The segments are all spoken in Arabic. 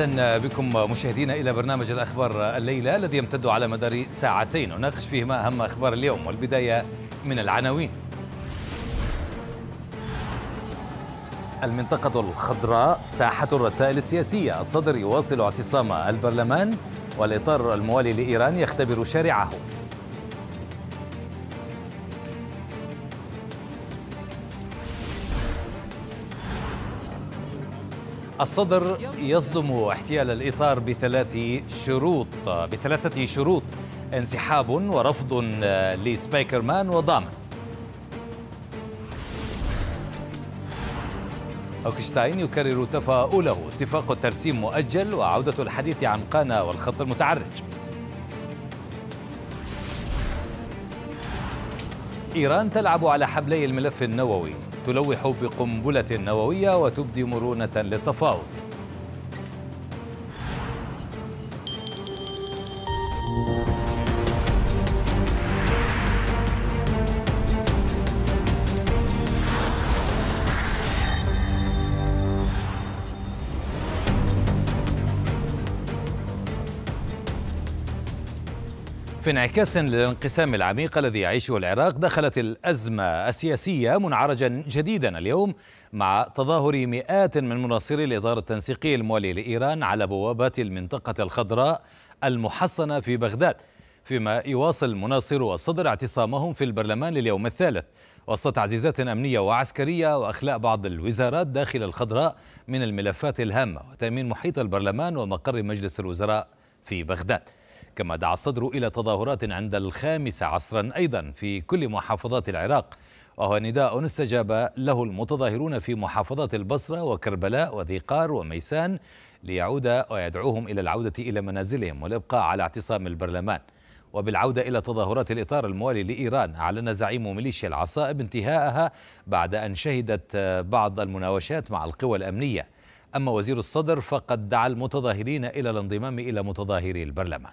اهلا بكم مشاهدينا الى برنامج الاخبار الليله الذي يمتد على مدار ساعتين نناقش فيهما اهم اخبار اليوم والبدايه من العناوين. المنطقة الخضراء ساحة الرسائل السياسية، الصدر يواصل اعتصام البرلمان والاطار الموالي لايران يختبر شارعه. الصدر يصدم احتيال الإطار بثلاث شروط بثلاثة شروط انسحاب ورفض مان وضامن أوكشتاين يكرر تفاؤله اتفاق الترسيم مؤجل وعودة الحديث عن قانا والخط المتعرج إيران تلعب على حبلي الملف النووي تلوح بقنبلة نووية وتبدي مرونة للتفاوض في انعكاس للانقسام العميق الذي يعيشه العراق دخلت الأزمة السياسية منعرجا جديدا اليوم مع تظاهر مئات من مناصري الإطار التنسيقي الموالي لإيران على بوابات المنطقة الخضراء المحصنة في بغداد فيما يواصل مناصر الصدر اعتصامهم في البرلمان لليوم الثالث وسط تعزيزات أمنية وعسكرية وأخلاء بعض الوزارات داخل الخضراء من الملفات الهامة وتأمين محيط البرلمان ومقر مجلس الوزراء في بغداد كما دعا الصدر إلى تظاهرات عند الخامسة عصرا أيضا في كل محافظات العراق وهو نداء استجاب له المتظاهرون في محافظات البصرة وكربلاء وذيقار وميسان ليعود ويدعوهم إلى العودة إلى منازلهم والإبقاء على اعتصام البرلمان وبالعودة إلى تظاهرات الإطار الموالي لإيران أعلن زعيم ميليشيا العصائب انتهاءها بعد أن شهدت بعض المناوشات مع القوى الأمنية أما وزير الصدر فقد دعا المتظاهرين إلى الانضمام إلى متظاهري البرلمان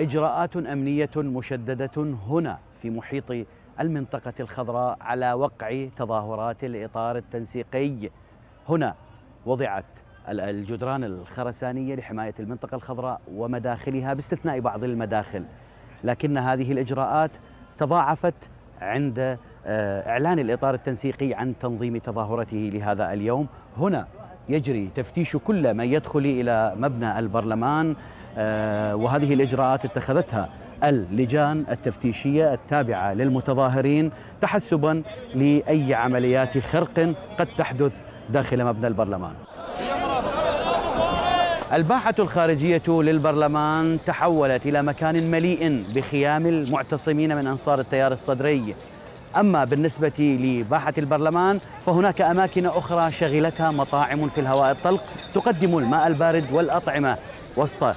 إجراءات أمنية مشددة هنا في محيط المنطقة الخضراء على وقع تظاهرات الإطار التنسيقي هنا وضعت الجدران الخرسانية لحماية المنطقة الخضراء ومداخلها باستثناء بعض المداخل لكن هذه الإجراءات تضاعفت عند آه، إعلان الإطار التنسيقي عن تنظيم تظاهرته لهذا اليوم هنا يجري تفتيش كل من يدخل إلى مبنى البرلمان آه، وهذه الإجراءات اتخذتها اللجان التفتيشية التابعة للمتظاهرين تحسبا لأي عمليات خرق قد تحدث داخل مبنى البرلمان الباحة الخارجية للبرلمان تحولت إلى مكان مليء بخيام المعتصمين من أنصار التيار الصدري أما بالنسبة لباحة البرلمان فهناك أماكن أخرى شغلتها مطاعم في الهواء الطلق تقدم الماء البارد والأطعمة وسط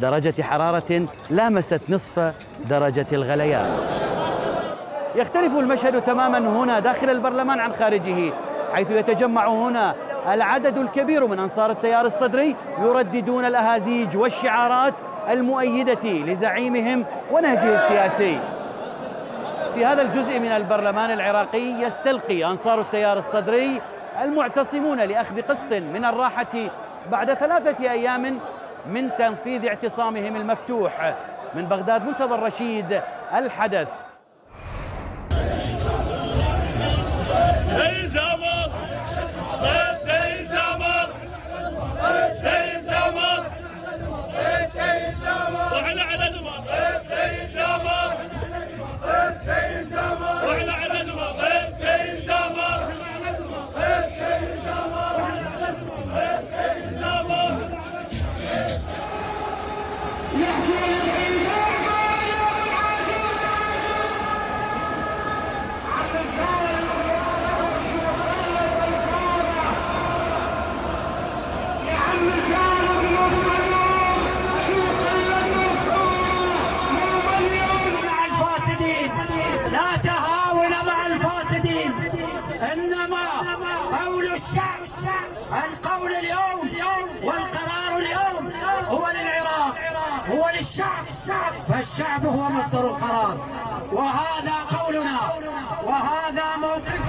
درجة حرارة لامست نصف درجة الغليان يختلف المشهد تماما هنا داخل البرلمان عن خارجه حيث يتجمع هنا العدد الكبير من أنصار التيار الصدري يرددون الأهازيج والشعارات المؤيدة لزعيمهم ونهجه السياسي في هذا الجزء من البرلمان العراقي يستلقي أنصار التيار الصدري المعتصمون لأخذ قسط من الراحة بعد ثلاثة أيام من تنفيذ اعتصامهم المفتوح من بغداد منتظر رشيد الحدث الشعب هو مصدر القرار وهذا قولنا وهذا موقفنا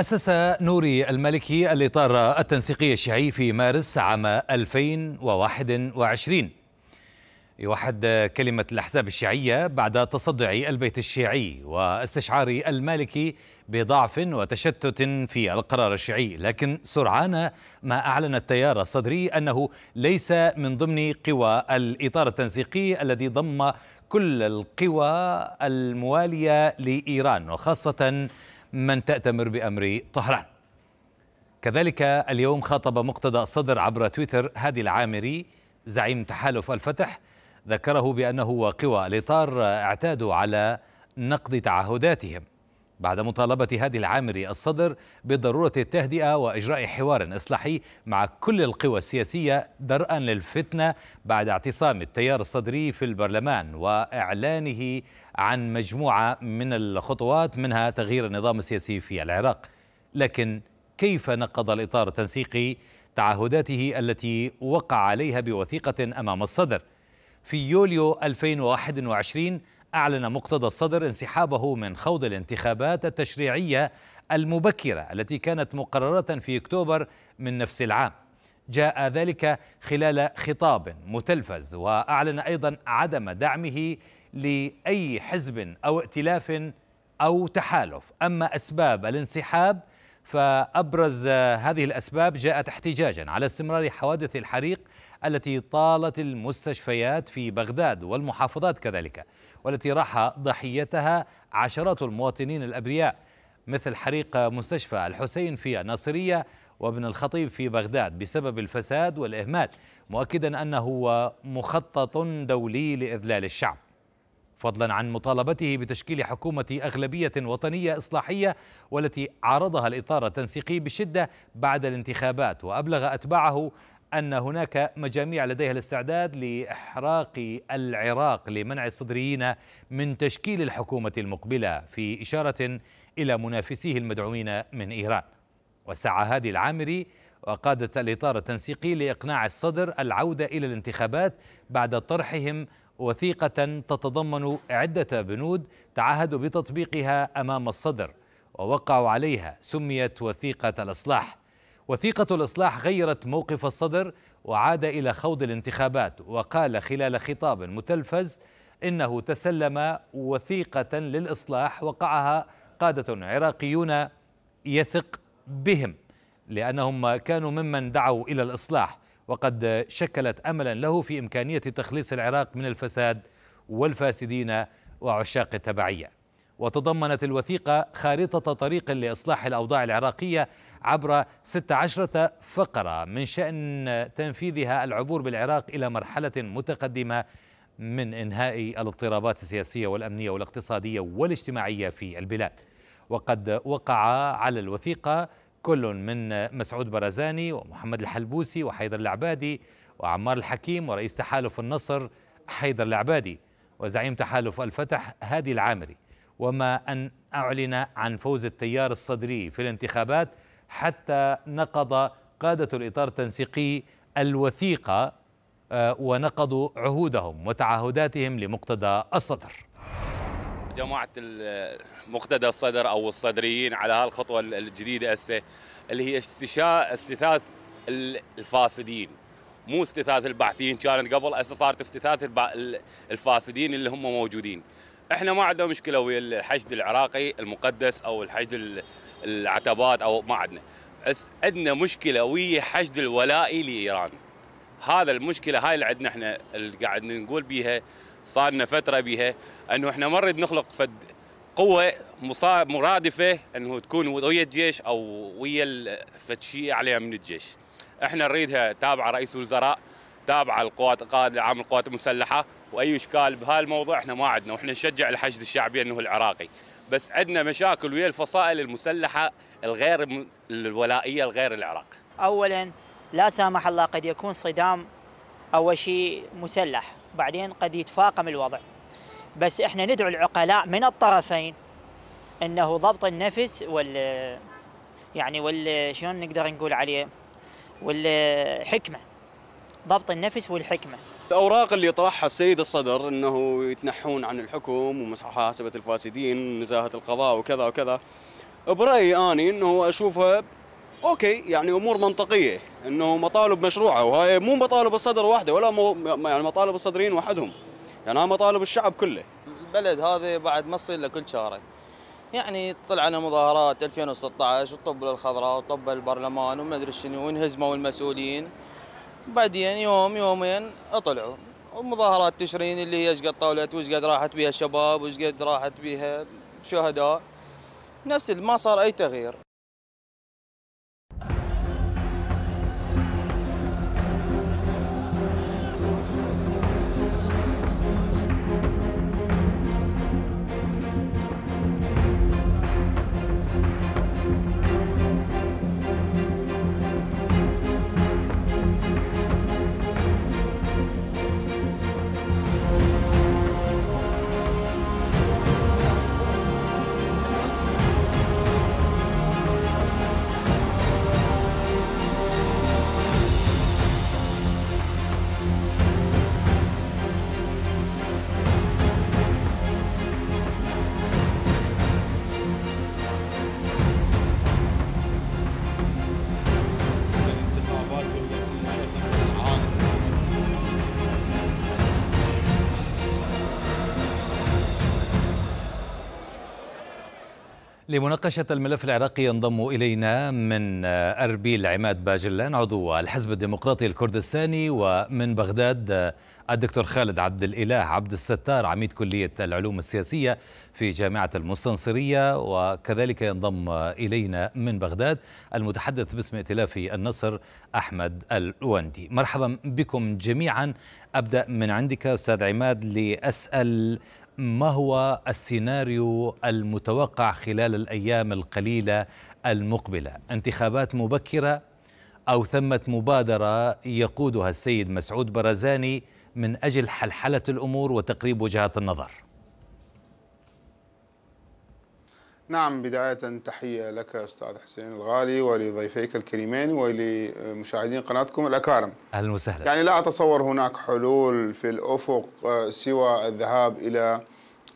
أسس نوري المالكي الإطار التنسيقي الشيعي في مارس عام 2021 يوحد كلمة الأحزاب الشيعية بعد تصدع البيت الشيعي واستشعار المالكي بضعف وتشتت في القرار الشيعي لكن سرعان ما أعلن التيار الصدري أنه ليس من ضمن قوى الإطار التنسيقي الذي ضم كل القوى الموالية لإيران وخاصة من تأتمر بأمر طهران كذلك اليوم خاطب مقتدى الصدر عبر تويتر هادي العامري زعيم تحالف الفتح ذكره بأنه وقوى الإطار اعتادوا على نقض تعهداتهم بعد مطالبة هادي العامري الصدر بضرورة التهدئة وإجراء حوار إصلاحي مع كل القوى السياسية درءا للفتنة بعد اعتصام التيار الصدري في البرلمان وإعلانه عن مجموعة من الخطوات منها تغيير النظام السياسي في العراق لكن كيف نقض الإطار التنسيقي تعهداته التي وقع عليها بوثيقة أمام الصدر في يوليو 2021 أعلن مقتدى الصدر انسحابه من خوض الانتخابات التشريعية المبكرة التي كانت مقررة في أكتوبر من نفس العام جاء ذلك خلال خطاب متلفز وأعلن أيضا عدم دعمه لأي حزب أو ائتلاف أو تحالف أما أسباب الانسحاب فأبرز هذه الأسباب جاءت احتجاجا على استمرار حوادث الحريق التي طالت المستشفيات في بغداد والمحافظات كذلك والتي راح ضحيتها عشرات المواطنين الأبرياء مثل حريق مستشفى الحسين في الناصرية وابن الخطيب في بغداد بسبب الفساد والإهمال مؤكدا أنه مخطط دولي لإذلال الشعب فضلا عن مطالبته بتشكيل حكومة أغلبية وطنية إصلاحية والتي عارضها الإطار التنسيقي بشدة بعد الانتخابات وأبلغ أتباعه أن هناك مجاميع لديها الاستعداد لإحراق العراق لمنع الصدريين من تشكيل الحكومة المقبلة في إشارة إلى منافسيه المدعومين من إيران وسعى هادي العامري وقادة الإطار التنسيقي لإقناع الصدر العودة إلى الانتخابات بعد طرحهم وثيقة تتضمن عدة بنود تعهدوا بتطبيقها أمام الصدر ووقعوا عليها سميت وثيقة الإصلاح وثيقة الإصلاح غيرت موقف الصدر وعاد إلى خوض الانتخابات وقال خلال خطاب متلفز إنه تسلم وثيقة للإصلاح وقعها قادة عراقيون يثق بهم لأنهم كانوا ممن دعوا إلى الإصلاح وقد شكلت أملا له في إمكانية تخليص العراق من الفساد والفاسدين وعشاق التبعيه وتضمنت الوثيقة خارطة طريق لإصلاح الأوضاع العراقية عبر 16 فقرة من شأن تنفيذها العبور بالعراق إلى مرحلة متقدمة من إنهاء الاضطرابات السياسية والأمنية والاقتصادية والاجتماعية في البلاد وقد وقع على الوثيقة كل من مسعود برزاني ومحمد الحلبوسي وحيدر العبادي وعمار الحكيم ورئيس تحالف النصر حيدر العبادي وزعيم تحالف الفتح هادي العامري وما أن أعلن عن فوز التيار الصدري في الانتخابات حتى نقض قادة الإطار التنسيقي الوثيقة آه، ونقضوا عهودهم وتعهداتهم لمقتدى الصدر جماعة مقتدى الصدر أو الصدريين على هالخطوة الجديدة هسه اللي هي استشاء استثاث الفاسدين مو استثاث الباحثين كانت قبل هسه صارت استثاث الفاسدين اللي هم موجودين احنا ما عندنا مشكله ويا الحشد العراقي المقدس او الحشد العتبات او ما عندنا عندنا مشكله ويا حشد الولائي لايران هذا المشكله هاي اللي عندنا احنا اللي قاعد نقول بيها صار لنا فتره بيها انه احنا ما نريد نخلق فد قوه مرادفه انه تكون ويا الجيش او ويا فد شيء عليها من الجيش احنا نريدها تابعه رئيس الوزراء تابعه للقوات القائد العام للقوات المسلحه واي اشكال بهالموضوع احنا ما عندنا واحنا نشجع الحشد الشعبي انه العراقي بس عندنا مشاكل ويا الفصائل المسلحه الغير الولائيه الغير العراق اولا لا سامح الله قد يكون صدام اول شيء مسلح بعدين قد يتفاقم الوضع بس احنا ندعو العقلاء من الطرفين انه ضبط النفس وال يعني وال شلون نقدر نقول عليه والحكمه ضبط النفس والحكمة الأوراق اللي طرحها السيد الصدر أنه يتنحون عن الحكم ومحاسبة الفاسدين نزاهة القضاء وكذا وكذا برأيي أني أنه أشوفها اوكي يعني امور منطقيه انه مطالب مشروعه وهي مو مطالب الصدر وحده ولا مو يعني مطالب الصدريين وحدهم يعني مطالب الشعب كله البلد هذا بعد ما تصير له كل شهر يعني طلعنا مظاهرات 2016 وطب الخضراء وطب البرلمان وما ادري شنو وانهزموا المسؤولين بعدين يوم يومين اطلعوا ومظاهرات تشرين اللي هي ايش قد طولت وايش قد راحت بها الشباب وايش قد راحت بها شهداء نفس ما صار اي تغيير لمناقشة الملف العراقي ينضم إلينا من آه، أربيل عماد باجلان عضو الحزب الديمقراطي الكردستاني ومن بغداد آه، الدكتور خالد عبد الإله عبد الستار عميد كلية العلوم السياسية في جامعة المستنصرية وكذلك ينضم آه، إلينا من بغداد المتحدث باسم ائتلاف النصر أحمد الواندي مرحبا بكم جميعا أبدأ من عندك أستاذ عماد لأسأل ما هو السيناريو المتوقع خلال الايام القليله المقبله انتخابات مبكره او ثمه مبادره يقودها السيد مسعود برزاني من اجل حلحله الامور وتقريب وجهات النظر نعم بداية تحية لك أستاذ حسين الغالي ولضيفيك الكريمين ولمشاهدين قناتكم الأكارم أهلا وسهلا يعني لا أتصور هناك حلول في الأفق آه، سوى الذهاب إلى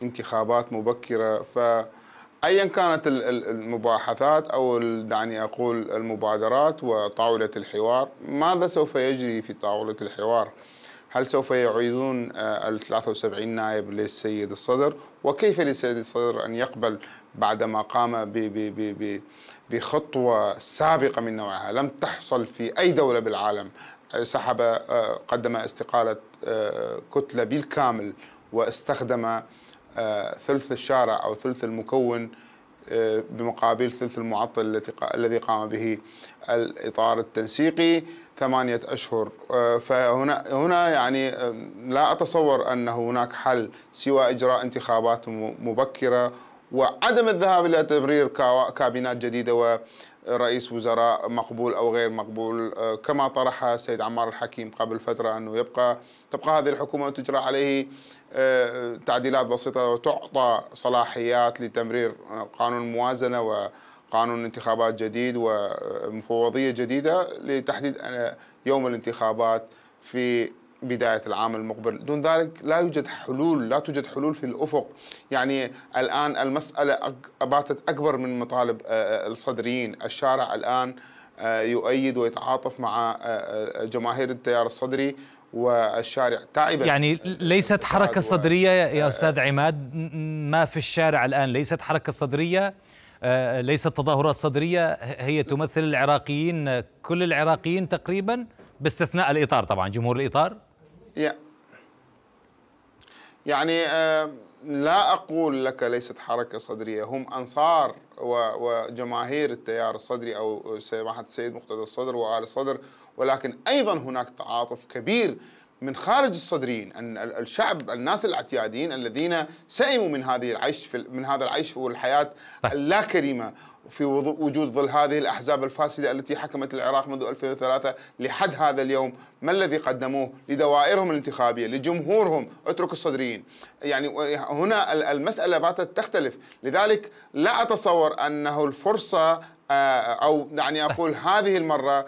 انتخابات مبكرة فأيا كانت المباحثات أو دعني أقول المبادرات وطاولة الحوار ماذا سوف يجري في طاولة الحوار؟ هل سوف يعيدون آه، ال 73 نائب للسيد الصدر وكيف للسيد الصدر أن يقبل بعدما قام ب ب ب بخطوة سابقة من نوعها لم تحصل في أي دولة بالعالم آه، سحب آه، قدم استقالة كتلة بالكامل واستخدم ثلث الشارع أو ثلث المكون آه، بمقابل ثلث المعطل الذي قام به الإطار التنسيقي ثمانية أشهر آه، فهنا هنا يعني لا أتصور أن هناك حل سوى إجراء انتخابات مبكرة وعدم الذهاب إلى تبرير كابينات جديدة ورئيس وزراء مقبول أو غير مقبول آه، كما طرح السيد عمار الحكيم قبل فترة أنه يبقى تبقى هذه الحكومة وتجرى عليه آه، تعديلات بسيطة وتعطى صلاحيات لتمرير قانون الموازنة وقانون انتخابات جديد ومفوضية جديدة لتحديد آه، يوم الانتخابات في بداية العام المقبل دون ذلك لا يوجد حلول لا توجد حلول في الأفق يعني الآن المسألة باتت أكبر من مطالب آه، الصدريين الشارع الآن يؤيد ويتعاطف مع جماهير التيار الصدري والشارع تعب يعني آه، ليست حركة صدرية يا آه، أستاذ عماد ما في الشارع الآن ليست حركة صدرية آه، ليست تظاهرات صدرية هي تمثل العراقيين كل العراقيين تقريبا باستثناء الإطار طبعا جمهور الإطار يعني لا أقول لك ليست حركة صدرية هم أنصار وجماهير التيار الصدري أو سماحة السيد مقتدى الصدر وآل الصدر ولكن أيضا هناك تعاطف كبير من خارج الصدريين أن الشعب الناس الاعتياديين الذين سئموا من هذه العيش في من هذا العيش والحياة طيب. اللا كريمة في وجود ظل هذه الأحزاب الفاسدة التي حكمت العراق منذ 2003 لحد هذا اليوم ما الذي قدموه لدوائرهم الانتخابية لجمهورهم اترك الصدريين يعني هنا المسألة باتت تختلف لذلك لا أتصور أنه الفرصة آه، أو يعني أقول طيب. هذه المرة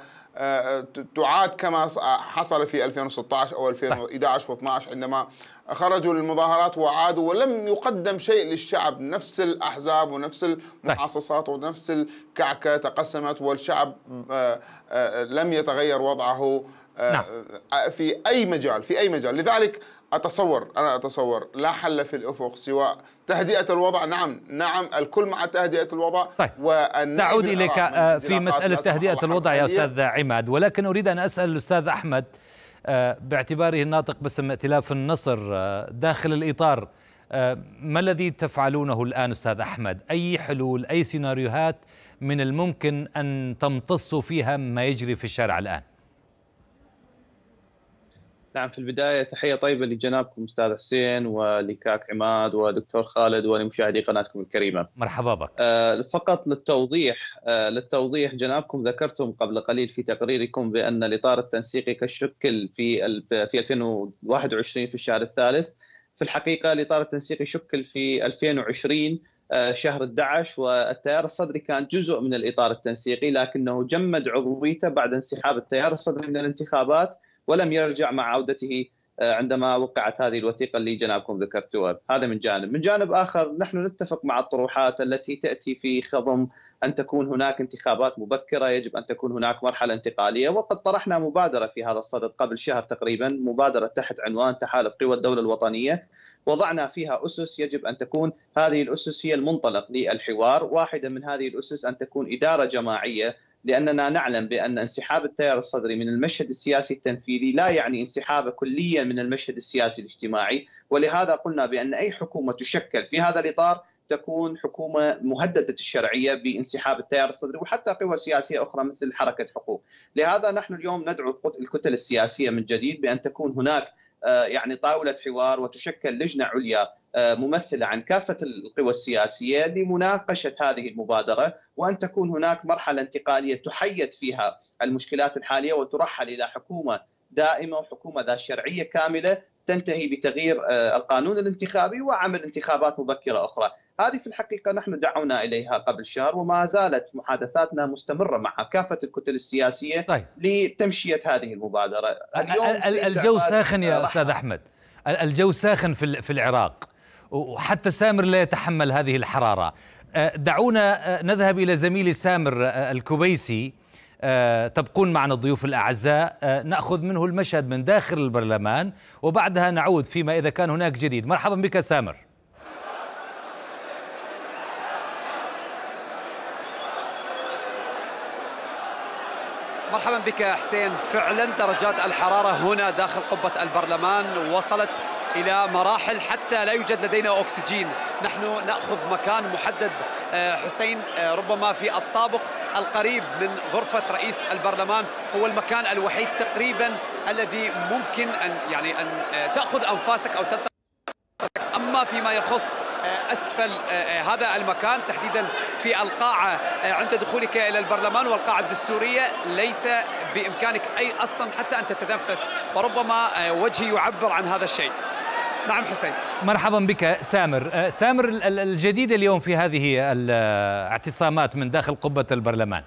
تعاد كما حصل في 2016 او 2011 و12 عندما خرجوا للمظاهرات وعادوا ولم يقدم شيء للشعب نفس الاحزاب ونفس طيب. المحاصصات ونفس الكعكه تقسمت والشعب آه، آه، لم يتغير وضعه آه، نعم. في اي مجال في اي مجال لذلك أتصور أنا أتصور لا حل في الأفق سوى تهدئة الوضع نعم نعم الكل مع تهدئة الوضع طيب. سأعود إليك آه، في مسألة تهدئة الوضع يا أستاذ عماد ولكن أريد أن أسأل الأستاذ أحمد آه، باعتباره الناطق باسم ائتلاف النصر آه، داخل الإطار ما الذي تفعلونه الآن أستاذ أحمد أي حلول أي سيناريوهات من الممكن أن تمتصوا فيها ما يجري في الشارع الآن نعم في البدايه تحيه طيبه لجنابكم استاذ حسين ولكاك عماد ودكتور خالد ولمشاهدي قناتكم الكريمه. مرحبا بك. آه فقط للتوضيح آه للتوضيح جنابكم ذكرتم قبل قليل في تقريركم بان الاطار التنسيقي كشكل في في 2021 في الشهر الثالث في الحقيقه الاطار التنسيقي شكل في 2020 آه، شهر 11 والتيار الصدري كان جزء من الاطار التنسيقي لكنه جمد عضويته بعد انسحاب التيار الصدري من الانتخابات ولم يرجع مع عودته آه، عندما وقعت هذه الوثيقه اللي جنابكم ذكرتوها، هذا من جانب، من جانب اخر نحن نتفق مع الطروحات التي تاتي في خضم ان تكون هناك انتخابات مبكره، يجب ان تكون هناك مرحله انتقاليه، وقد طرحنا مبادره في هذا الصدد قبل شهر تقريبا، مبادره تحت عنوان تحالف قوى الدوله الوطنيه، وضعنا فيها اسس يجب ان تكون هذه الاسس هي المنطلق للحوار، واحده من هذه الاسس ان تكون اداره جماعيه لأننا نعلم بأن انسحاب التيار الصدري من المشهد السياسي التنفيذي لا يعني انسحابه كليا من المشهد السياسي الاجتماعي ولهذا قلنا بأن أي حكومة تشكل في هذا الإطار تكون حكومه مهدده الشرعيه بانسحاب التيار الصدري وحتى قوى سياسيه اخرى مثل حركه حقوق، لهذا نحن اليوم ندعو الكتل السياسيه من جديد بان تكون هناك آه، يعني طاوله حوار وتشكل لجنه عليا آه، ممثله عن كافه القوى السياسيه لمناقشه هذه المبادره وان تكون هناك مرحله انتقاليه تحيد فيها المشكلات الحاليه وترحل الى حكومه دائمه وحكومه ذات شرعيه كامله تنتهي بتغيير آه، القانون الانتخابي وعمل انتخابات مبكره اخرى. هذه في الحقيقه نحن دعونا اليها قبل شهر وما زالت محادثاتنا مستمره مع كافه الكتل السياسيه طيب. لتمشيه هذه المبادره. اليوم الجو ساخن يا استاذ احمد. الجو ساخن في العراق. وحتى سامر لا يتحمل هذه الحرارة أه، دعونا أه، نذهب إلى زميلي سامر أه، الكبيسي تبقون معنا الضيوف الأعزاء نأخذ منه المشهد من داخل البرلمان وبعدها نعود فيما إذا كان هناك جديد مرحبا بك سامر مرحبا بك حسين فعلا درجات الحرارة هنا داخل قبة البرلمان وصلت إلى مراحل حتى لا يوجد لدينا أكسجين نحن نأخذ مكان محدد آه، حسين آه، ربما في الطابق القريب من غرفة رئيس البرلمان هو المكان الوحيد تقريبا الذي ممكن أن يعني أن آه، تأخذ أنفاسك أو تلتقي أما فيما يخص أسفل هذا المكان تحديدا في القاعة عند دخولك إلى البرلمان والقاعة الدستورية ليس بإمكانك أي أصلا حتى أن تتنفس وربما وجهي يعبر عن هذا الشيء نعم حسين مرحبا بك سامر أه، سامر الجديد اليوم في هذه الاعتصامات من داخل قبة البرلمان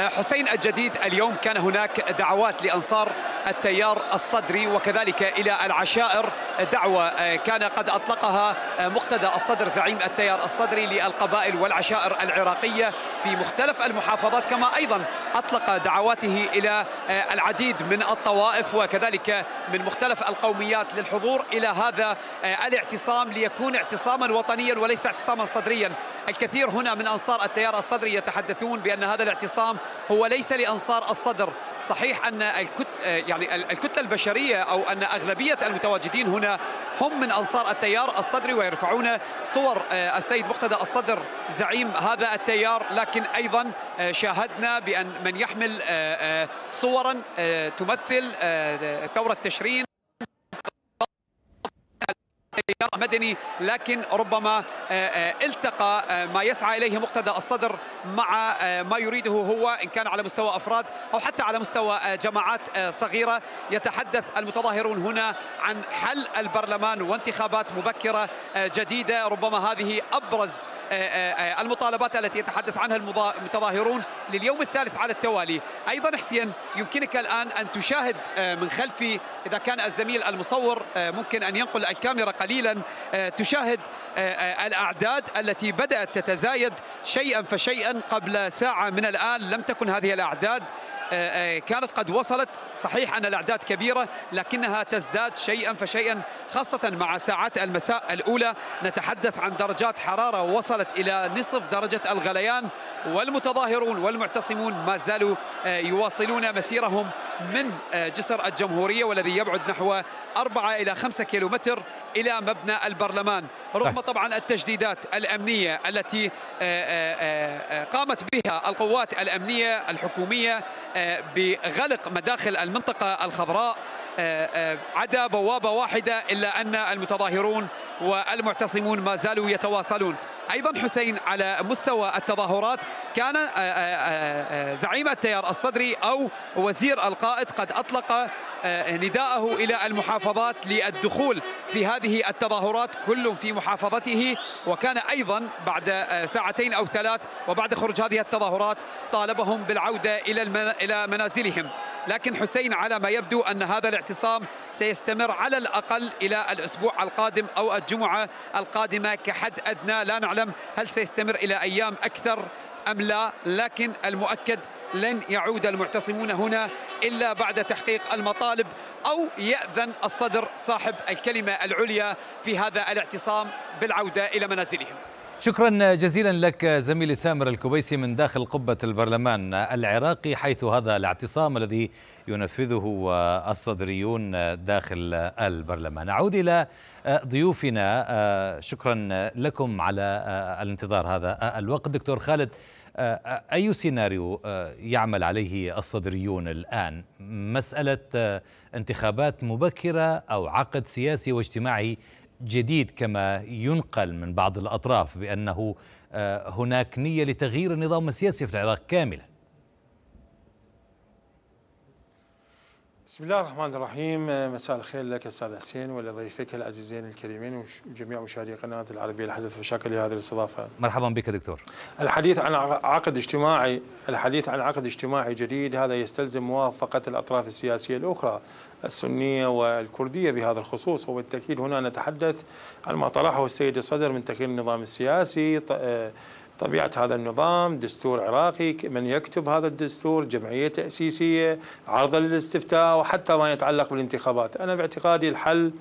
آه، حسين الجديد اليوم كان هناك دعوات لأنصار التيار الصدري وكذلك إلى العشائر دعوة آه، كان قد أطلقها آه، مقتدى الصدر زعيم التيار الصدري للقبائل والعشائر العراقية في مختلف المحافظات كما أيضا أطلق دعواته إلى العديد من الطوائف وكذلك من مختلف القوميات للحضور إلى هذا الاعتصام ليكون اعتصاما وطنيا وليس اعتصاما صدريا الكثير هنا من أنصار التيار الصدري يتحدثون بأن هذا الاعتصام هو ليس لأنصار الصدر صحيح أن الكت... يعني الكتلة البشرية أو أن أغلبية المتواجدين هنا هم من أنصار التيار الصدري ويرفعون صور آه، السيد مقتدى الصدر زعيم هذا التيار لكن أيضا آه، شاهدنا بأن من يحمل آه، صورا تمثل ثورة تشرين مدني لكن ربما آه، آه، التقى آه، ما يسعى اليه مقتدى الصدر مع ما يريده هو ان كان على مستوى افراد او حتى على مستوى جماعات صغيره يتحدث المتظاهرون هنا عن حل البرلمان وانتخابات مبكره جديده ربما هذه ابرز المطالبات التي يتحدث عنها المتظاهرون لليوم الثالث على التوالي ايضا حسين يمكنك الان ان تشاهد من خلفي اذا كان الزميل المصور ممكن ان ينقل الكاميرا قليلا قليلا آه، تشاهد آه، آه، الأعداد التي بدأت تتزايد شيئا فشيئا قبل ساعة من الآن لم تكن هذه الأعداد آه، آه، كانت قد وصلت صحيح أن الأعداد كبيرة لكنها تزداد شيئا فشيئا خاصة مع ساعات المساء الأولى نتحدث عن درجات حرارة وصلت إلى نصف درجة الغليان والمتظاهرون والمعتصمون ما زالوا آه، يواصلون مسيرهم من جسر الجمهورية والذي يبعد نحو 4 إلى 5 كيلومتر إلى مبنى البرلمان رغم طبعا التجديدات الأمنية التي قامت بها القوات الأمنية الحكومية بغلق مداخل المنطقة الخضراء عدا بوابة واحدة إلا أن المتظاهرون والمعتصمون ما زالوا يتواصلون أيضا حسين على مستوى التظاهرات كان آه، آه، آه، زعيم التيار الصدري أو وزير القائد قد أطلق نداءه إلى المحافظات للدخول في هذه التظاهرات كل في محافظته وكان أيضا بعد ساعتين أو ثلاث وبعد خروج هذه التظاهرات طالبهم بالعودة إلى منازلهم لكن حسين على ما يبدو أن هذا الاعتصام سيستمر على الأقل إلى الأسبوع القادم أو الجمعة القادمة كحد أدنى لا نعلم هل سيستمر إلى أيام أكثر أم لا لكن المؤكد لن يعود المعتصمون هنا إلا بعد تحقيق المطالب أو يأذن الصدر صاحب الكلمة العليا في هذا الاعتصام بالعودة إلى منازلهم شكرا جزيلا لك زميلي سامر الكبيسي من داخل قبة البرلمان العراقي حيث هذا الاعتصام الذي ينفذه الصدريون داخل البرلمان أعود إلى ضيوفنا شكرا لكم على الانتظار هذا الوقت دكتور خالد أي سيناريو يعمل عليه الصدريون الآن مسألة انتخابات مبكرة أو عقد سياسي واجتماعي جديد كما ينقل من بعض الأطراف بأنه آه، هناك نية لتغيير النظام السياسي في العراق كاملاً بسم الله الرحمن الرحيم مساء الخير لك استاذ حسين ولضيفك العزيزين الكريمين وجميع مشاهدي قناه العربيه الحدث بشكل هذه الاستضافه. مرحبا بك دكتور. الحديث عن عقد اجتماعي الحديث عن عقد اجتماعي جديد هذا يستلزم موافقه الاطراف السياسيه الاخرى السنيه والكرديه بهذا الخصوص وبالتاكيد هنا نتحدث عن ما طرحه السيد الصدر من تغيير النظام السياسي آه، طبيعة هذا النظام دستور عراقي من يكتب هذا الدستور جمعية تأسيسية عرضة للاستفتاء وحتى ما يتعلق بالانتخابات أنا باعتقادي الحل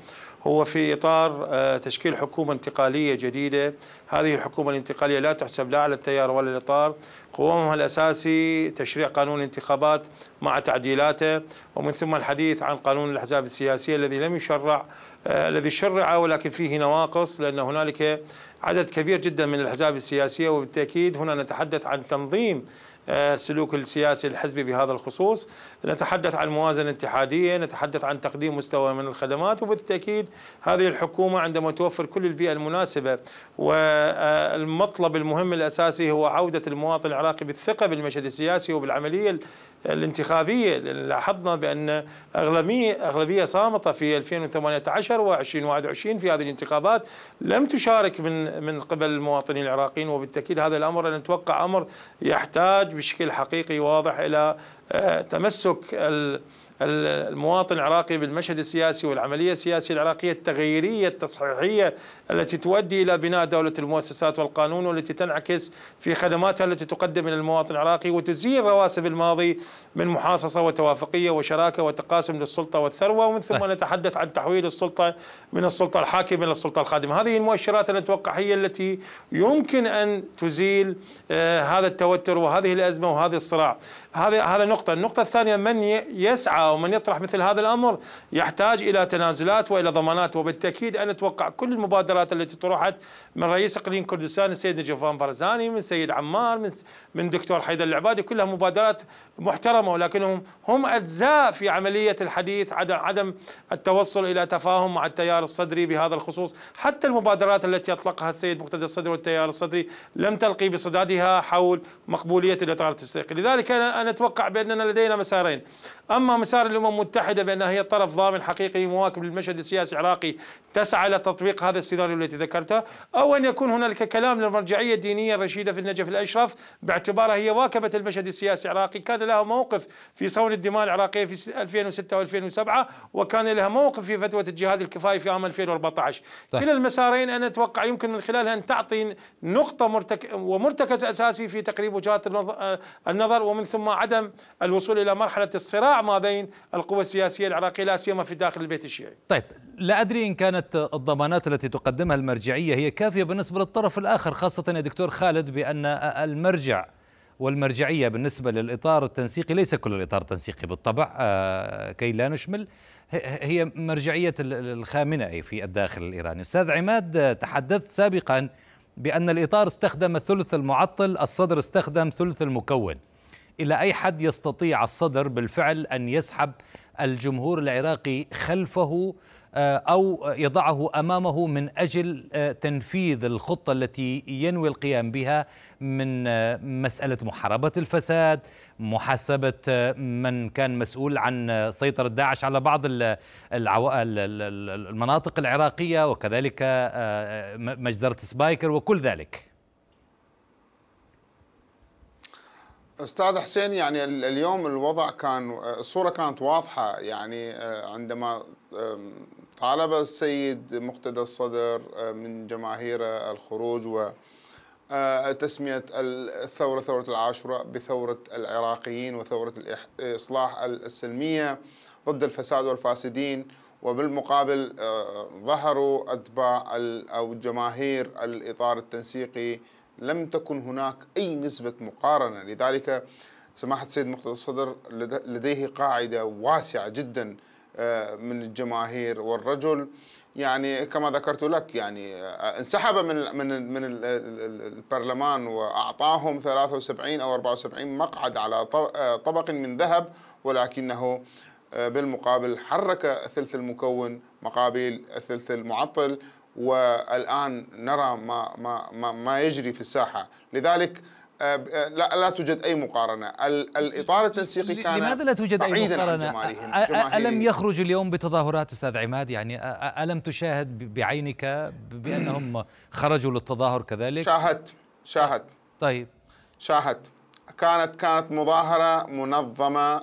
هو في إطار آه، تشكيل حكومة انتقالية جديدة هذه الحكومة الانتقالية لا تحسب لا على التيار ولا الإطار قوامها الأساسي تشريع قانون الانتخابات مع تعديلاته ومن ثم الحديث عن قانون الأحزاب السياسية الذي لم يشرع آه، الذي شرع ولكن فيه نواقص لأن هنالك عدد كبير جدا من الأحزاب السياسية وبالتأكيد هنا نتحدث عن تنظيم آه، السلوك السياسي الحزبي في هذا الخصوص نتحدث عن موازنة اتحادية نتحدث عن تقديم مستوى من الخدمات وبالتأكيد هذه الحكومة عندما توفر كل البيئة المناسبة والمطلب آه، المهم الأساسي هو عودة المواطن العراقي بالثقة بالمشهد السياسي وبالعملية الانتخابية لاحظنا بأن أغلبية, أغلبية صامتة في 2018 و2021 في هذه الانتخابات لم تشارك من من قبل المواطنين العراقيين وبالتأكيد هذا الأمر أنا أتوقع أمر يحتاج بشكل حقيقي واضح إلى آه، تمسك المواطن العراقي بالمشهد السياسي والعملية السياسية العراقية التغييرية التصحيحية التي تؤدي إلى بناء دولة المؤسسات والقانون والتي تنعكس في خدماتها التي تقدم إلى المواطن العراقي وتزيل رواسب الماضي من محاصصة وتوافقية وشراكة وتقاسم للسلطة والثروة ومن ثم نتحدث عن تحويل السلطة من السلطة الحاكمة إلى السلطة الخادمة هذه المؤشرات أنا أتوقع هي التي يمكن أن تزيل آه، هذا التوتر وهذه الأزمة وهذا الصراع هذا هذا نقطة النقطة الثانية من يسعى ومن يطرح مثل هذا الأمر يحتاج إلى تنازلات وإلى ضمانات وبالتأكيد أنا أتوقع كل المبادرات المبادرات التي طرحت من رئيس اقليم كردستان السيد جوفان فرزاني من سيد عمار من من دكتور حيدر العبادي كلها مبادرات محترمه ولكنهم هم اجزاء في عمليه الحديث عدم عدم التوصل الى تفاهم مع التيار الصدري بهذا الخصوص حتى المبادرات التي اطلقها السيد مقتدى الصدر والتيار الصدري لم تلقي بصدادها حول مقبوليه الاطار التسويقي لذلك انا اتوقع باننا لدينا مسارين أما مسار الأمم المتحدة بأنها هي طرف ضامن حقيقي مواكب للمشهد السياسي العراقي تسعى إلى تطبيق هذا السيناريو التي ذكرته أو أن يكون هنالك كلام للمرجعية الدينية الرشيدة في النجف الأشرف باعتبارها هي واكبت المشهد السياسي العراقي كان لها موقف في صون الدماء العراقية في 2006 و2007 وكان لها موقف في فتوى الجهاد الكفائي في عام 2014 طيب. كلا المسارين أنا أتوقع يمكن من خلالها أن تعطي نقطة مرتك... ومرتكز أساسي في تقريب وجهات آه، النظر ومن ثم عدم الوصول إلى مرحلة الصراع ما بين القوى السياسيه العراقيه لا سيما في داخل البيت الشيعي. طيب لا ادري ان كانت الضمانات التي تقدمها المرجعيه هي كافيه بالنسبه للطرف الاخر خاصه يا دكتور خالد بان المرجع والمرجعيه بالنسبه للاطار التنسيقي ليس كل الاطار التنسيقي بالطبع آه، كي لا نشمل هي مرجعيه الخامنئي في الداخل الايراني. استاذ عماد تحدثت سابقا بأن الإطار استخدم الثلث المعطل الصدر استخدم ثلث المكون إلى أي حد يستطيع الصدر بالفعل أن يسحب الجمهور العراقي خلفه آه، أو يضعه أمامه من أجل آه، تنفيذ الخطة التي ينوي القيام بها من آه، مسألة محاربة الفساد محاسبة من كان مسؤول عن سيطرة داعش على بعض المناطق العراقية وكذلك مجزرة سبايكر وكل ذلك استاذ حسين يعني اليوم الوضع كان الصوره كانت واضحه يعني آه، عندما طالب السيد مقتدى الصدر آه، من جماهيره الخروج و آه، تسمية الثورة ثورة العاشوراء بثورة العراقيين وثورة الإصلاح السلمية ضد الفساد والفاسدين وبالمقابل ظهروا أتباع أو جماهير الإطار التنسيقي لم تكن هناك أي نسبة مقارنة لذلك سماحة السيد مقتدى الصدر لديه قاعدة واسعة جدا آه، من الجماهير والرجل يعني كما ذكرت لك يعني آه، انسحب من من من البرلمان واعطاهم 73 او 74 مقعد على آه، طبق من ذهب ولكنه بالمقابل حرك الثلث المكون مقابل الثلث المعطل والان نرى ما ما ما, ما يجري في الساحه لذلك آه، لا لا توجد اي مقارنه الاطار التنسيقي كان لماذا لا توجد اي مقارنه الم يخرج اليوم بتظاهرات استاذ عماد يعني الم تشاهد بعينك بانهم خرجوا للتظاهر كذلك شاهدت شاهدت طيب شاهدت كانت كانت مظاهره منظمه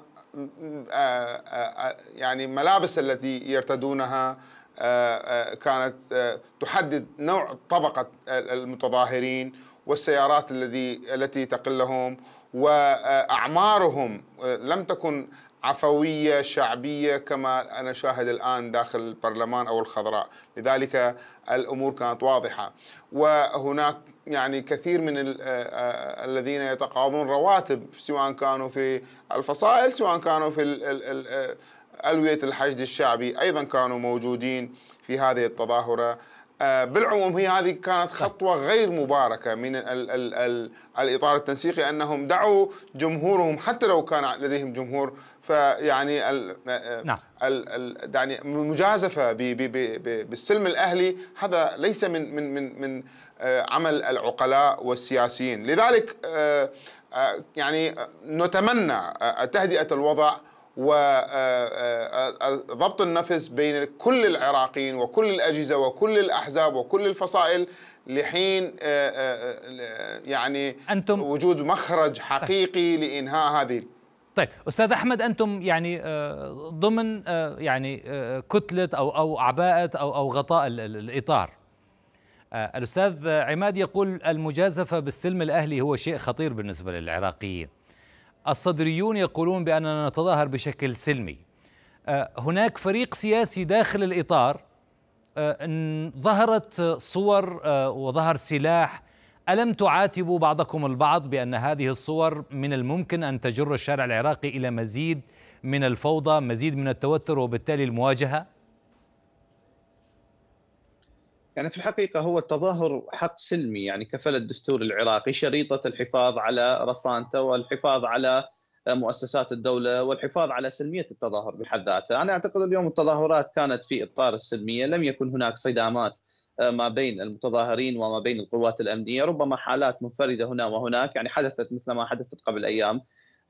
آه، آه، يعني الملابس التي يرتدونها كانت تحدد نوع طبقة المتظاهرين والسيارات الذي التي تقلهم واعمارهم لم تكن عفويه شعبيه كما انا شاهد الان داخل البرلمان او الخضراء، لذلك الامور كانت واضحه وهناك يعني كثير من الذين يتقاضون رواتب سواء كانوا في الفصائل سواء كانوا في الـ الـ الـ ألوية الحشد الشعبي أيضا كانوا موجودين في هذه التظاهرة آه، بالعموم هي هذه كانت خطوة غير مباركة من الـ الـ الـ الإطار التنسيقي أنهم دعوا جمهورهم حتى لو كان لديهم جمهور فيعني ال نعم. آه، يعني مجازفة بالسلم الأهلي هذا ليس من من من من آه، عمل العقلاء والسياسيين لذلك يعني نتمنى تهدئة الوضع وضبط آه، آه، آه، النفس بين كل العراقيين وكل الأجهزة وكل الأحزاب وكل الفصائل لحين يعني أنتم وجود مخرج حقيقي لإنهاء هذه طيب استاذ احمد انتم يعني ضمن يعني كتله او او عباءه او او غطاء الاطار الاستاذ عماد يقول المجازفه بالسلم الاهلي هو شيء خطير بالنسبه للعراقيين الصدريون يقولون بأننا نتظاهر بشكل سلمي آه، هناك فريق سياسي داخل الإطار آه، ظهرت صور آه، وظهر سلاح ألم تعاتبوا بعضكم البعض بأن هذه الصور من الممكن أن تجر الشارع العراقي إلى مزيد من الفوضى مزيد من التوتر وبالتالي المواجهة؟ يعني في الحقيقة هو التظاهر حق سلمي يعني كفل الدستور العراقي شريطة الحفاظ على رصانته والحفاظ على مؤسسات الدولة والحفاظ على سلمية التظاهر بحد ذاته أنا أعتقد اليوم التظاهرات كانت في إطار السلمية لم يكن هناك صدامات آه، ما بين المتظاهرين وما بين القوات الأمنية ربما حالات منفردة هنا وهناك يعني حدثت مثل ما حدثت قبل أيام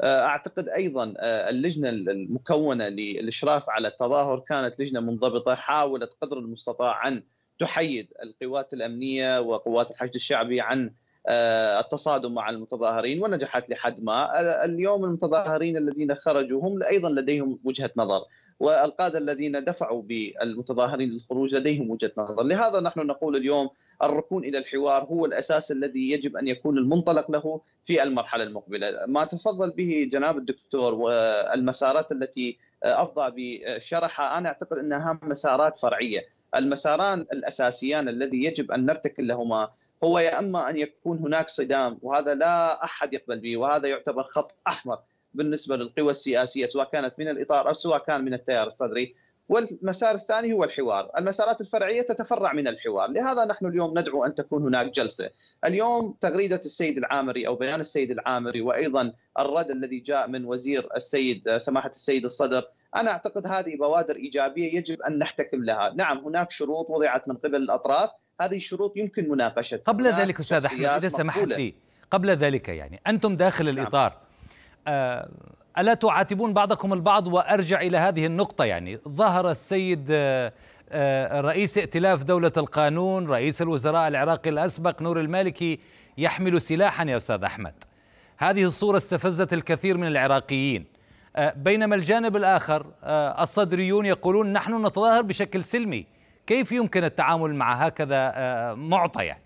آه، اعتقد ايضا آه، اللجنه المكونه للاشراف على التظاهر كانت لجنه منضبطه حاولت قدر المستطاع ان تحيد القوات الامنيه وقوات الحشد الشعبي عن آه، التصادم مع المتظاهرين ونجحت لحد ما آه، اليوم المتظاهرين الذين خرجوا هم ايضا لديهم وجهه نظر والقاده الذين دفعوا بالمتظاهرين للخروج لديهم وجهه نظر، لهذا نحن نقول اليوم الركون الى الحوار هو الاساس الذي يجب ان يكون المنطلق له في المرحله المقبله، ما تفضل به جناب الدكتور والمسارات آه، التي افضى بشرحها انا اعتقد انها مسارات فرعيه، المساران الاساسيان الذي يجب ان نرتكل لهما هو يا اما ان يكون هناك صدام وهذا لا احد يقبل به وهذا يعتبر خط احمر بالنسبه للقوى السياسيه سواء كانت من الاطار او سواء كان من التيار الصدري والمسار الثاني هو الحوار، المسارات الفرعيه تتفرع من الحوار، لهذا نحن اليوم ندعو ان تكون هناك جلسه، اليوم تغريده السيد العامري او بيان السيد العامري وايضا الرد الذي جاء من وزير السيد سماحه السيد الصدر انا اعتقد هذه بوادر ايجابيه يجب ان نحتكم لها، نعم هناك شروط وضعت من قبل الاطراف، هذه الشروط يمكن مناقشتها قبل ذلك استاذ احمد اذا سمحت لي قبل ذلك يعني انتم داخل نعم. الاطار آه، الا تعاتبون بعضكم البعض وارجع الى هذه النقطه يعني ظهر السيد آه، آه، رئيس ائتلاف دولة القانون رئيس الوزراء العراقي الأسبق نور المالكي يحمل سلاحا يا أستاذ أحمد هذه الصورة استفزت الكثير من العراقيين آه، بينما الجانب الآخر آه، الصدريون يقولون نحن نتظاهر بشكل سلمي كيف يمكن التعامل مع هكذا آه، معطى يعني؟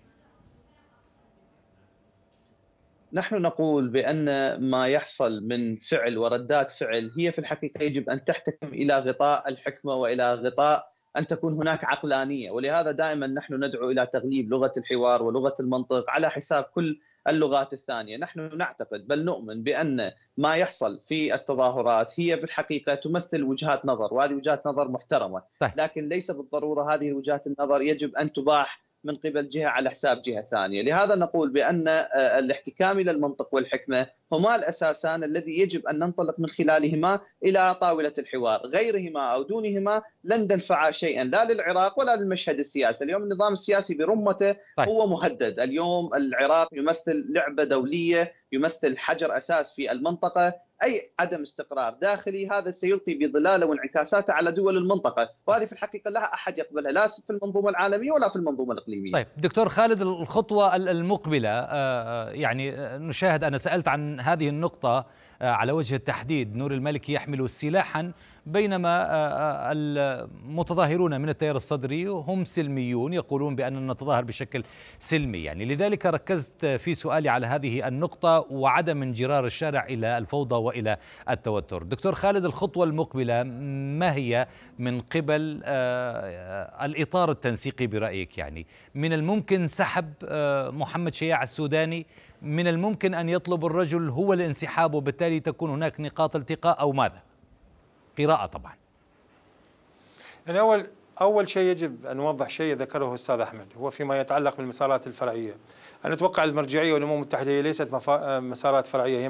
نحن نقول بان ما يحصل من فعل وردات فعل هي في الحقيقه يجب ان تحتكم الى غطاء الحكمه والى غطاء ان تكون هناك عقلانيه ولهذا دائما نحن ندعو الى تغليب لغه الحوار ولغه المنطق على حساب كل اللغات الثانيه، نحن نعتقد بل نؤمن بان ما يحصل في التظاهرات هي في الحقيقه تمثل وجهات نظر وهذه وجهات نظر محترمه، طيب. لكن ليس بالضروره هذه وجهات النظر يجب ان تباح من قبل جهه على حساب جهه ثانيه، لهذا نقول بان آه، الاحتكام الى المنطق والحكمه هما الاساسان الذي يجب ان ننطلق من خلالهما الى طاوله الحوار، غيرهما او دونهما لن تنفع شيئا لا للعراق ولا للمشهد السياسي، اليوم النظام السياسي برمته طيب. هو مهدد، اليوم العراق يمثل لعبه دوليه، يمثل حجر اساس في المنطقه، اي عدم استقرار داخلي هذا سيلقي بظلاله وانعكاساته على دول المنطقه، وهذه في الحقيقه لا احد يقبلها لا في المنظومه العالميه ولا في المنظومه الاقليميه. طيب دكتور خالد الخطوه المقبله آه، آه، يعني آه، نشاهد انا سالت عن هذه النقطه آه، على وجه التحديد نور الملكي يحمل سلاحا بينما آه، آه، المتظاهرون من التيار الصدري هم سلميون يقولون بأننا نتظاهر بشكل سلمي يعني لذلك ركزت في سؤالي على هذه النقطة وعدم انجرار الشارع إلى الفوضى وإلى التوتر دكتور خالد الخطوة المقبلة ما هي من قبل الإطار التنسيقي برأيك يعني من الممكن سحب محمد شياع السوداني من الممكن أن يطلب الرجل هو الانسحاب وبالتالي تكون هناك نقاط التقاء أو ماذا قراءة طبعا يعني أول أول شيء يجب أن نوضح شيء ذكره الأستاذ أحمد هو فيما يتعلق بالمسارات الفرعية أنا أتوقع المرجعية والأمم المتحدة هي ليست مسارات فرعية هي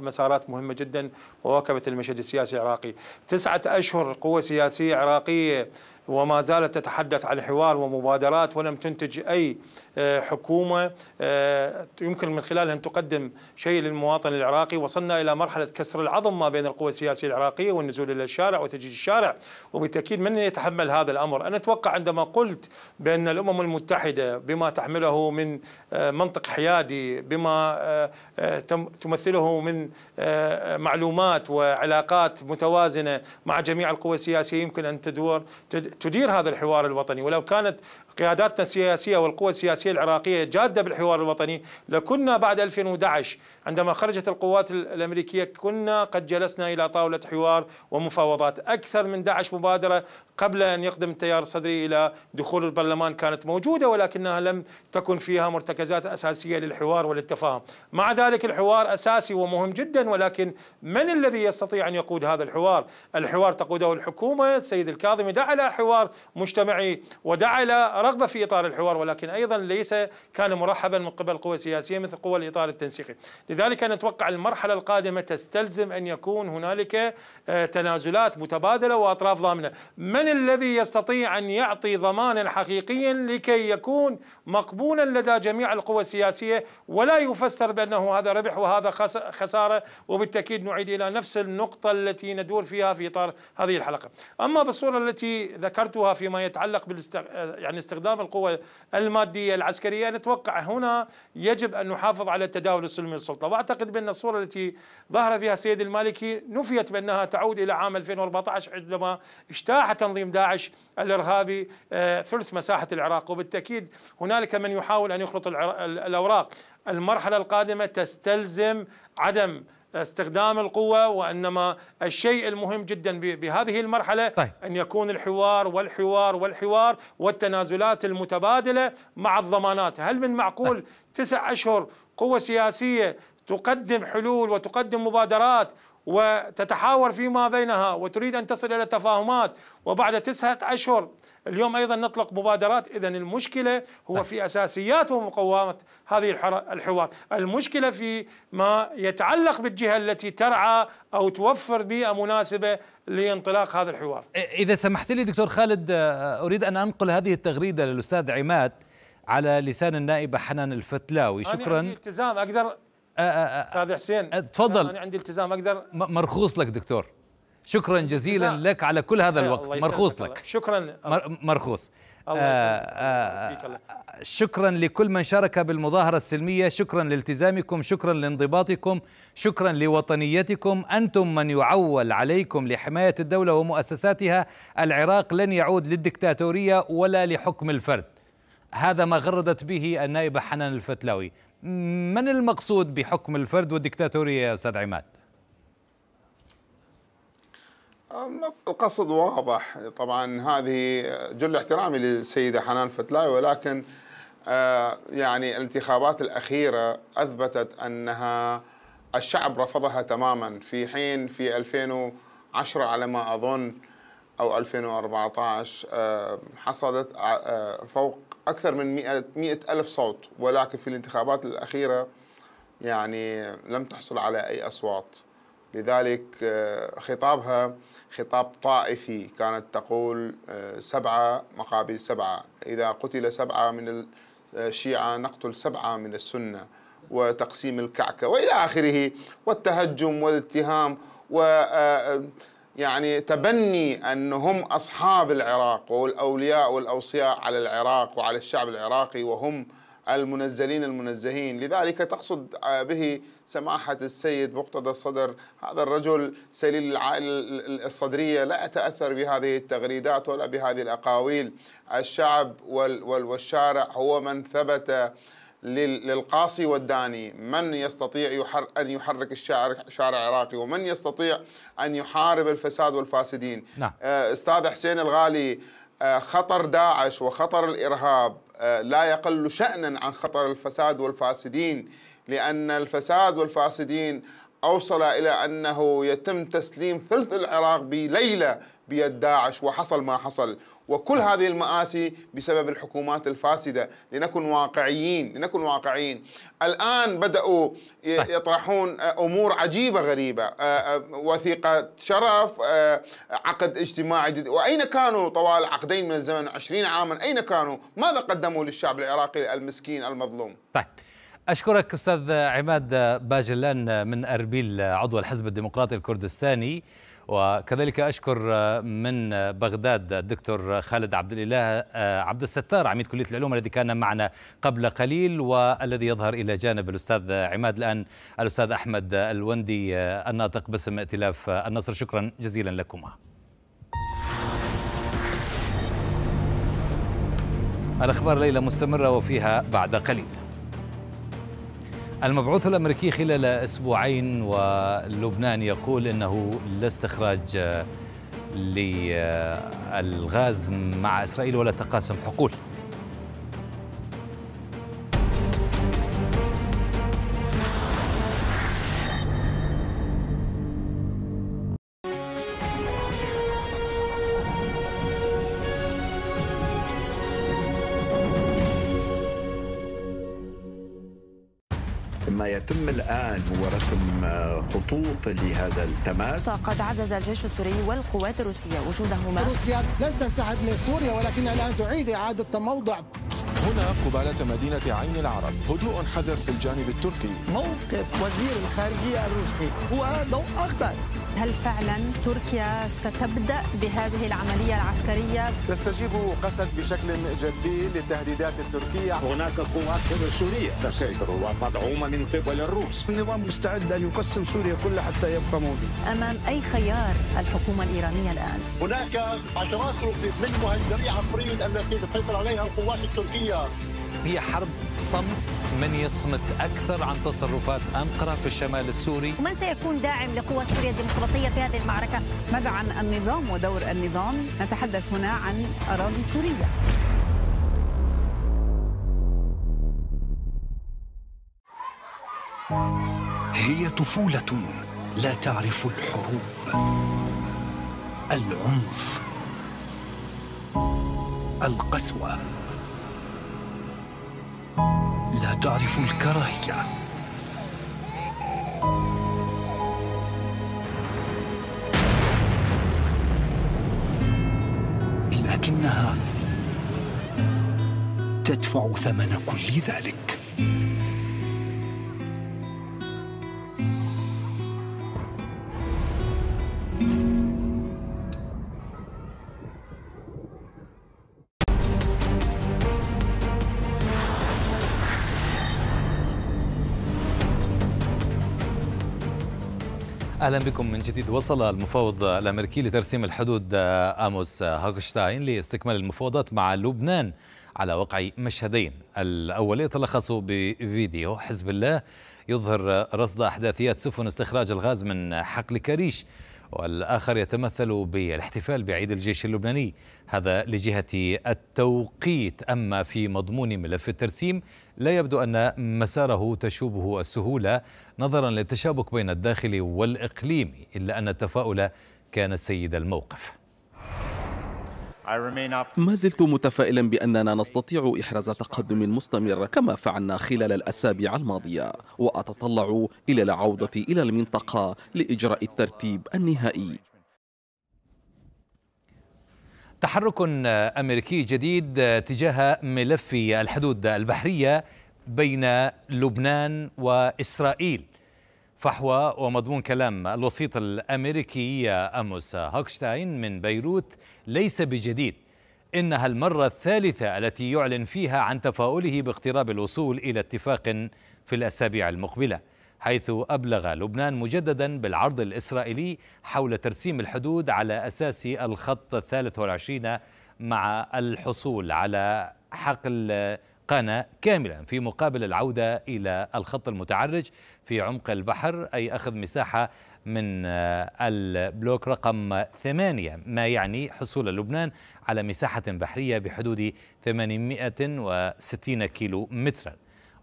مسارات مهمة جدا وواكبت المشهد السياسي العراقي تسعة أشهر قوة سياسية عراقية وما زالت تتحدث عن حوار ومبادرات ولم تنتج أي آه، حكومة آه، يمكن من خلالها أن تقدم شيء للمواطن العراقي وصلنا إلى مرحلة كسر العظم ما بين القوى السياسية العراقية والنزول إلى الشارع وتجديد الشارع وبالتأكيد من يتحمل هذا الأمر أنا أتوقع عندما قلت بأن الأمم المتحدة بما تحمله من آه، منطق حيادي بما تمثله من معلومات وعلاقات متوازنة مع جميع القوى السياسية يمكن أن تدور تدير هذا الحوار الوطني ولو كانت قياداتنا السياسية والقوى السياسية العراقية جادة بالحوار الوطني لكنا بعد 2011 عندما خرجت القوات الأمريكية كنا قد جلسنا إلى طاولة حوار ومفاوضات أكثر من 11 مبادرة قبل أن يقدم التيار الصدري إلى دخول البرلمان كانت موجودة ولكنها لم تكن فيها مرتكزات أساسية للحوار والتفاهم مع ذلك الحوار أساسي ومهم جدا ولكن من الذي يستطيع أن يقود هذا الحوار الحوار تقوده الحكومة السيد الكاظمي دعا إلى حوار مجتمعي ودعا إلى رغبة في إطار الحوار ولكن أيضا ليس كان مرحبا من قبل قوى سياسية مثل قوى الإطار التنسيقي لذلك نتوقع المرحلة القادمة تستلزم أن يكون هنالك آه، تنازلات متبادلة وأطراف ضامنة من الذي يستطيع أن يعطي ضمانا حقيقيا لكي يكون مقبولا لدى جميع القوى السياسية ولا يفسر بأنه هذا ربح وهذا خسارة وبالتأكيد نعيد إلى نفس النقطة التي ندور فيها في إطار هذه الحلقة أما بالصورة التي ذكرتها فيما يتعلق بالاست... آه، يعني استخدام القوة المادية العسكرية نتوقع هنا يجب أن نحافظ على التداول السلمي للسلطة وأعتقد بأن الصورة التي ظهر فيها السيد المالكي نفيت بأنها تعود إلى عام 2014 عندما اجتاح تنظيم داعش الإرهابي آه، ثلث مساحة العراق وبالتأكيد هنالك من يحاول أن يخلط الأوراق المرحلة القادمة تستلزم عدم استخدام القوة وإنما الشيء المهم جدا بهذه المرحلة طيب. أن يكون الحوار والحوار والحوار والتنازلات المتبادلة مع الضمانات هل من معقول طيب. تسع أشهر قوة سياسية تقدم حلول وتقدم مبادرات وتتحاور فيما بينها وتريد أن تصل إلى تفاهمات وبعد تسعة أشهر اليوم أيضا نطلق مبادرات إذا المشكلة هو في أساسيات ومقومات هذه الحوار المشكلة في ما يتعلق بالجهة التي ترعى أو توفر بيئة مناسبة لانطلاق هذا الحوار إذا سمحت لي دكتور خالد آه، أريد أن أنقل هذه التغريدة للأستاذ عماد على لسان النائبة حنان الفتلاوي شكرا أنا عندي التزام أقدر آه، آه، أستاذ حسين تفضل أنا عندي التزام أقدر مرخوص لك دكتور شكرا جزيلا جزاء. لك على كل هذا الوقت مرخوص لك شكرا مرخوص آه، الله آه شكرا لكل من شارك بالمظاهرة السلمية شكرا لالتزامكم شكرا لانضباطكم شكرا لوطنيتكم أنتم من يعول عليكم لحماية الدولة ومؤسساتها العراق لن يعود للدكتاتورية ولا لحكم الفرد هذا ما غردت به النائبة حنان الفتلاوي من المقصود بحكم الفرد والدكتاتورية يا أستاذ عماد؟ القصد واضح طبعا هذه جل احترامي للسيدة حنان فتلاي ولكن آه، يعني الانتخابات الأخيرة أثبتت أنها الشعب رفضها تماما في حين في 2010 على ما أظن أو 2014 آه، حصلت آه، فوق أكثر من 100 ألف صوت ولكن في الانتخابات الأخيرة يعني لم تحصل على أي أصوات لذلك آه، خطابها خطاب طائفي كانت تقول آه، سبعة مقابل سبعة إذا قتل سبعة من آه، الشيعة نقتل سبعة من السنة وتقسيم الكعكة وإلى آخره والتهجم والاتهام و يعني تبني أنهم أصحاب العراق والأولياء والأوصياء على العراق وعلى الشعب العراقي وهم المنزلين المنزهين لذلك تقصد آه، به سماحة السيد مقتدى الصدر هذا الرجل سليل العائلة الصدرية لا أتأثر بهذه التغريدات ولا بهذه الأقاويل الشعب والشارع هو من ثبت للقاصي والداني من يستطيع يحر أن يحرك الشارع شارع عراقي ومن يستطيع أن يحارب الفساد والفاسدين نعم. آه، أستاذ حسين الغالي آه، خطر داعش وخطر الارهاب آه، لا يقل شانا عن خطر الفساد والفاسدين لان الفساد والفاسدين اوصل الى انه يتم تسليم ثلث العراق بليله بيد داعش وحصل ما حصل وكل هذه المآسي بسبب الحكومات الفاسدة لنكن واقعيين لنكن واقعيين الآن بدأوا طيب. يطرحون آه، أمور عجيبة غريبة آه، آه، وثيقة شرف عقد اجتماعي جديد وأين كانوا طوال عقدين من الزمن 20 عاما أين كانوا ماذا قدموا للشعب العراقي المسكين المظلوم طيب أشكرك أستاذ عماد باجلان من أربيل عضو الحزب الديمقراطي الكردستاني وكذلك أشكر من بغداد الدكتور خالد عبد الإله آه، عبد الستار عميد كلية العلوم الذي كان معنا قبل قليل والذي يظهر إلى جانب الأستاذ عماد الآن الأستاذ أحمد الوندي آه، الناطق باسم ائتلاف النصر شكرا جزيلا لكما الأخبار ليلة مستمرة وفيها بعد قليل المبعوث الامريكي خلال اسبوعين ولبنان يقول انه لا استخراج آه، للغاز مع اسرائيل ولا تقاسم حقول خطوط لهذا التماس قد عزز الجيش السوري والقوات الروسية وجودهما روسيا لن تنسحب من سوريا ولكنها الآن تعيد إعادة تموضع هنا قبالة مدينة عين العرب هدوء حذر في الجانب التركي موقف وزير الخارجية الروسي هو لو أخضر هل فعلا تركيا ستبدأ بهذه العملية العسكرية؟ تستجيب قسد بشكل جدي للتهديدات التركية هناك قوات سورية تسيطر ومدعومة من قبل الروس النظام مستعد أن يقسم سوريا كلها حتى يبقى موجود أمام أي خيار الحكومة الإيرانية الآن؟ هناك عشرات من مهجري عقريين التي تسيطر عليها القوات التركية هي حرب صمت من يصمت أكثر عن تصرفات أنقرة في الشمال السوري ومن سيكون داعم لقوات سوريا الديمقراطية في هذه المعركة؟ ماذا عن النظام ودور النظام؟ نتحدث هنا عن أراضي سورية هي طفولة لا تعرف الحروب العنف القسوه لا تعرف الكراهية لكنها تدفع ثمن كل ذلك اهلا بكم من جديد وصل المفاوض الامريكي لترسيم الحدود آه، اموس آه، هاكشتاين لاستكمال المفاوضات مع لبنان على وقع مشهدين الاول يتلخص بفيديو حزب الله يظهر رصد احداثيات سفن استخراج الغاز من حقل كريش والآخر يتمثل بالاحتفال بعيد الجيش اللبناني هذا لجهة التوقيت أما في مضمون ملف الترسيم لا يبدو أن مساره تشوبه السهولة نظرا للتشابك بين الداخل والإقليمي إلا أن التفاؤل كان سيد الموقف ما زلت متفائلا بأننا نستطيع إحراز تقدم مستمر كما فعلنا خلال الأسابيع الماضية وأتطلع إلى العودة إلى المنطقة لإجراء الترتيب النهائي تحرك أمريكي جديد تجاه ملف الحدود البحرية بين لبنان وإسرائيل فحوى ومضمون كلام الوسيط الامريكي اموس هوكشتاين من بيروت ليس بجديد انها المره الثالثه التي يعلن فيها عن تفاؤله باقتراب الوصول الى اتفاق في الاسابيع المقبله حيث ابلغ لبنان مجددا بالعرض الاسرائيلي حول ترسيم الحدود على اساس الخط الثالث والعشرين مع الحصول على حقل قناة كاملا في مقابل العودة إلى الخط المتعرج في عمق البحر أي أخذ مساحة من آه، البلوك رقم ثمانية ما يعني حصول لبنان على مساحة بحرية بحدود 860 كيلو متراً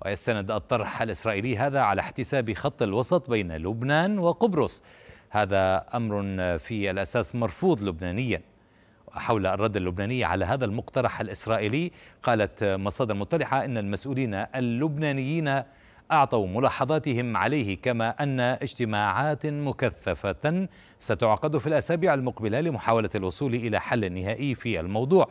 ويستند الطرح الإسرائيلي هذا على احتساب خط الوسط بين لبنان وقبرص هذا أمر في الأساس مرفوض لبنانياً حول الرد اللبناني على هذا المقترح الإسرائيلي قالت مصادر مطلعة أن المسؤولين اللبنانيين أعطوا ملاحظاتهم عليه كما أن اجتماعات مكثفة ستعقد في الأسابيع المقبلة لمحاولة الوصول إلى حل نهائي في الموضوع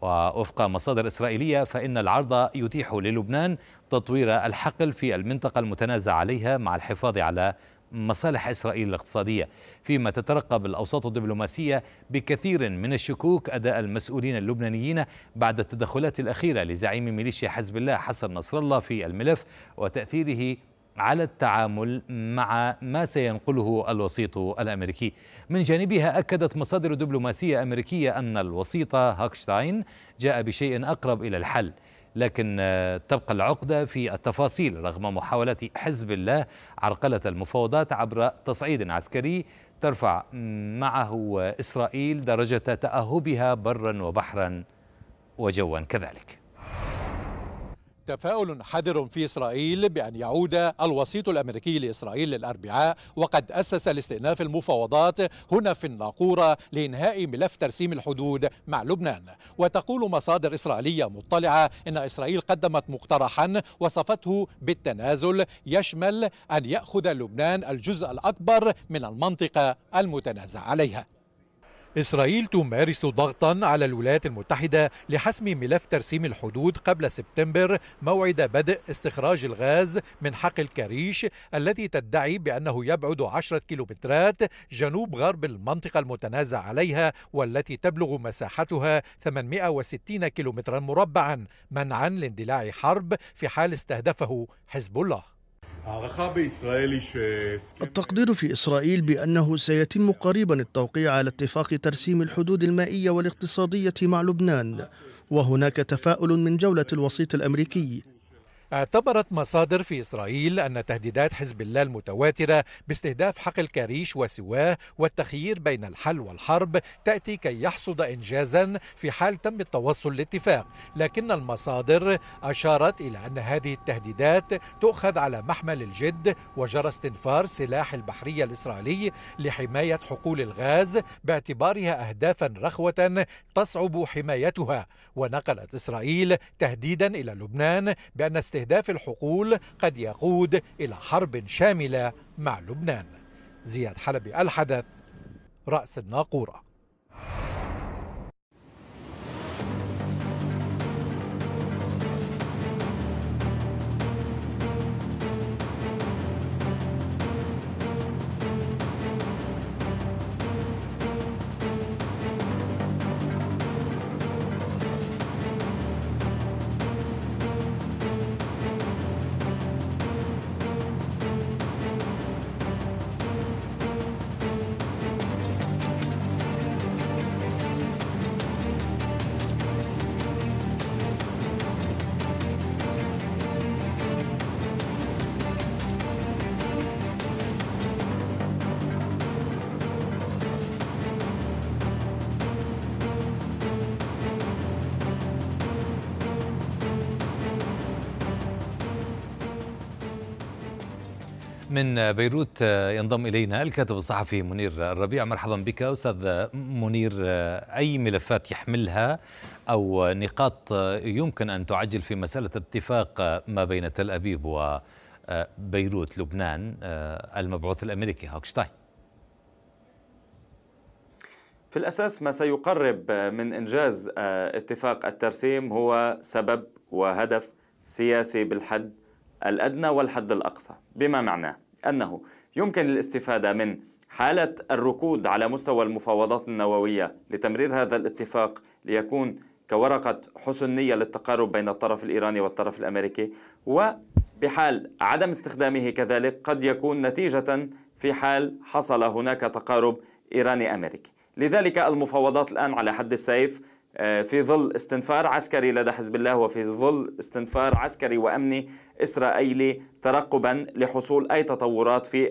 ووفق مصادر إسرائيلية فإن العرض يتيح للبنان تطوير الحقل في المنطقة المتنازع عليها مع الحفاظ على مصالح إسرائيل الاقتصادية فيما تترقب الأوساط الدبلوماسية بكثير من الشكوك أداء المسؤولين اللبنانيين بعد التدخلات الأخيرة لزعيم ميليشيا حزب الله حسن نصر الله في الملف وتأثيره على التعامل مع ما سينقله الوسيط الامريكي. من جانبها اكدت مصادر دبلوماسيه امريكيه ان الوسيط هاكشتاين جاء بشيء اقرب الى الحل لكن آه، تبقى العقدة في التفاصيل رغم محاولة حزب الله عرقلة المفاوضات عبر تصعيد عسكري ترفع معه إسرائيل درجة تأهبها برا وبحرا وجوا كذلك تفاؤل حذر في إسرائيل بأن يعود الوسيط الأمريكي لإسرائيل الأربعاء وقد أسس لاستئناف المفاوضات هنا في الناقورة لإنهاء ملف ترسيم الحدود مع لبنان وتقول مصادر إسرائيلية مطلعة إن إسرائيل قدمت مقترحا وصفته بالتنازل يشمل أن يأخذ لبنان الجزء الأكبر من المنطقة المتنازع عليها إسرائيل تمارس ضغطا على الولايات المتحدة لحسم ملف ترسيم الحدود قبل سبتمبر موعد بدء استخراج الغاز من حق الكريش الذي تدعي بأنه يبعد عشرة كيلومترات جنوب غرب المنطقة المتنازع عليها والتي تبلغ مساحتها 860 كيلومترا مربعا منعا لاندلاع حرب في حال استهدفه حزب الله التقدير في إسرائيل بأنه سيتم قريبا التوقيع على اتفاق ترسيم الحدود المائية والاقتصادية مع لبنان وهناك تفاؤل من جولة الوسيط الأمريكي اعتبرت مصادر في إسرائيل أن تهديدات حزب الله المتواترة باستهداف حقل كاريش وسواه والتخيير بين الحل والحرب تأتي كي يحصد إنجازا في حال تم التوصل لاتفاق لكن المصادر أشارت إلى أن هذه التهديدات تؤخذ على محمل الجد وجرى استنفار سلاح البحرية الإسرائيلي لحماية حقول الغاز باعتبارها أهدافا رخوة تصعب حمايتها ونقلت إسرائيل تهديدا إلى لبنان بأن استهداف استهداف الحقول قد يقود إلى حرب شاملة مع لبنان زياد حلبي الحدث رأس الناقورة من بيروت ينضم الينا الكاتب الصحفي منير الربيع مرحبا بك استاذ منير اي ملفات يحملها او نقاط يمكن ان تعجل في مساله اتفاق ما بين تل ابيب وبيروت لبنان المبعوث الامريكي هوكشتاين في الاساس ما سيقرب من انجاز اتفاق الترسيم هو سبب وهدف سياسي بالحد الادنى والحد الاقصى بما معناه أنه يمكن الاستفادة من حالة الركود على مستوى المفاوضات النووية لتمرير هذا الاتفاق ليكون كورقة حسن نية للتقارب بين الطرف الإيراني والطرف الأمريكي وبحال عدم استخدامه كذلك قد يكون نتيجة في حال حصل هناك تقارب إيراني أمريكي لذلك المفاوضات الآن على حد السيف آه، في ظل استنفار عسكري لدى حزب الله وفي ظل استنفار عسكري وامني اسرائيلي ترقبا لحصول اي تطورات في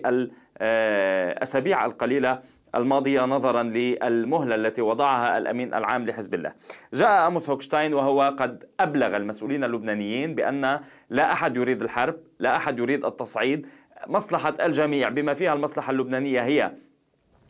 آه، الاسابيع القليله الماضيه نظرا للمهله التي وضعها الامين العام لحزب الله. جاء اموس هوكشتاين وهو قد ابلغ المسؤولين اللبنانيين بان لا احد يريد الحرب، لا احد يريد التصعيد، مصلحه الجميع بما فيها المصلحه اللبنانيه هي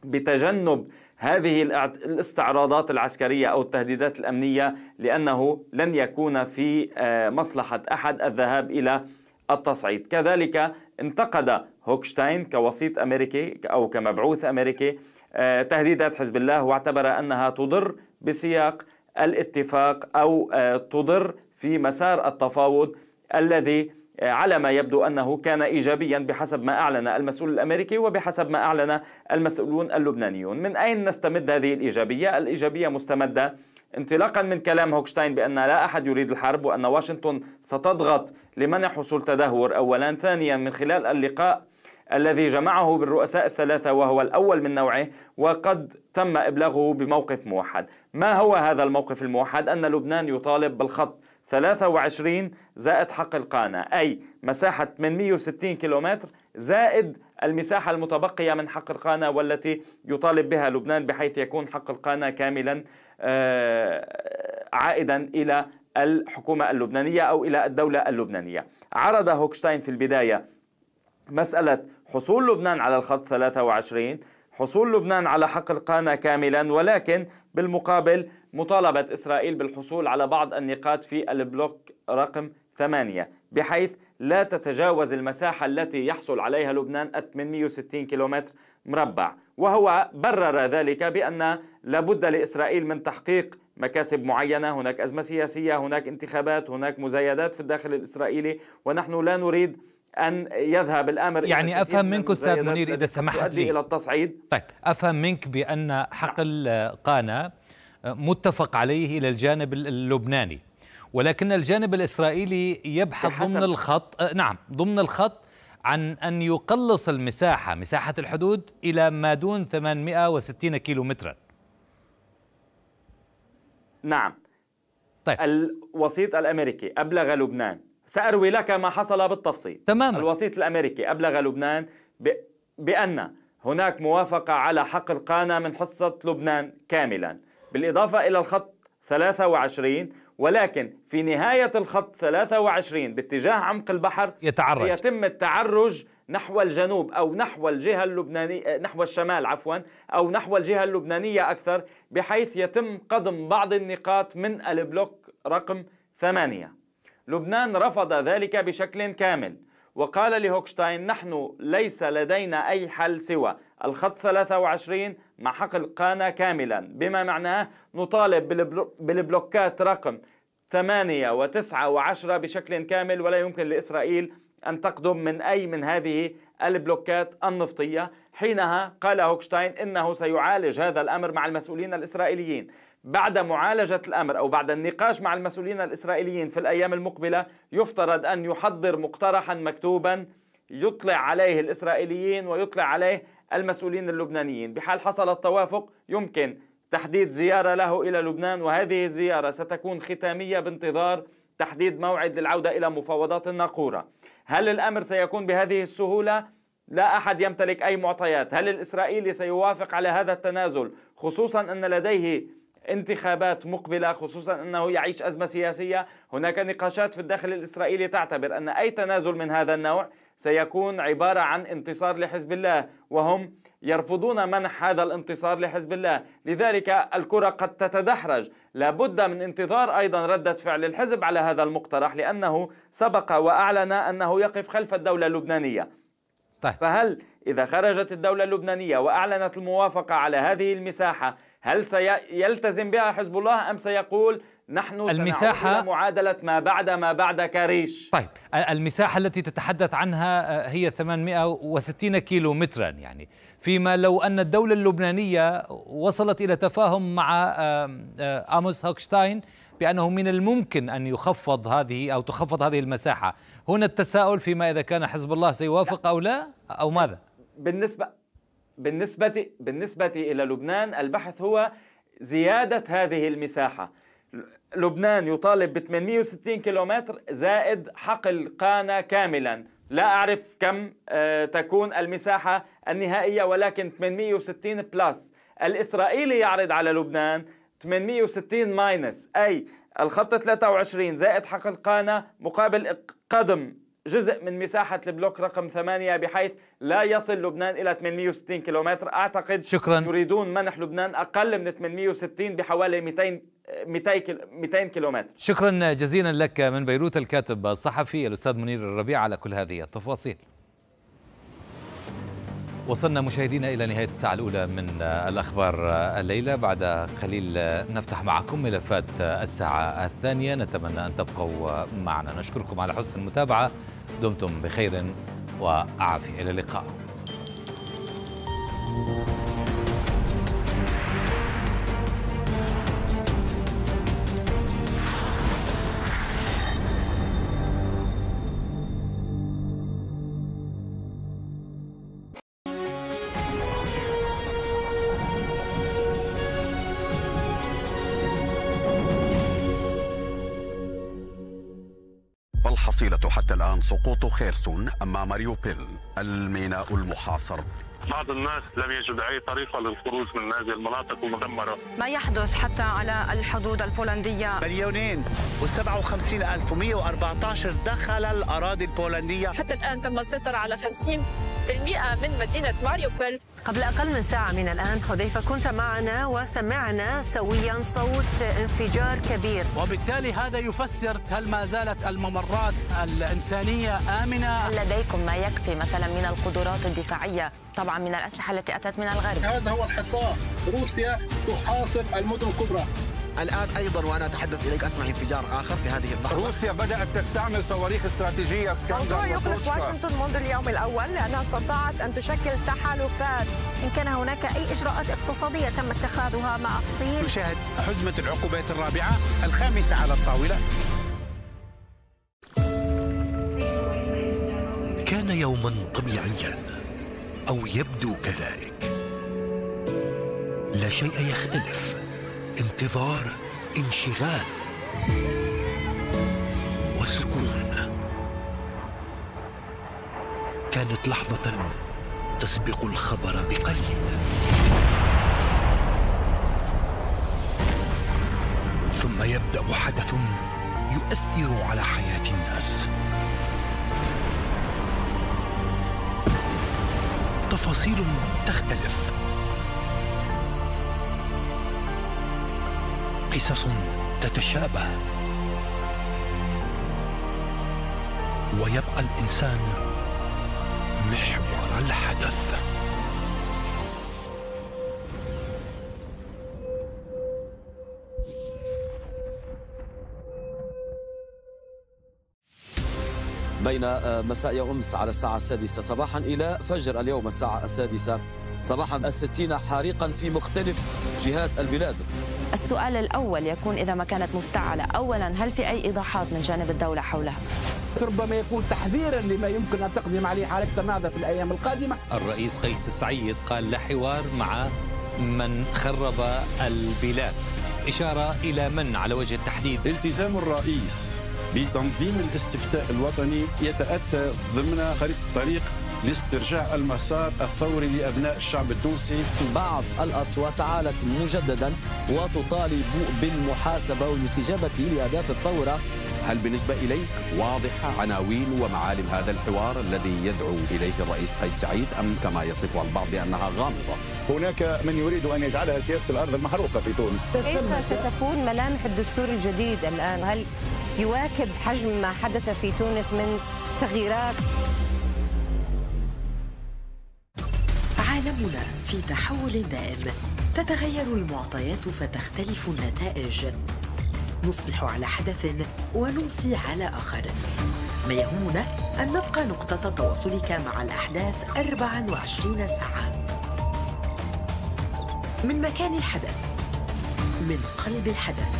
بتجنب هذه الاستعراضات العسكرية أو التهديدات الأمنية لأنه لن يكون في آه، مصلحة أحد الذهاب إلى التصعيد كذلك انتقد هوكشتاين كوسيط أمريكي أو كمبعوث أمريكي آه، تهديدات حزب الله واعتبر أنها تضر بسياق الاتفاق أو آه، تضر في مسار التفاوض الذي على ما يبدو أنه كان إيجابيا بحسب ما أعلن المسؤول الأمريكي وبحسب ما أعلن المسؤولون اللبنانيون من أين نستمد هذه الإيجابية؟ الإيجابية مستمدة انطلاقا من كلام هوكشتاين بأن لا أحد يريد الحرب وأن واشنطن ستضغط لمنع حصول تدهور أولا ثانيا من خلال اللقاء الذي جمعه بالرؤساء الثلاثة وهو الأول من نوعه وقد تم إبلاغه بموقف موحد ما هو هذا الموقف الموحد أن لبنان يطالب بالخط 23 زائد حق القانة أي مساحة 860 كيلومتر زائد المساحة المتبقية من حق القانة والتي يطالب بها لبنان بحيث يكون حق القانة كاملا آه، عائدا إلى الحكومة اللبنانية أو إلى الدولة اللبنانية عرض هوكشتاين في البداية مسألة حصول لبنان على الخط 23 حصول لبنان على حق القانة كاملا ولكن بالمقابل مطالبة إسرائيل بالحصول على بعض النقاط في البلوك رقم ثمانية بحيث لا تتجاوز المساحة التي يحصل عليها لبنان 860 كيلومتر مربع وهو برر ذلك بأن لابد لإسرائيل من تحقيق مكاسب معينة هناك أزمة سياسية هناك انتخابات هناك مزايدات في الداخل الإسرائيلي ونحن لا نريد أن يذهب الأمر يعني أفهم منك أستاذ منير إذا سمحت لي إلى التصعيد طيب أفهم منك بأن حقل نعم. قانا متفق عليه إلى الجانب اللبناني ولكن الجانب الإسرائيلي يبحث ضمن الخط آه، نعم ضمن الخط عن أن يقلص المساحة مساحة الحدود إلى ما دون 860 كيلو مترا نعم طيب. الوسيط الأمريكي أبلغ لبنان سأروي لك ما حصل بالتفصيل تماما الوسيط الأمريكي أبلغ لبنان ب... بأن هناك موافقة على حق القانة من حصة لبنان كاملا بالإضافة إلى الخط 23 ولكن في نهاية الخط 23 باتجاه عمق البحر يتعرج يتم التعرج نحو الجنوب أو نحو الجهة اللبنانية نحو الشمال عفوا أو نحو الجهة اللبنانية أكثر بحيث يتم قضم بعض النقاط من البلوك رقم 8 لبنان رفض ذلك بشكل كامل وقال لهوكشتاين نحن ليس لدينا أي حل سوى الخط 23 مع حقل قانا كاملا بما معناه نطالب بالبلوكات رقم 8 و9 و10 بشكل كامل ولا يمكن لإسرائيل أن تقدم من أي من هذه البلوكات النفطية حينها قال هوكشتاين إنه سيعالج هذا الأمر مع المسؤولين الإسرائيليين بعد معالجة الأمر أو بعد النقاش مع المسؤولين الإسرائيليين في الأيام المقبلة يفترض أن يحضر مقترحا مكتوبا يطلع عليه الإسرائيليين ويطلع عليه المسؤولين اللبنانيين بحال حصل التوافق يمكن تحديد زيارة له إلى لبنان وهذه الزيارة ستكون ختامية بانتظار تحديد موعد للعودة إلى مفاوضات الناقورة هل الأمر سيكون بهذه السهولة؟ لا أحد يمتلك أي معطيات هل الإسرائيلي سيوافق على هذا التنازل خصوصا أن لديه انتخابات مقبلة خصوصا أنه يعيش أزمة سياسية هناك نقاشات في الداخل الإسرائيلي تعتبر أن أي تنازل من هذا النوع سيكون عبارة عن انتصار لحزب الله وهم يرفضون منح هذا الانتصار لحزب الله لذلك الكرة قد تتدحرج لابد من انتظار أيضا ردة فعل الحزب على هذا المقترح لأنه سبق وأعلن أنه يقف خلف الدولة اللبنانية طيب. فهل إذا خرجت الدولة اللبنانية وأعلنت الموافقة على هذه المساحة هل سيلتزم بها حزب الله أم سيقول نحن المساحة معادلة ما بعد ما بعد كاريش طيب المساحة التي تتحدث عنها آه، هي 860 كيلو مترا يعني فيما لو أن الدولة اللبنانية وصلت إلى تفاهم مع آه، أموس هوكشتاين بأنه من الممكن أن يخفض هذه أو تخفض هذه المساحة هنا التساؤل فيما إذا كان حزب الله سيوافق لا. أو لا أو ماذا بالنسبة بالنسبة بالنسبة إلى لبنان البحث هو زيادة هذه المساحة لبنان يطالب ب 860 كيلومتر زائد حقل قانا كاملا لا أعرف كم آه، تكون المساحة النهائية ولكن 860 بلس الإسرائيلي يعرض على لبنان 860 ماينس أي الخط 23 زائد حقل قانا مقابل قدم جزء من مساحة البلوك رقم ثمانية بحيث لا يصل لبنان إلى 860 كيلومتر أعتقد شكرا يريدون منح لبنان أقل من 860 بحوالي 200 200 كيلومتر شكرا جزيلا لك من بيروت الكاتب الصحفي الأستاذ منير الربيع على كل هذه التفاصيل وصلنا مشاهدينا إلى نهاية الساعة الأولى من الأخبار الليلة بعد قليل نفتح معكم ملفات الساعة الثانية نتمنى أن تبقوا معنا نشكركم على حسن المتابعة دمتم بخير وعافية إلى اللقاء الآن سقوط خيرسون أمام ماريوبيل الميناء المحاصر بعض الناس لم يجد أي طريقة للخروج من هذه المناطق المدمرة ما يحدث حتى على الحدود البولندية مليونين و57 ألف دخل الأراضي البولندية حتى الآن تم السيطرة على 50 من مدينة ماريوبل قبل أقل من ساعة من الآن حذيفة كنت معنا وسمعنا سويا صوت انفجار كبير وبالتالي هذا يفسر هل ما زالت الممرات الإنسانية آمنة؟ هل لديكم ما يكفي مثلا من القدرات الدفاعية طبعا من الأسلحة التي أتت من الغرب؟ هذا هو الحصار روسيا تحاصر المدن الكبرى الآن أيضا وأنا أتحدث إليك أسمع انفجار آخر في هذه اللحظة روسيا بدأت تستعمل صواريخ استراتيجية اسكندر موضوع يقلق واشنطن منذ اليوم الأول لأنها استطاعت أن تشكل تحالفات إن كان هناك أي إجراءات اقتصادية تم اتخاذها مع الصين نشاهد حزمة العقوبات الرابعة الخامسة على الطاولة كان يوما طبيعيا أو يبدو كذلك لا شيء يختلف انتظار انشغال وسكون كانت لحظة تسبق الخبر بقليل ثم يبدأ حدث يؤثر على حياة الناس تفاصيل تختلف قصص تتشابه ويبقى الانسان محور الحدث بين آه، مساء أمس على الساعة السادسة صباحا إلى فجر اليوم الساعة السادسة صباحا الستين حريقا في مختلف جهات البلاد السؤال الأول يكون إذا ما كانت مفتعلة أولا هل في أي إيضاحات من جانب الدولة حولها؟ ربما يكون تحذيرا لما يمكن أن تقدم عليه حالة ماذا في الأيام القادمة الرئيس قيس سعيد قال لا حوار مع من خرب البلاد إشارة إلى من على وجه التحديد التزام الرئيس بتنظيم الاستفتاء الوطني يتأتى ضمن خريطة الطريق لاسترجاع المسار الثوري لأبناء الشعب التونسي بعض الأصوات عالت مجددا وتطالب بالمحاسبة والاستجابة لأهداف الثورة هل بالنسبة إليك واضحة عناوين ومعالم هذا الحوار الذي يدعو إليه الرئيس قيس سعيد أم كما يصفها البعض بأنها غامضة هناك من يريد أن يجعلها سياسة الأرض المحروقة في تونس كيف ستكون ملامح الدستور الجديد الآن هل يواكب حجم ما حدث في تونس من تغييرات عالمنا في تحول دائم تتغير المعطيات فتختلف النتائج نصبح على حدث ونمسي على اخر ما يهمنا ان نبقى نقطه تواصلك مع الاحداث 24 ساعه من مكان الحدث من قلب الحدث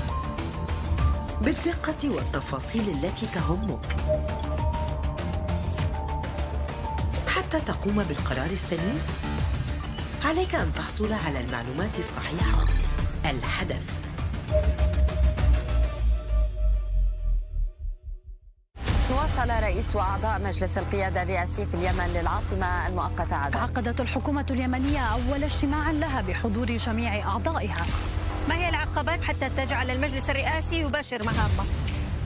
بالدقه والتفاصيل التي تهمك حتى تقوم بالقرار السليم عليك أن تحصل على المعلومات الصحيحة الحدث وصل رئيس واعضاء مجلس القياده الرئاسي في اليمن للعاصمه المؤقته عدن. عقدت الحكومه اليمنيه اول اجتماع لها بحضور جميع اعضائها. ما هي العقبات حتى تجعل المجلس الرئاسي يباشر مهامه؟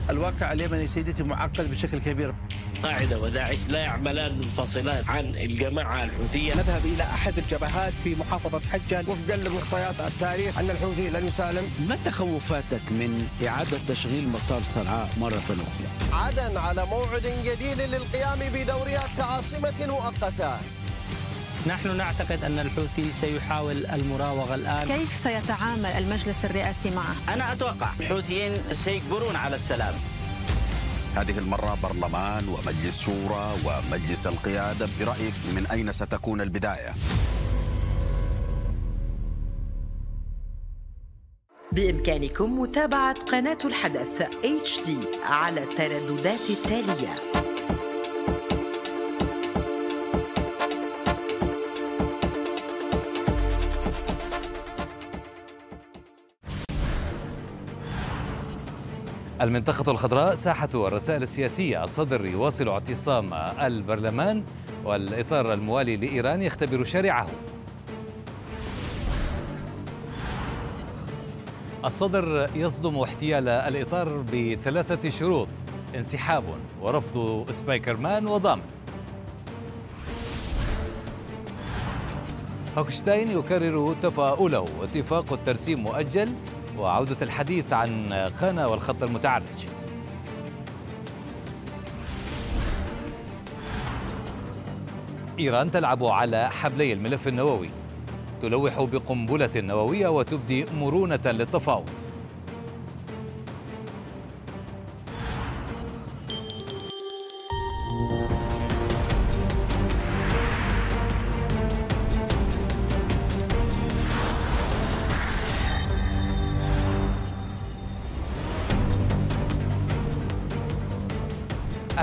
الواقع اليمني سيدتي معقد بشكل كبير. القاعدة وداعش لا يعملان منفصلان عن الجماعة الحوثية نذهب إلى أحد الجبهات في محافظة حجة وفقا لمعطيات التاريخ أن الحوثي لن يسالم ما تخوفاتك من إعادة تشغيل مطار صنعاء مرة أخرى؟ عدن على موعد جديد للقيام بدورها كعاصمة مؤقتة نحن نعتقد أن الحوثي سيحاول المراوغة الآن كيف سيتعامل المجلس الرئاسي معه؟ أنا أتوقع الحوثيين سيجبرون على السلام هذه المرة برلمان ومجلس شورى ومجلس القيادة برأيك من أين ستكون البداية؟ بإمكانكم متابعة قناة الحدث HD على الترددات التالية المنطقة الخضراء ساحة الرسائل السياسية الصدر يواصل اعتصام البرلمان والإطار الموالي لإيران يختبر شارعه الصدر يصدم احتيال الإطار بثلاثة شروط انسحاب ورفض سبايكرمان وضامن هوكشتاين يكرر تفاؤله اتفاق الترسيم مؤجل وعودة الحديث عن قانا والخط المتعرج إيران تلعب على حبلي الملف النووي تلوح بقنبلة نووية وتبدي مرونة للتفاوض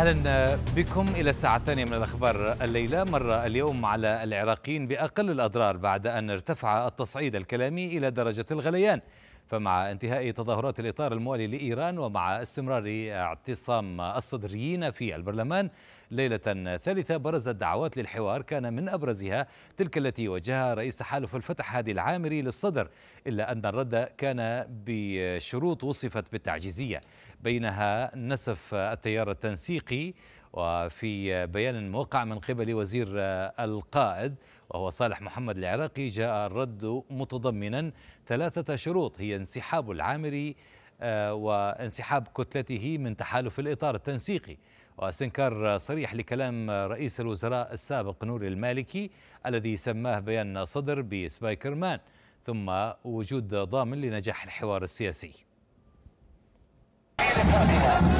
أهلا بكم إلى الساعة الثانية من الأخبار الليلة مر اليوم على العراقيين بأقل الأضرار بعد أن ارتفع التصعيد الكلامي إلى درجة الغليان فمع انتهاء تظاهرات الإطار الموالي لإيران ومع استمرار اعتصام الصدريين في البرلمان ليلة ثالثة برزت دعوات للحوار كان من أبرزها تلك التي وجهها رئيس تحالف الفتح هادي العامري للصدر إلا أن الرد كان بشروط وصفت بالتعجيزية بينها نسف التيار التنسيقي وفي بيان موقع من قبل وزير القائد وهو صالح محمد العراقي جاء الرد متضمنا ثلاثة شروط هي انسحاب العامري آه، وانسحاب كتلته من تحالف الإطار التنسيقي واستنكار صريح لكلام رئيس الوزراء السابق نوري المالكي الذي سماه بيان صدر بسبايكر مان ثم وجود ضامن لنجاح الحوار السياسي حياتكم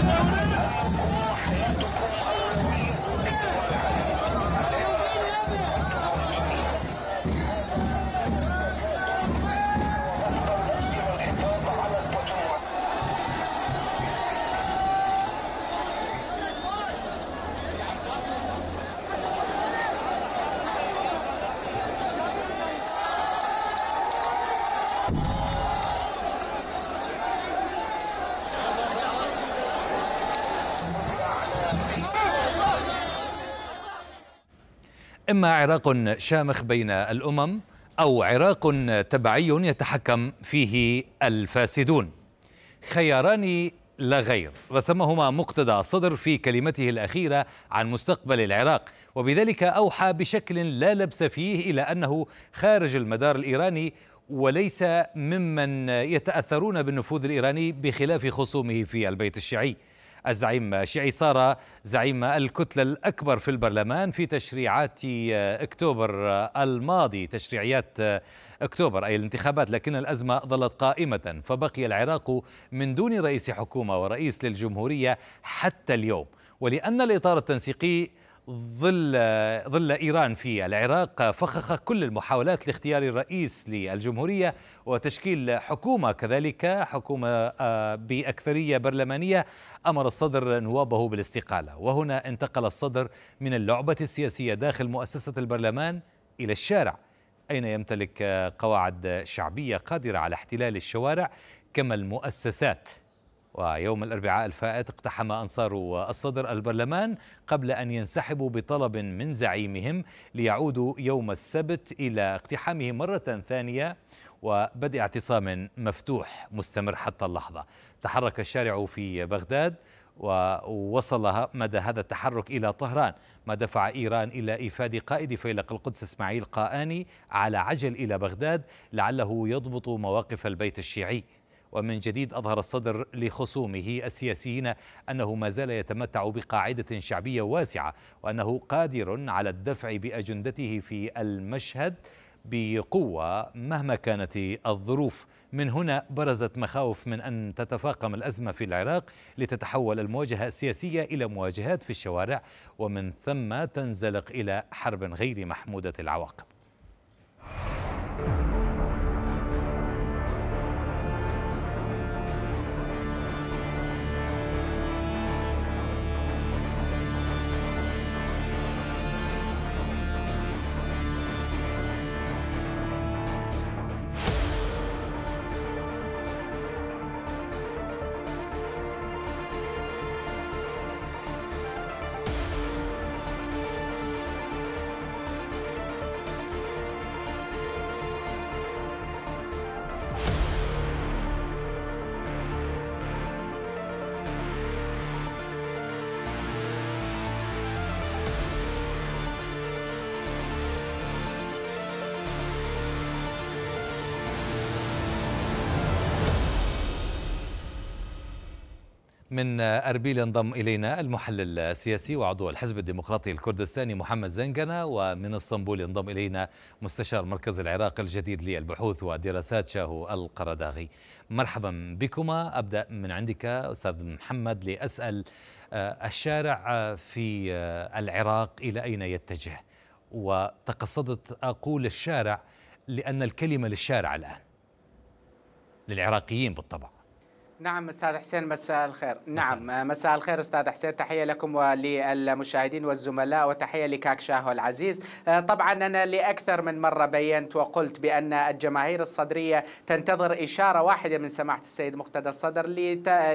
إما عراق شامخ بين الأمم أو عراق تبعي يتحكم فيه الفاسدون خياران لا غير رسمهما مقتدى الصدر في كلمته الأخيرة عن مستقبل العراق وبذلك أوحى بشكل لا لبس فيه إلى أنه خارج المدار الإيراني وليس ممن يتأثرون بالنفوذ الإيراني بخلاف خصومه في البيت الشيعي الزعيم الشيعي صار زعيم الكتلة الأكبر في البرلمان في تشريعات أكتوبر الماضي تشريعيات أكتوبر أي الانتخابات لكن الأزمة ظلت قائمة فبقي العراق من دون رئيس حكومة ورئيس للجمهورية حتى اليوم ولأن الإطار التنسيقي ظل ظل ايران في العراق فخخ كل المحاولات لاختيار الرئيس للجمهوريه وتشكيل حكومه كذلك حكومه آه، باكثريه برلمانيه امر الصدر نوابه بالاستقاله وهنا انتقل الصدر من اللعبه السياسيه داخل مؤسسه البرلمان الى الشارع اين يمتلك آه، قواعد شعبيه قادره على احتلال الشوارع كما المؤسسات ويوم الأربعاء الفائت اقتحم أنصار الصدر البرلمان قبل أن ينسحبوا بطلب من زعيمهم ليعودوا يوم السبت إلى اقتحامه مرة ثانية وبدء اعتصام مفتوح مستمر حتى اللحظة تحرك الشارع في بغداد ووصل مدى هذا التحرك إلى طهران ما دفع إيران إلى إيفاد قائد فيلق القدس إسماعيل قاني على عجل إلى بغداد لعله يضبط مواقف البيت الشيعي ومن جديد أظهر الصدر لخصومه السياسيين أنه ما زال يتمتع بقاعدة شعبية واسعة وأنه قادر على الدفع بأجندته في المشهد بقوة مهما كانت الظروف من هنا برزت مخاوف من أن تتفاقم الأزمة في العراق لتتحول المواجهة السياسية إلى مواجهات في الشوارع ومن ثم تنزلق إلى حرب غير محمودة العواقب من أربيل انضم إلينا المحلل السياسي وعضو الحزب الديمقراطي الكردستاني محمد زنجنة ومن اسطنبول انضم إلينا مستشار مركز العراق الجديد للبحوث والدراسات شاهو القرداغي مرحبا بكما أبدأ من عندك أستاذ محمد لأسأل آه، الشارع في آه، العراق إلى أين يتجه وتقصدت أقول الشارع لأن الكلمة للشارع الآن للعراقيين بالطبع نعم استاذ حسين مساء الخير نعم مساء, الخير استاذ حسين تحيه لكم وللمشاهدين والزملاء وتحيه لكاك شاهو العزيز آه، طبعا انا لاكثر من مره بينت وقلت بان الجماهير الصدريه تنتظر اشاره واحده من سماحه السيد مقتدى الصدر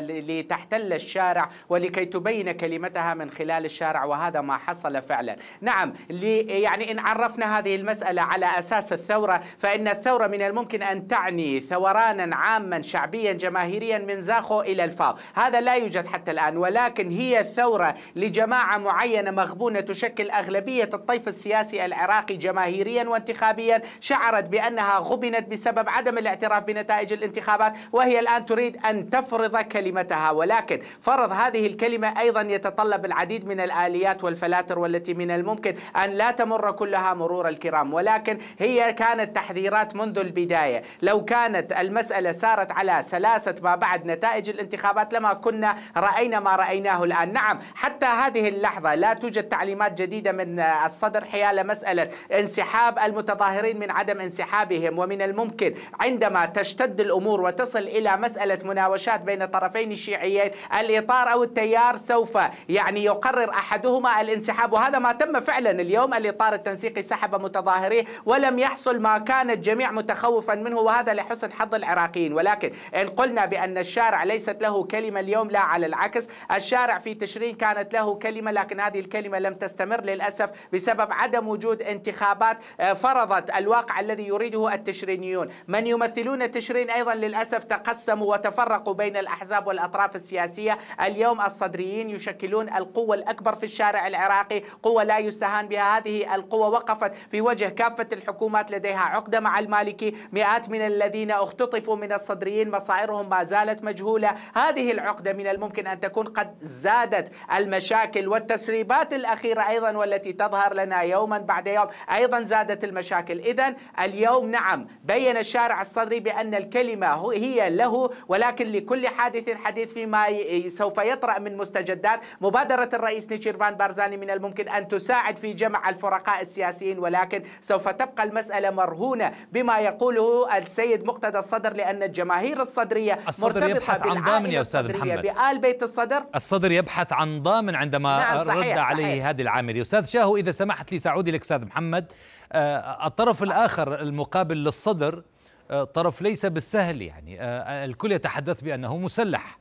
لتحتل الشارع ولكي تبين كلمتها من خلال الشارع وهذا ما حصل فعلا نعم يعني ان عرفنا هذه المساله على اساس الثوره فان الثوره من الممكن ان تعني ثورانا عاما شعبيا جماهيريا من استنزاخه إلى الفاو هذا لا يوجد حتى الآن ولكن هي ثورة لجماعة معينة مغبونة تشكل أغلبية الطيف السياسي العراقي جماهيريا وانتخابيا شعرت بأنها غبنت بسبب عدم الاعتراف بنتائج الانتخابات وهي الآن تريد أن تفرض كلمتها ولكن فرض هذه الكلمة أيضا يتطلب العديد من الآليات والفلاتر والتي من الممكن أن لا تمر كلها مرور الكرام ولكن هي كانت تحذيرات منذ البداية لو كانت المسألة سارت على سلاسة ما بعد نتائج الانتخابات لما كنا رأينا ما رأيناه الآن نعم حتى هذه اللحظة لا توجد تعليمات جديدة من آه، الصدر حيال مسألة انسحاب المتظاهرين من عدم انسحابهم ومن الممكن عندما تشتد الأمور وتصل إلى مسألة مناوشات بين طرفين الشيعيين الإطار أو التيار سوف يعني يقرر أحدهما الانسحاب وهذا ما تم فعلا اليوم الإطار التنسيقي سحب متظاهريه ولم يحصل ما كان الجميع متخوفا منه وهذا لحسن حظ العراقيين ولكن إن قلنا بأن الشعب الشارع ليست له كلمة اليوم لا على العكس الشارع في تشرين كانت له كلمة لكن هذه الكلمة لم تستمر للأسف بسبب عدم وجود انتخابات آه، فرضت الواقع الذي يريده التشرينيون من يمثلون تشرين أيضا للأسف تقسموا وتفرقوا بين الأحزاب والأطراف السياسية اليوم الصدريين يشكلون القوة الأكبر في الشارع العراقي قوة لا يستهان بها هذه القوة وقفت في وجه كافة الحكومات لديها عقدة مع المالكي مئات من الذين اختطفوا من الصدريين مصائرهم ما زالت كانت مجهولة هذه العقدة من الممكن أن تكون قد زادت المشاكل والتسريبات الأخيرة أيضا والتي تظهر لنا يوما بعد يوم أيضا زادت المشاكل إذا اليوم نعم بين الشارع الصدري بأن الكلمة هي له ولكن لكل حادث حديث فيما سوف يطرأ من مستجدات مبادرة الرئيس نيشيرفان بارزاني من الممكن أن تساعد في جمع الفرقاء السياسيين ولكن سوف تبقى المسألة مرهونة بما يقوله السيد مقتدى الصدر لأن الجماهير الصدرية الصدر الصدر يبحث عن ضامن يا أستاذ محمد بآل بيت الصدر الصدر يبحث عن ضامن عندما نعم صحيح رد صحيح عليه هذه العامله أستاذ شاهو إذا سمحت لي سعودي لك أستاذ محمد آه، الطرف الآخر المقابل للصدر آه، طرف ليس بالسهل يعني آه، الكل يتحدث بأنه مسلح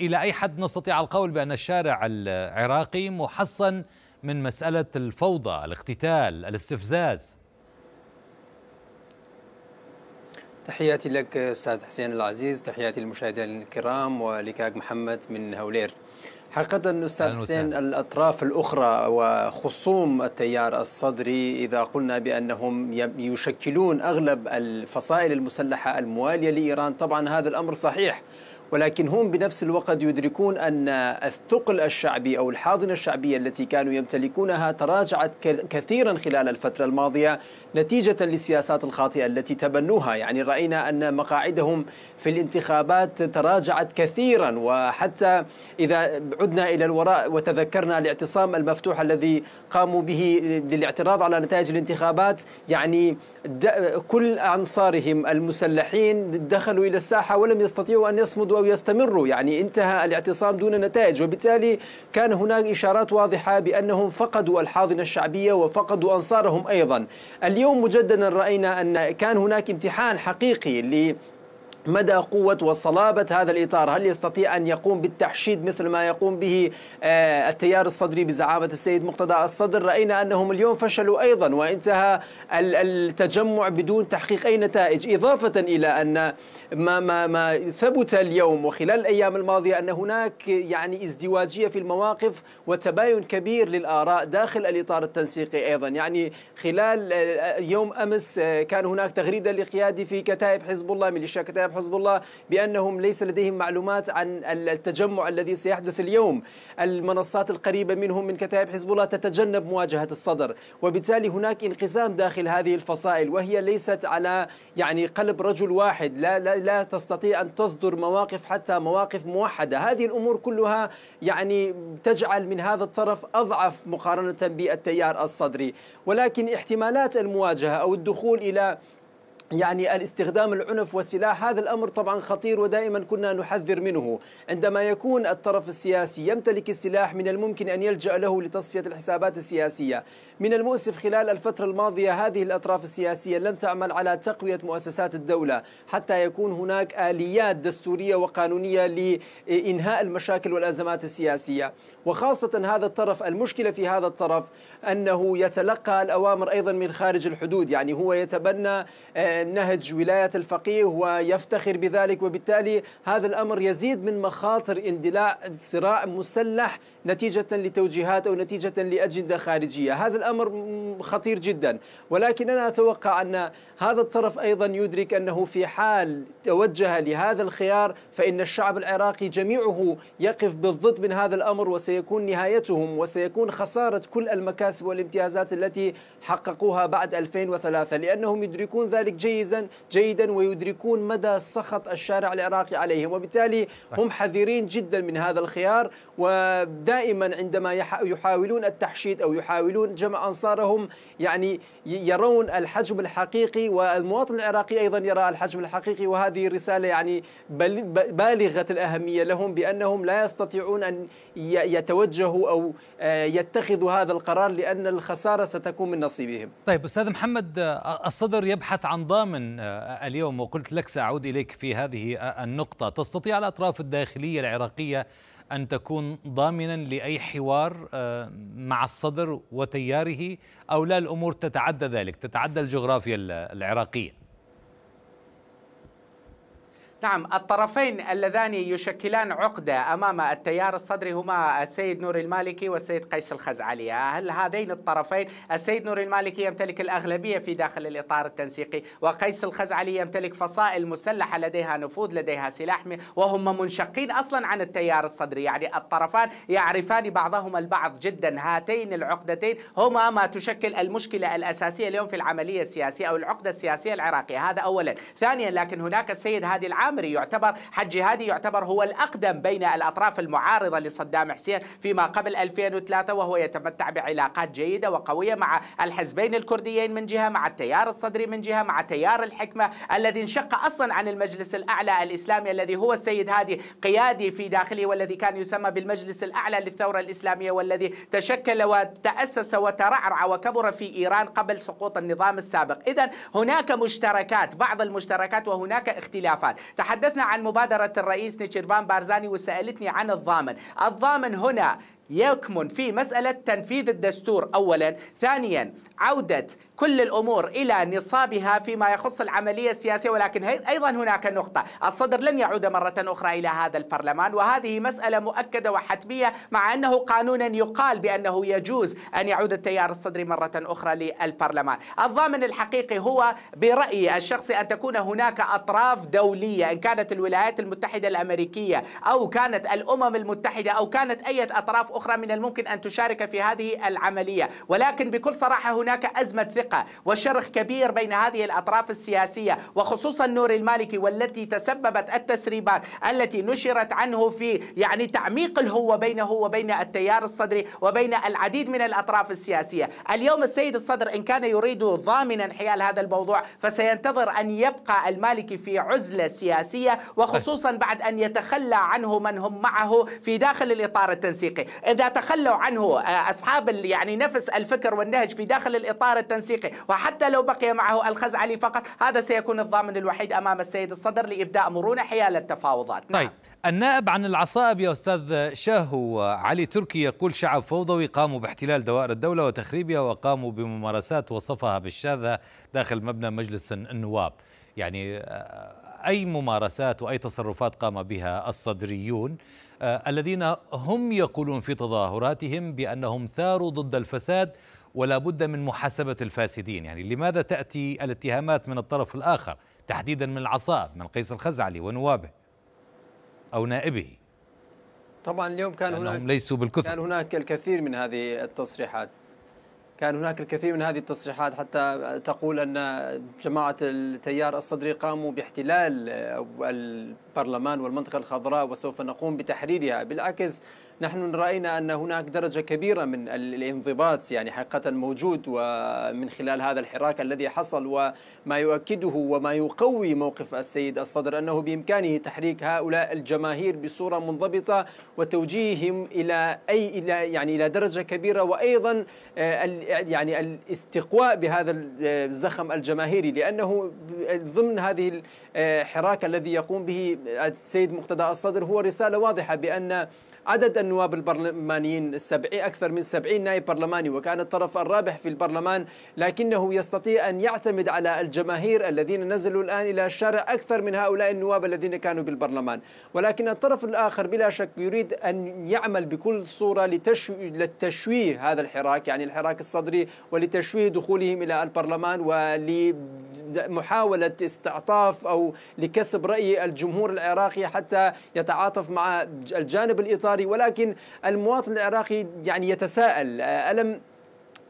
إلى أي حد نستطيع القول بأن الشارع العراقي محصن من مسألة الفوضى الاقتتال الاستفزاز تحياتي لك استاذ حسين العزيز تحياتي للمشاهدين الكرام ولكاك محمد من هولير حقيقة أستاذ حسين الأطراف الأخرى وخصوم التيار الصدري إذا قلنا بأنهم يشكلون أغلب الفصائل المسلحة الموالية لإيران طبعا هذا الأمر صحيح ولكن هم بنفس الوقت يدركون أن الثقل الشعبي أو الحاضنة الشعبية التي كانوا يمتلكونها تراجعت كثيرا خلال الفترة الماضية نتيجة للسياسات الخاطئة التي تبنوها يعني رأينا أن مقاعدهم في الانتخابات تراجعت كثيرا وحتى إذا عدنا إلى الوراء وتذكرنا الاعتصام المفتوح الذي قاموا به للاعتراض على نتائج الانتخابات يعني كل أنصارهم المسلحين دخلوا إلى الساحة ولم يستطيعوا أن يصمدوا أو يستمروا يعني انتهى الاعتصام دون نتائج وبالتالي كان هناك إشارات واضحة بأنهم فقدوا الحاضنة الشعبية وفقدوا أنصارهم أيضا اليوم مجددا رأينا أن كان هناك امتحان حقيقي مدى قوة وصلابة هذا الإطار هل يستطيع أن يقوم بالتحشيد مثل ما يقوم به آه، التيار الصدري بزعامة السيد مقتدى الصدر رأينا أنهم اليوم فشلوا أيضا وانتهى التجمع بدون تحقيق أي نتائج إضافة إلى أن ما ما ما ثبت اليوم وخلال الايام الماضيه ان هناك يعني ازدواجيه في المواقف وتباين كبير للاراء داخل الاطار التنسيقي ايضا يعني خلال يوم امس كان هناك تغريده لقيادي في كتائب حزب الله ميليشيا كتائب حزب الله بانهم ليس لديهم معلومات عن التجمع الذي سيحدث اليوم المنصات القريبه منهم من كتائب حزب الله تتجنب مواجهه الصدر وبالتالي هناك انقسام داخل هذه الفصائل وهي ليست على يعني قلب رجل واحد لا لا لا تستطيع أن تصدر مواقف حتى مواقف موحدة هذه الأمور كلها يعني تجعل من هذا الطرف أضعف مقارنة بالتيار الصدري ولكن احتمالات المواجهة أو الدخول إلى يعني الاستخدام العنف والسلاح هذا الامر طبعا خطير ودائما كنا نحذر منه، عندما يكون الطرف السياسي يمتلك السلاح من الممكن ان يلجا له لتصفيه الحسابات السياسيه، من المؤسف خلال الفترة الماضية هذه الأطراف السياسية لم تعمل على تقوية مؤسسات الدولة حتى يكون هناك آليات دستورية وقانونية لإنهاء المشاكل والأزمات السياسية وخاصة هذا الطرف المشكلة في هذا الطرف أنه يتلقى الأوامر أيضا من خارج الحدود يعني هو يتبنى آه، نهج ولاية الفقيه ويفتخر بذلك وبالتالي هذا الأمر يزيد من مخاطر اندلاع صراع مسلح نتيجة لتوجيهات أو نتيجة لأجندة خارجية هذا الأمر خطير جدا ولكن أنا أتوقع أن هذا الطرف أيضا يدرك أنه في حال توجه لهذا الخيار فإن الشعب العراقي جميعه يقف بالضد من هذا الأمر وسيكون نهايتهم وسيكون خسارة كل المكاسب والامتيازات التي حققوها بعد 2003 لأنهم يدركون ذلك جيدا جيدا ويدركون مدى سخط الشارع العراقي عليهم وبالتالي هم حذرين جدا من هذا الخيار ودائما عندما يحاولون التحشيد أو يحاولون جمع أنصارهم يعني يرون الحجم الحقيقي والمواطن العراقي أيضا يرى الحجم الحقيقي وهذه الرسالة يعني بالغة الأهمية لهم بأنهم لا يستطيعون أن يتوجهوا أو آه، يتخذوا هذا القرار لأن الخسارة ستكون من نصيبهم طيب أستاذ محمد آه، الصدر يبحث عن ضامن آه، اليوم وقلت لك سأعود إليك في هذه النقطة تستطيع الأطراف الداخلية العراقية أن تكون ضامنا لأي حوار آه، مع الصدر وتياره أو لا الأمور تتعدى ذلك تتعدى الجغرافيا العراقية نعم الطرفين اللذان يشكلان عقدة أمام التيار الصدري هما السيد نور المالكي والسيد قيس الخزعلي هل هذين الطرفين السيد نور المالكي يمتلك الأغلبية في داخل الإطار التنسيقي وقيس الخزعلي يمتلك فصائل مسلحة لديها نفوذ لديها سلاح وهم منشقين أصلا عن التيار الصدري يعني الطرفان يعرفان بعضهما البعض جدا هاتين العقدتين هما ما تشكل المشكلة الأساسية اليوم في العملية السياسية أو العقدة السياسية العراقية هذا أولا ثانيا لكن هناك السيد هادي العام العامري يعتبر حج هادي يعتبر هو الأقدم بين الأطراف المعارضة لصدام حسين فيما قبل 2003 وهو يتمتع بعلاقات جيدة وقوية مع الحزبين الكرديين من جهة مع التيار الصدري من جهة مع تيار الحكمة الذي انشق أصلا عن المجلس الأعلى الإسلامي الذي هو السيد هادي قيادي في داخله والذي كان يسمى بالمجلس الأعلى للثورة الإسلامية والذي تشكل وتأسس وترعرع وكبر في إيران قبل سقوط النظام السابق إذا هناك مشتركات بعض المشتركات وهناك اختلافات تحدثنا عن مبادرة الرئيس نيتشيرفان بارزاني وسألتني عن الضامن الضامن هنا يكمن في مسألة تنفيذ الدستور أولا ثانيا عودة كل الأمور إلى نصابها فيما يخص العملية السياسية ولكن أيضا هناك نقطة الصدر لن يعود مرة أخرى إلى هذا البرلمان وهذه مسألة مؤكدة وحتمية مع أنه قانونا يقال بأنه يجوز أن يعود التيار الصدري مرة أخرى للبرلمان الضامن الحقيقي هو برأيي الشخصي أن تكون هناك أطراف دولية إن كانت الولايات المتحدة الأمريكية أو كانت الأمم المتحدة أو كانت أي أطراف أخرى من الممكن أن تشارك في هذه العملية ولكن بكل صراحة هناك أزمة ثقة الثقة وشرخ كبير بين هذه الأطراف السياسية وخصوصا نور المالكي والتي تسببت التسريبات التي نشرت عنه في يعني تعميق الهوة بينه وبين التيار الصدري وبين العديد من الأطراف السياسية اليوم السيد الصدر إن كان يريد ضامنا حيال هذا الموضوع فسينتظر أن يبقى المالكي في عزلة سياسية وخصوصا بعد أن يتخلى عنه من هم معه في داخل الإطار التنسيقي إذا تخلوا عنه آه، أصحاب يعني نفس الفكر والنهج في داخل الإطار التنسيقي رفيقه وحتى لو بقي معه الخزعلي فقط هذا سيكون الضامن الوحيد أمام السيد الصدر لإبداء مرونة حيال التفاوضات نعم. طيب النائب عن العصائب يا أستاذ شاهو علي تركي يقول شعب فوضوي قاموا باحتلال دوائر الدولة وتخريبها وقاموا بممارسات وصفها بالشاذة داخل مبنى مجلس النواب يعني آه، أي ممارسات وأي تصرفات قام بها الصدريون آه، الذين هم يقولون في تظاهراتهم بأنهم ثاروا ضد الفساد ولا بد من محاسبة الفاسدين يعني لماذا تأتي الاتهامات من الطرف الآخر تحديدا من العصاب من قيس الخزعلي ونوابه أو نائبه طبعا اليوم كان هناك ليسوا بالكثر كان هناك الكثير من هذه التصريحات كان هناك الكثير من هذه التصريحات حتى تقول ان جماعه التيار الصدري قاموا باحتلال البرلمان والمنطقه الخضراء وسوف نقوم بتحريرها بالعكس نحن رأينا أن هناك درجة كبيرة من الانضباط يعني حقيقة موجود ومن خلال هذا الحراك الذي حصل وما يؤكده وما يقوي موقف السيد الصدر أنه بإمكانه تحريك هؤلاء الجماهير بصورة منضبطة وتوجيههم إلى أي إلى يعني إلى درجة كبيرة وأيضا آه، يعني الاستقواء بهذا آه، الزخم الجماهيري لأنه ضمن هذه الحراك آه، الذي يقوم به السيد مقتدى الصدر هو رسالة واضحة بأن عدد النواب البرلمانيين السبعي أكثر من 70 نائب برلماني وكان الطرف الرابح في البرلمان لكنه يستطيع أن يعتمد على الجماهير الذين نزلوا الآن إلى الشارع أكثر من هؤلاء النواب الذين كانوا بالبرلمان ولكن الطرف الآخر بلا شك يريد أن يعمل بكل صورة لتشويه هذا الحراك يعني الحراك الصدري ولتشويه دخولهم إلى البرلمان ولمحاولة استعطاف أو لكسب رأي الجمهور العراقي حتى يتعاطف مع الجانب الإيطالي القراري ولكن المواطن العراقي يعني يتساءل آه، ألم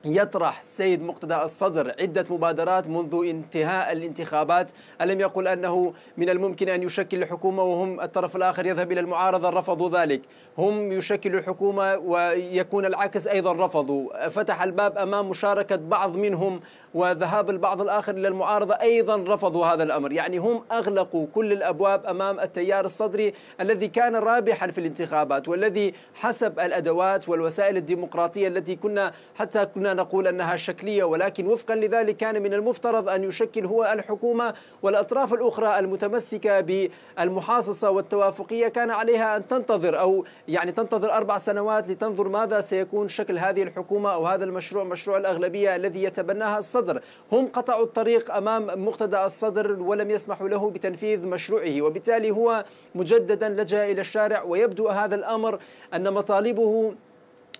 يطرح السيد مقتدى الصدر عدة مبادرات منذ انتهاء الانتخابات ألم يقل أنه من الممكن أن يشكل الحكومة وهم الطرف الآخر يذهب إلى المعارضة رفضوا ذلك هم يشكل الحكومة ويكون العكس أيضا رفضوا فتح الباب أمام مشاركة بعض منهم وذهاب البعض الآخر إلى المعارضة أيضا رفضوا هذا الأمر يعني هم أغلقوا كل الأبواب أمام التيار الصدري الذي كان رابحا في الانتخابات والذي حسب الأدوات والوسائل الديمقراطية التي كنا حتى كنا نقول أنها شكلية ولكن وفقا لذلك كان من المفترض أن يشكل هو الحكومة والأطراف الأخرى المتمسكة بالمحاصصة والتوافقية كان عليها أن تنتظر أو يعني تنتظر أربع سنوات لتنظر ماذا سيكون شكل هذه الحكومة أو هذا المشروع مشروع الأغلبية الذي يتبناها الصدر الصدر هم قطعوا الطريق أمام مقتدى الصدر ولم يسمحوا له بتنفيذ مشروعه وبالتالي هو مجددا لجأ إلى الشارع ويبدو هذا الأمر أن مطالبه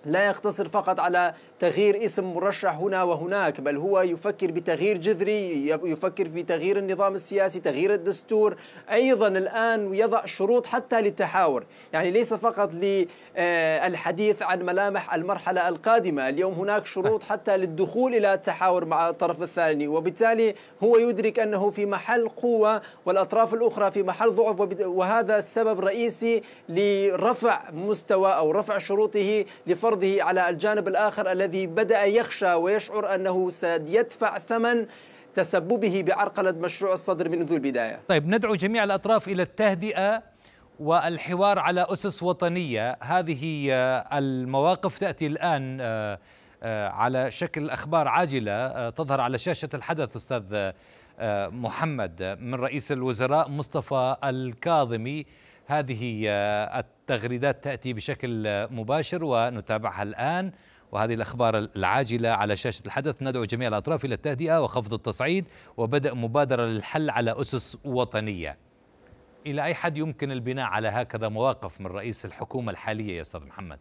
لا يقتصر فقط على تغيير اسم مرشح هنا وهناك بل هو يفكر بتغيير جذري يفكر في تغيير النظام السياسي تغيير الدستور أيضا الآن يضع شروط حتى للتحاور يعني ليس فقط للحديث آه، عن ملامح المرحلة القادمة اليوم هناك شروط حتى للدخول إلى التحاور مع الطرف الثاني وبالتالي هو يدرك أنه في محل قوة والأطراف الأخرى في محل ضعف وهذا السبب رئيسي لرفع مستوى أو رفع شروطه لفرق فرضه على الجانب الآخر الذي بدأ يخشى ويشعر أنه سيدفع ثمن تسببه بعرقلة مشروع الصدر منذ البداية طيب ندعو جميع الأطراف إلى التهدئة والحوار على أسس وطنية هذه آه، المواقف تأتي الآن آه، آه، على شكل أخبار عاجلة تظهر على شاشة الحدث أستاذ محمد من رئيس الوزراء مصطفى الكاظمي هذه آه، التغريدات تأتي بشكل آه، مباشر ونتابعها الآن وهذه الأخبار العاجلة على شاشة الحدث ندعو جميع الأطراف إلى التهدئة وخفض التصعيد وبدء مبادرة للحل على أسس وطنية إلى أي حد يمكن البناء على هكذا مواقف من رئيس الحكومة الحالية يا أستاذ محمد؟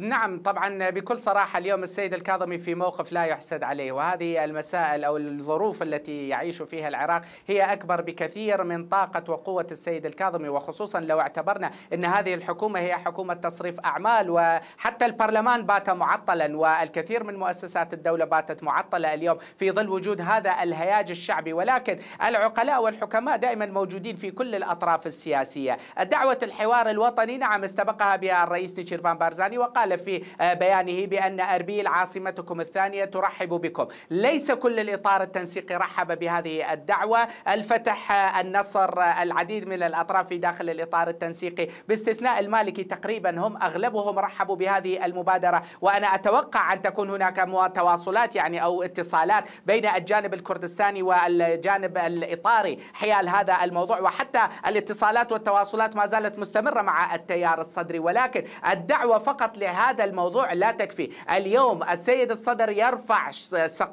نعم طبعا بكل صراحة اليوم السيد الكاظمي في موقف لا يحسد عليه وهذه المسائل أو الظروف التي يعيش فيها العراق هي أكبر بكثير من طاقة وقوة السيد الكاظمي وخصوصا لو اعتبرنا أن هذه الحكومة هي حكومة تصريف أعمال وحتى البرلمان بات معطلا والكثير من مؤسسات الدولة باتت معطلة اليوم في ظل وجود هذا الهياج الشعبي ولكن العقلاء والحكماء دائما موجودين في كل الأطراف السياسية دعوة الحوار الوطني نعم استبقها بها الرئيس تشيرفان بارزاني وقال قال في آه، بيانه بأن أربيل عاصمتكم الثانية ترحب بكم ليس كل الإطار التنسيقي رحب بهذه الدعوة الفتح آه، النصر آه، العديد من الأطراف في داخل الإطار التنسيقي باستثناء المالكي تقريبا هم أغلبهم رحبوا بهذه المبادرة وأنا أتوقع أن تكون هناك تواصلات يعني أو اتصالات بين الجانب الكردستاني والجانب الإطاري حيال هذا الموضوع وحتى الاتصالات والتواصلات ما زالت مستمرة مع التيار الصدري ولكن الدعوة فقط لها هذا الموضوع لا تكفي اليوم السيد الصدر يرفع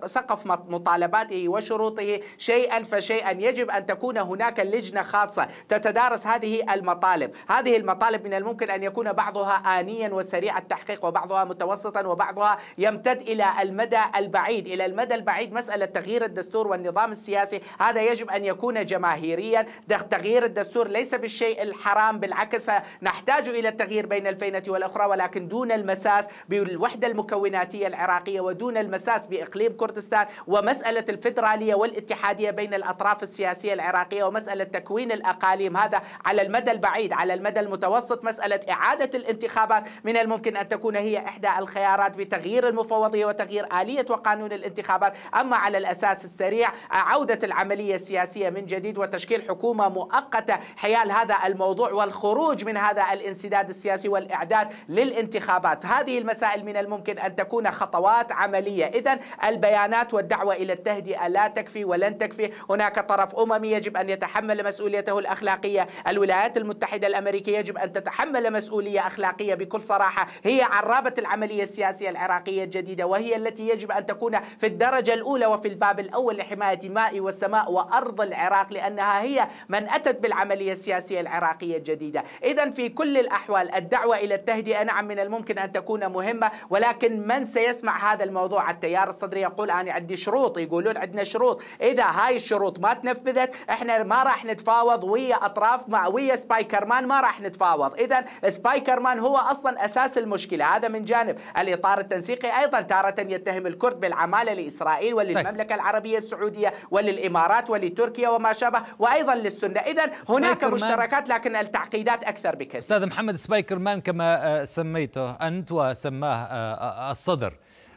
سقف مطالباته وشروطه شيئا فشيئا يجب أن تكون هناك لجنة خاصة تتدارس هذه المطالب هذه المطالب من الممكن أن يكون بعضها آنيا وسريع التحقيق وبعضها متوسطا وبعضها يمتد إلى المدى البعيد إلى المدى البعيد مسألة تغيير الدستور والنظام السياسي هذا يجب أن يكون جماهيريا تغيير الدستور ليس بالشيء الحرام بالعكس نحتاج إلى التغيير بين الفينة والأخرى ولكن دون دون المساس بالوحدة المكوناتية العراقية ودون المساس بإقليم كردستان ومسألة الفدرالية والاتحادية بين الأطراف السياسية العراقية ومسألة تكوين الأقاليم هذا على المدى البعيد على المدى المتوسط مسألة إعادة الانتخابات من الممكن أن تكون هي إحدى الخيارات بتغيير المفوضية وتغيير آلية وقانون الانتخابات أما على الأساس السريع عودة العملية السياسية من جديد وتشكيل حكومة مؤقتة حيال هذا الموضوع والخروج من هذا الانسداد السياسي والإعداد للانتخابات الانتخابات هذه المسائل من الممكن أن تكون خطوات عملية إذا البيانات والدعوة إلى التهدئة لا تكفي ولن تكفي هناك طرف أممي يجب أن يتحمل مسؤوليته الأخلاقية الولايات المتحدة الأمريكية يجب أن تتحمل مسؤولية أخلاقية بكل صراحة هي عرابة العملية السياسية العراقية الجديدة وهي التي يجب أن تكون في الدرجة الأولى وفي الباب الأول لحماية ماء والسماء وأرض العراق لأنها هي من أتت بالعملية السياسية العراقية الجديدة إذا في كل الأحوال الدعوة إلى التهدئة نعم من الممكن يمكن أن تكون مهمة ولكن من سيسمع هذا الموضوع التيار الصدري يقول أنا عندي شروط يقولون عندنا شروط إذا هاي الشروط ما تنفذت إحنا ما راح نتفاوض ويا أطراف مع ويا سبايكرمان ما راح نتفاوض إذا سبايكرمان هو أصلا أساس المشكلة هذا من جانب الإطار التنسيقي أيضا تارة يتهم الكرد بالعمالة لإسرائيل وللمملكة العربية السعودية وللإمارات ولتركيا وما شابه وأيضا للسنة إذا هناك مشتركات لكن التعقيدات أكثر بكثير أستاذ محمد سبايكرمان كما آه، سميته أنت وسماه آه، آه، الصدر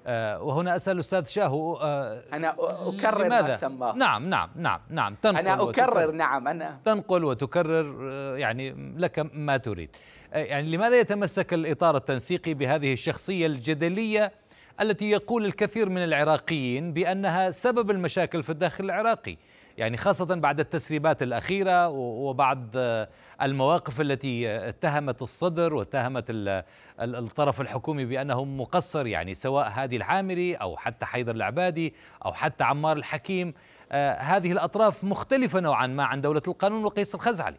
آه، وهنا أسأل الأستاذ شاهو أنا أكرر ما سماه نعم نعم نعم نعم تنقل أنا أكرر نعم أنا تنقل وتكرر يعني لك ما تريد يعني لماذا يتمسك الإطار التنسيقي بهذه الشخصية الجدلية التي يقول الكثير من العراقيين بأنها سبب المشاكل في الداخل العراقي يعني خاصة بعد التسريبات الأخيرة وبعد آه، المواقف التي آه، اتهمت الصدر واتهمت الطرف الحكومي بأنه مقصر يعني سواء هادي العامري أو حتى حيدر العبادي أو حتى عمار الحكيم آه، هذه الأطراف مختلفة نوعا ما عن دولة القانون وقيس الخزعلي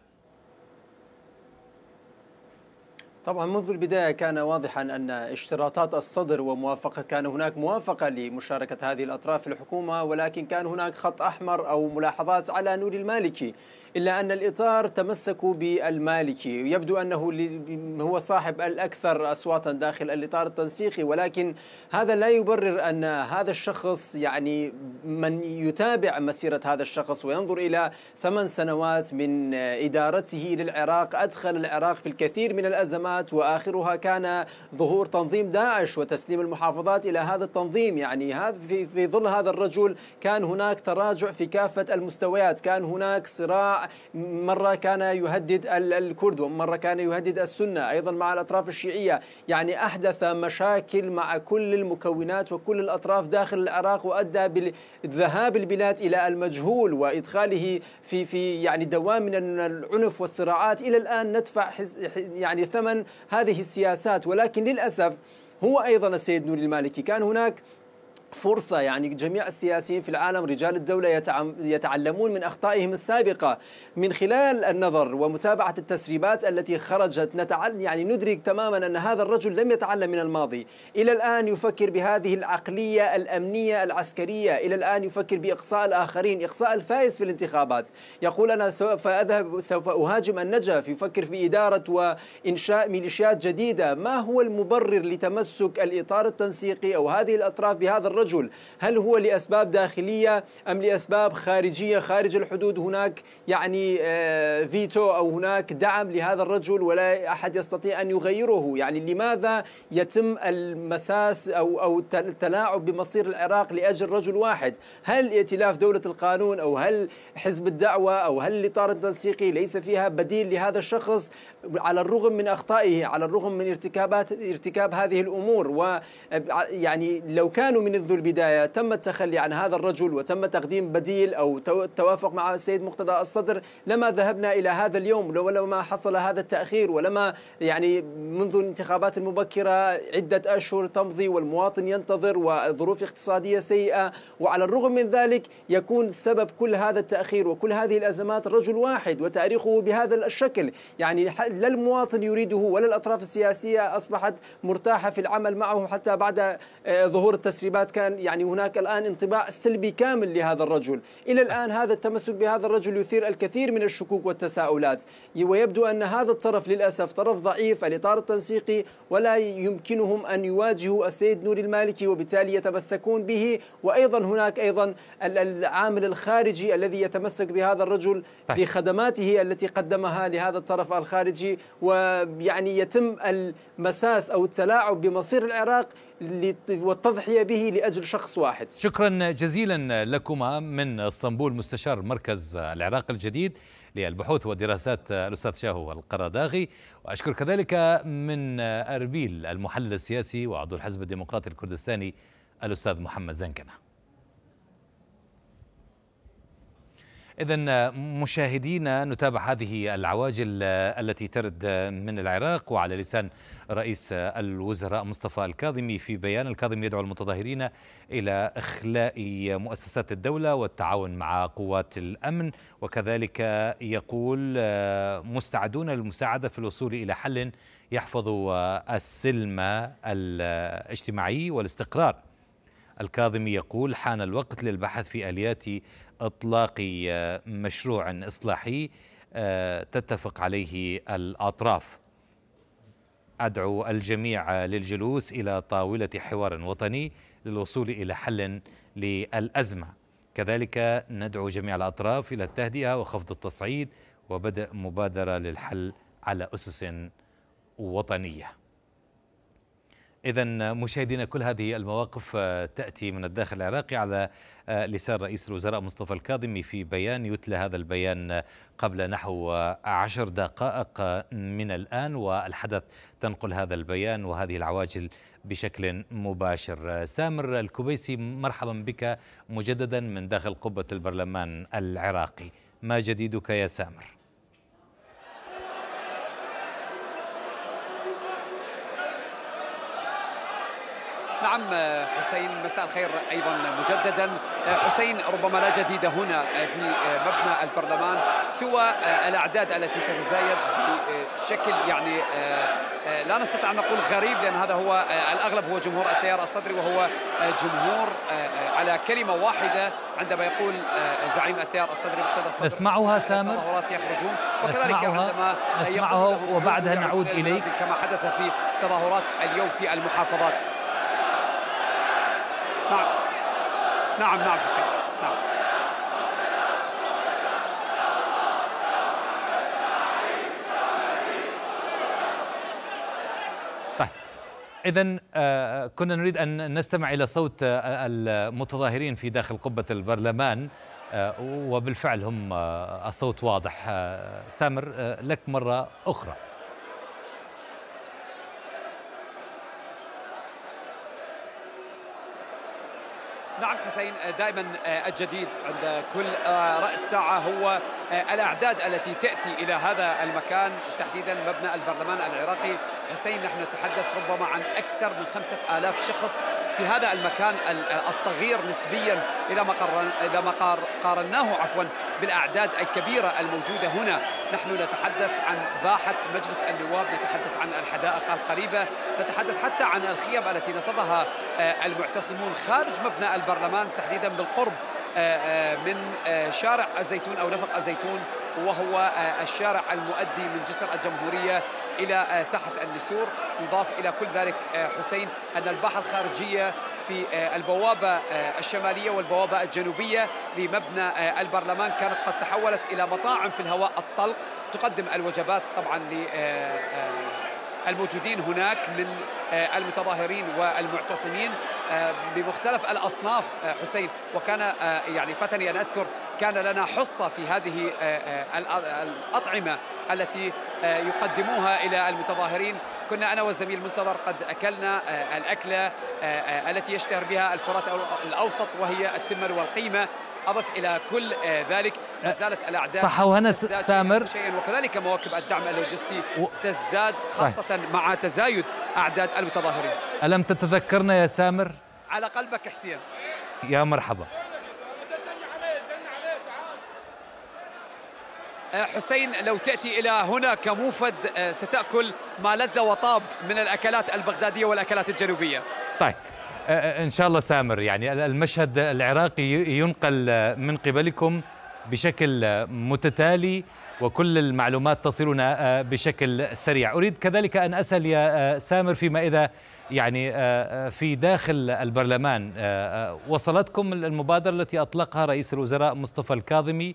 طبعا منذ البداية كان واضحا أن اشتراطات الصدر وموافقة كان هناك موافقة لمشاركة هذه الأطراف في الحكومة ولكن كان هناك خط أحمر أو ملاحظات على نور المالكي إلا أن الإطار تمسكوا بالمالكي يبدو أنه هو صاحب الأكثر أصواتا داخل الإطار التنسيقي ولكن هذا لا يبرر أن هذا الشخص يعني من يتابع مسيرة هذا الشخص وينظر إلى ثمان سنوات من إدارته للعراق أدخل العراق في الكثير من الأزمات وآخرها كان ظهور تنظيم داعش وتسليم المحافظات إلى هذا التنظيم يعني هذا في, في ظل هذا الرجل كان هناك تراجع في كافة المستويات كان هناك صراع مرة كان يهدد الكرد ومرة كان يهدد السنة أيضا مع الأطراف الشيعية يعني أحدث مشاكل مع كل المكونات وكل الأطراف داخل العراق وأدى بذهاب البلاد إلى المجهول وإدخاله في في يعني دوام من العنف والصراعات إلى الآن ندفع يعني ثمن هذه السياسات ولكن للأسف هو أيضا السيد نوري المالكي كان هناك فرصة يعني جميع السياسيين في العالم رجال الدولة يتعلمون من أخطائهم السابقة من خلال النظر ومتابعة التسريبات التي خرجت نتعلم يعني ندرك تماما أن هذا الرجل لم يتعلم من الماضي إلى الآن يفكر بهذه العقلية الأمنية العسكرية إلى الآن يفكر بإقصاء الآخرين إقصاء الفائز في الانتخابات يقول أنا سوف أذهب سوف أهاجم النجف يفكر في إدارة وإنشاء ميليشيات جديدة ما هو المبرر لتمسك الإطار التنسيقي أو هذه الأطراف بهذا الرجل الرجل هل هو لأسباب داخلية أم لأسباب خارجية خارج الحدود هناك يعني آه، فيتو أو هناك دعم لهذا الرجل ولا أحد يستطيع أن يغيره يعني لماذا يتم المساس أو, أو التلاعب بمصير العراق لأجل رجل واحد هل ائتلاف دولة القانون أو هل حزب الدعوة أو هل الإطار التنسيقي ليس فيها بديل لهذا الشخص على الرغم من اخطائه على الرغم من ارتكابات ارتكاب هذه الامور و يعني لو كانوا من منذ البدايه تم التخلي عن هذا الرجل وتم تقديم بديل او التوافق مع السيد مقتدى الصدر لما ذهبنا الى هذا اليوم ولما حصل هذا التاخير ولما يعني منذ الانتخابات المبكره عده اشهر تمضي والمواطن ينتظر وظروف اقتصاديه سيئه وعلى الرغم من ذلك يكون سبب كل هذا التاخير وكل هذه الازمات رجل واحد وتاريخه بهذا الشكل يعني لا المواطن يريده ولا الأطراف السياسية أصبحت مرتاحة في العمل معه حتى بعد آه، ظهور التسريبات كان يعني هناك الآن انطباع سلبي كامل لهذا الرجل إلى الآن هذا التمسك بهذا الرجل يثير الكثير من الشكوك والتساؤلات ويبدو أن هذا الطرف للأسف طرف ضعيف الإطار التنسيقي ولا يمكنهم أن يواجهوا السيد نور المالكي وبالتالي يتمسكون به وأيضا هناك أيضا العامل الخارجي الذي يتمسك بهذا الرجل طيب. بخدماته التي قدمها لهذا الطرف الخارجي الخارجي ويعني يتم المساس أو التلاعب بمصير العراق والتضحية به لأجل شخص واحد شكرا جزيلا لكما من اسطنبول مستشار مركز العراق الجديد للبحوث والدراسات الأستاذ شاهو القرداغي وأشكر كذلك من أربيل المحلل السياسي وعضو الحزب الديمقراطي الكردستاني الأستاذ محمد زنكنه إذا مشاهدينا نتابع هذه العواجل التي ترد من العراق وعلى لسان رئيس الوزراء مصطفى الكاظمي في بيان الكاظمي يدعو المتظاهرين إلى إخلاء مؤسسات الدولة والتعاون مع قوات الأمن وكذلك يقول مستعدون للمساعدة في الوصول إلى حل يحفظ السلم الاجتماعي والاستقرار الكاظمي يقول حان الوقت للبحث في اليات اطلاق آه، مشروع اصلاحي آه، تتفق عليه الاطراف ادعو الجميع للجلوس الى طاوله حوار وطني للوصول الى حل للازمه كذلك ندعو جميع الاطراف الى التهدئه وخفض التصعيد وبدء مبادره للحل على اسس وطنيه إذا مشاهدينا كل هذه المواقف آه، تأتي من الداخل العراقي على آه، لسان رئيس الوزراء مصطفى الكاظمي في بيان يتلى هذا البيان آه، قبل نحو عشر دقائق من الآن والحدث تنقل هذا البيان وهذه العواجل بشكل مباشر سامر الكبيسي مرحبا بك مجددا من داخل قبة البرلمان العراقي ما جديدك يا سامر؟ نعم حسين مساء الخير ايضا مجددا حسين ربما لا جديد هنا في مبنى البرلمان سوى الاعداد التي تتزايد بشكل يعني لا نستطيع ان نقول غريب لان هذا هو الاغلب هو جمهور التيار الصدري وهو جمهور على كلمه واحده عندما يقول زعيم التيار الصدري مقتدى الصدر نسمعها سامر التظاهرات يخرجون وكذلك عندما نسمعه وبعدها نعود اليك كما حدث في تظاهرات اليوم في المحافظات نعم نعم نعم حسين نعم طيب إذا آه، كنا نريد أن نستمع إلى صوت آه، المتظاهرين في داخل قبة البرلمان آه، وبالفعل هم الصوت واضح سامر لك مرة أخرى نعم حسين آه، دائما آه، الجديد عند كل آه، رأس ساعة هو الأعداد التي تأتي إلى هذا المكان تحديدا مبنى البرلمان العراقي حسين نحن نتحدث ربما عن أكثر من خمسة آلاف شخص في هذا المكان الصغير نسبيا إذا ما إذا ما قارناه عفوا بالأعداد الكبيرة الموجودة هنا نحن نتحدث عن باحة مجلس النواب نتحدث عن الحدائق القريبة نتحدث حتى عن الخيم التي نصبها آه، المعتصمون خارج مبنى البرلمان تحديدا بالقرب آه، آه، من شارع الزيتون أو نفق الزيتون وهو الشارع المؤدي من جسر الجمهورية إلى آه، ساحة النسور يضاف إلى كل ذلك آه، حسين أن الباحة الخارجية في آه، البوابة الشمالية والبوابة الجنوبية لمبنى البرلمان كانت قد تحولت إلى مطاعم في الهواء الطلق تقدم الوجبات طبعا للموجودين هناك من المتظاهرين والمعتصمين آه، بمختلف الأصناف آه، حسين وكان آه، يعني فتني أن أذكر كان لنا حصة في هذه الأطعمة التي يقدموها إلى المتظاهرين كنا أنا والزميل منتظر قد أكلنا الأكلة التي يشتهر بها الفرات الأوسط وهي التمر والقيمة أضف إلى كل ذلك ما زالت الأعداد صح وهنا سامر شيئا وكذلك مواكب الدعم اللوجستي و... تزداد خاصة صحيح. مع تزايد أعداد المتظاهرين ألم تتذكرنا يا سامر على قلبك حسين يا مرحبا آه، حسين لو تأتي إلى هنا كموفد آه، ستأكل ما لذ وطاب من الأكلات البغدادية والأكلات الجنوبية طيب آه، إن شاء الله سامر يعني المشهد العراقي ينقل من قبلكم بشكل متتالي وكل المعلومات تصلنا بشكل سريع أريد كذلك أن أسأل يا سامر فيما إذا يعني آه، آه، في داخل البرلمان آه، وصلتكم المبادرة التي أطلقها رئيس الوزراء مصطفى الكاظمي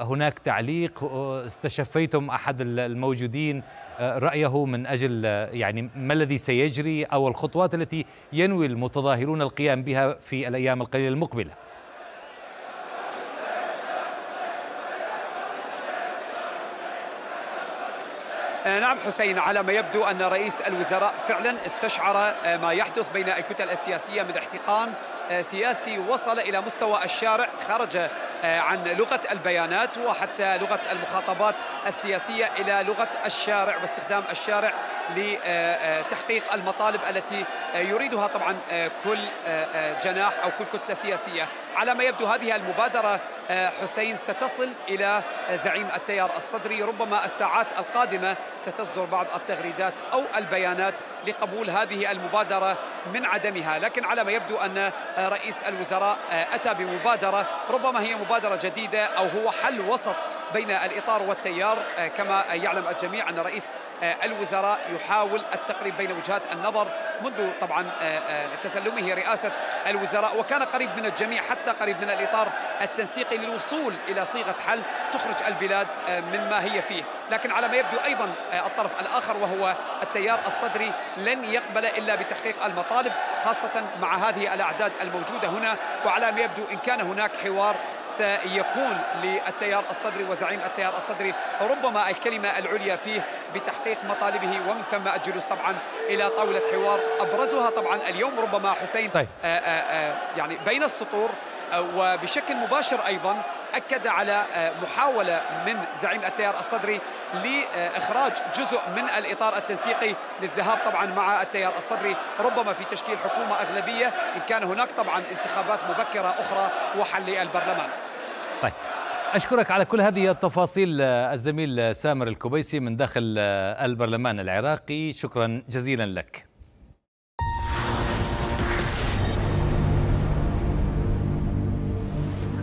هناك تعليق استشفيتم أحد الموجودين رأيه من أجل يعني ما الذي سيجري أو الخطوات التي ينوي المتظاهرون القيام بها في الأيام القليلة المقبلة آه، نعم حسين على ما يبدو أن رئيس الوزراء فعلا استشعر آه، ما يحدث بين الكتل السياسية من احتقان آه، سياسي وصل إلى مستوى الشارع خرج عن لغة البيانات وحتى لغة المخاطبات السياسية إلى لغة الشارع واستخدام الشارع لتحقيق المطالب التي يريدها طبعا كل جناح أو كل كتلة سياسية على ما يبدو هذه المبادرة حسين ستصل إلى زعيم التيار الصدري ربما الساعات القادمة ستصدر بعض التغريدات أو البيانات لقبول هذه المبادرة من عدمها لكن على ما يبدو أن رئيس الوزراء أتى بمبادرة ربما هي مبادرة جديدة أو هو حل وسط بين الإطار والتيار كما يعلم الجميع أن رئيس آه، الوزراء يحاول التقريب بين وجهات النظر منذ طبعا آه، آه، تسلمه رئاسة الوزراء وكان قريب من الجميع حتى قريب من الإطار التنسيقي للوصول إلى صيغة حل تخرج البلاد مما هي فيه لكن على ما يبدو أيضا الطرف الآخر وهو التيار الصدري لن يقبل إلا بتحقيق المطالب خاصة مع هذه الأعداد الموجودة هنا وعلى ما يبدو إن كان هناك حوار سيكون للتيار الصدري وزعيم التيار الصدري ربما الكلمة العليا فيه بتحقيق تحقيق مطالبه ومن ثم الجلوس طبعا إلى طاولة حوار أبرزها طبعا اليوم ربما حسين طيب. آآ آه، آآ آه، آه، يعني بين السطور وبشكل مباشر أيضا أكد على محاولة من زعيم التيار الصدري لإخراج جزء من الإطار التنسيقي للذهاب طبعا مع التيار الصدري ربما في تشكيل حكومة أغلبية إن كان هناك طبعا انتخابات مبكرة أخرى وحل البرلمان طيب أشكرك على كل هذه التفاصيل آه، الزميل آه، سامر الكبيسي من داخل آه، البرلمان العراقي شكرا جزيلا لك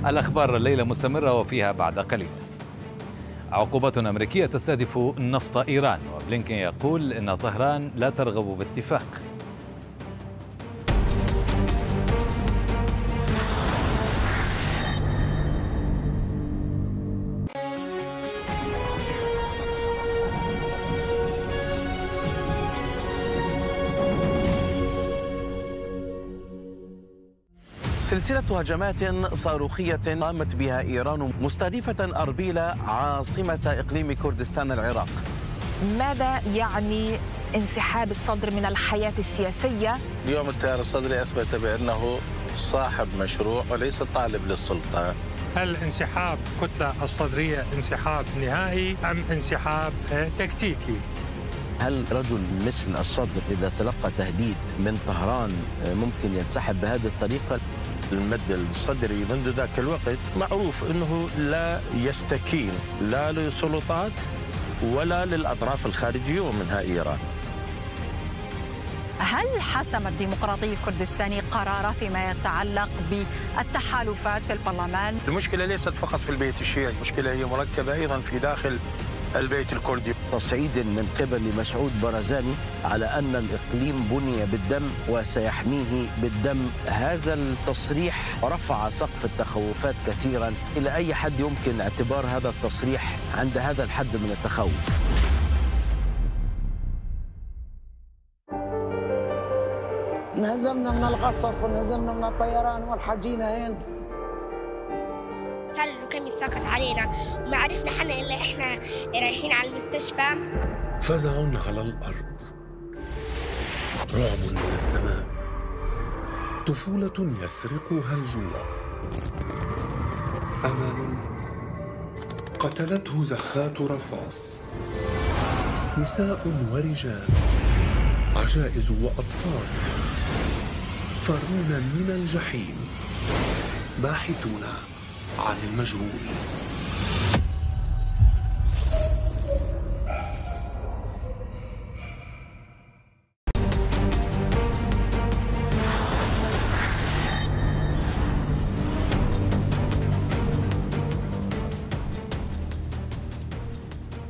الأخبار الليلة مستمرة وفيها بعد قليل عقوبات أمريكية تستهدف نفط إيران وبلينكين يقول إن طهران لا ترغب باتفاق سلسلة هجمات صاروخية قامت بها إيران مستهدفة أربيل عاصمة إقليم كردستان العراق ماذا يعني انسحاب الصدر من الحياة السياسية؟ اليوم التيار الصدري أثبت بأنه صاحب مشروع وليس طالب للسلطة هل انسحاب كتلة الصدرية انسحاب نهائي أم انسحاب آه، تكتيكي؟ هل رجل مثل الصدر إذا تلقى تهديد من طهران آه، ممكن ينسحب بهذه الطريقة؟ المد الصدري منذ ذاك الوقت معروف أنه لا يستكين لا للسلطات ولا للأطراف الخارجية ومنها إيران هل حسم الديمقراطي الكردستاني قراره فيما يتعلق بالتحالفات في البرلمان؟ المشكلة ليست فقط في البيت الشيعي المشكلة هي مركبة أيضا في داخل البيت الكردي تصعيد من قبل مسعود برزاني على أن الإقليم بني بالدم وسيحميه بالدم هذا التصريح رفع سقف التخوفات كثيرا إلى أي حد يمكن اعتبار هذا التصريح عند هذا الحد من التخوف انهزمنا من القصف وانهزمنا من الطيران والحجينة هين كان يتساقط علينا وما عرفنا حنا إلا إحنا رايحين على المستشفى فزع على الأرض رعب من السماء طفولة يسرقها الجوع أمان قتلته زخات رصاص نساء ورجال عجائز وأطفال فارون من الجحيم باحثون عن المجهول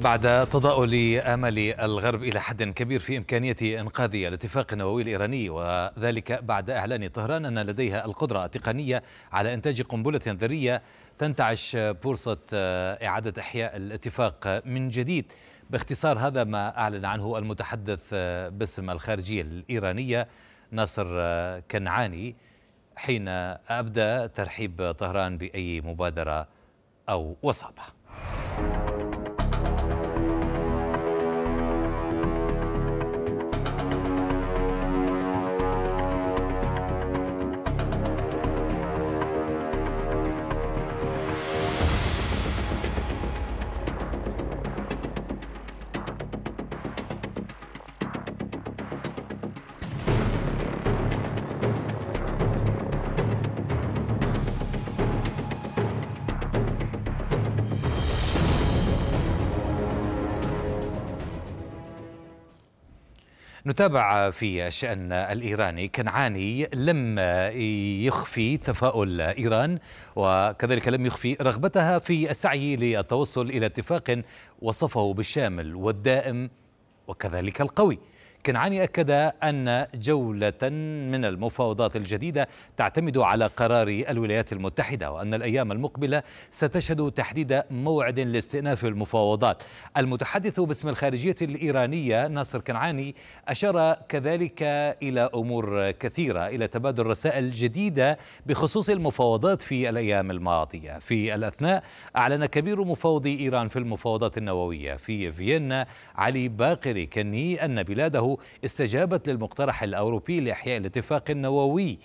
بعد تضاؤل امل الغرب الى حد كبير في امكانيه انقاذ الاتفاق النووي الايراني وذلك بعد اعلان طهران ان لديها القدره التقنيه على انتاج قنبله ذريه تنتعش بورصه آه، اعاده احياء الاتفاق من جديد باختصار هذا ما اعلن عنه المتحدث آه، باسم الخارجيه الايرانيه ناصر آه، كنعاني حين ابدى ترحيب طهران باي مبادره او وساطه المتابعة في الشأن الإيراني كنعاني لم يخفي تفاؤل إيران وكذلك لم يخفي رغبتها في السعي للتوصل إلى اتفاق وصفه بالشامل والدائم وكذلك القوي كنعاني أكد أن جولة من المفاوضات الجديدة تعتمد على قرار الولايات المتحدة وأن الأيام المقبلة ستشهد تحديد موعد لاستئناف المفاوضات المتحدث باسم الخارجية الإيرانية ناصر كنعاني أشار كذلك إلى أمور كثيرة إلى تبادل رسائل جديدة بخصوص المفاوضات في الأيام الماضية في الأثناء أعلن كبير مفاوضي إيران في المفاوضات النووية في فيينا علي باقري كني أن بلاده استجابت للمقترح الأوروبي لإحياء الاتفاق النووي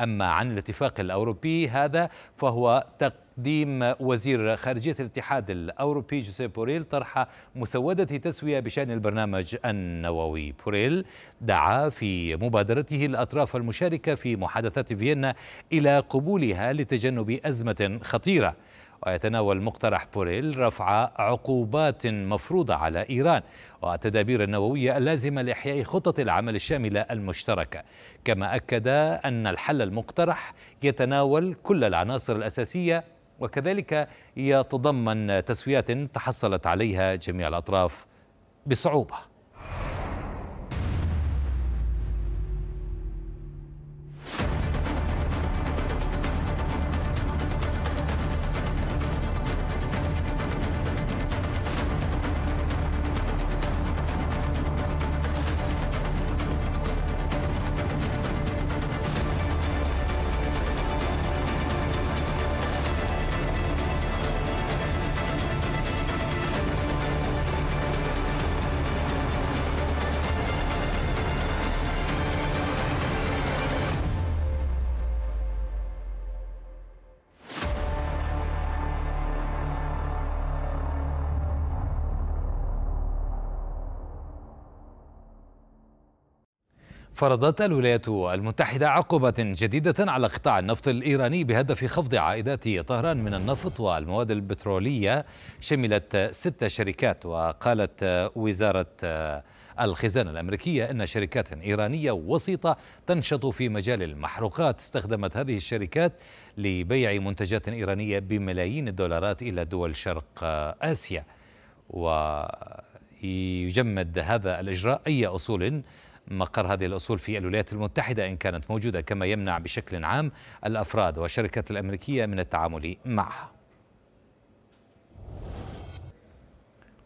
أما عن الاتفاق الأوروبي هذا فهو تقديم وزير خارجية الاتحاد الأوروبي جوزيف بوريل طرح مسودة تسوية بشأن البرنامج النووي بوريل دعا في مبادرته الأطراف المشاركة في محادثات فيينا إلى قبولها لتجنب أزمة خطيرة ويتناول مقترح بوريل رفع عقوبات مفروضة على إيران والتدابير النووية اللازمة لإحياء خطط العمل الشاملة المشتركة كما أكد أن الحل المقترح يتناول كل العناصر الأساسية وكذلك يتضمن تسويات تحصلت عليها جميع الأطراف بصعوبة فرضت الولايات المتحدة عقوبة جديدة على قطاع النفط الإيراني بهدف خفض عائدات طهران من النفط والمواد البترولية شملت ست شركات وقالت وزارة الخزانة الأمريكية أن شركات إيرانية وسيطة تنشط في مجال المحروقات استخدمت هذه الشركات لبيع منتجات إيرانية بملايين الدولارات إلى دول شرق آسيا ويجمد هذا الإجراء أي أصول مقر هذه الأصول في الولايات المتحدة إن كانت موجودة كما يمنع بشكل عام الأفراد والشركات الأمريكية من التعامل معها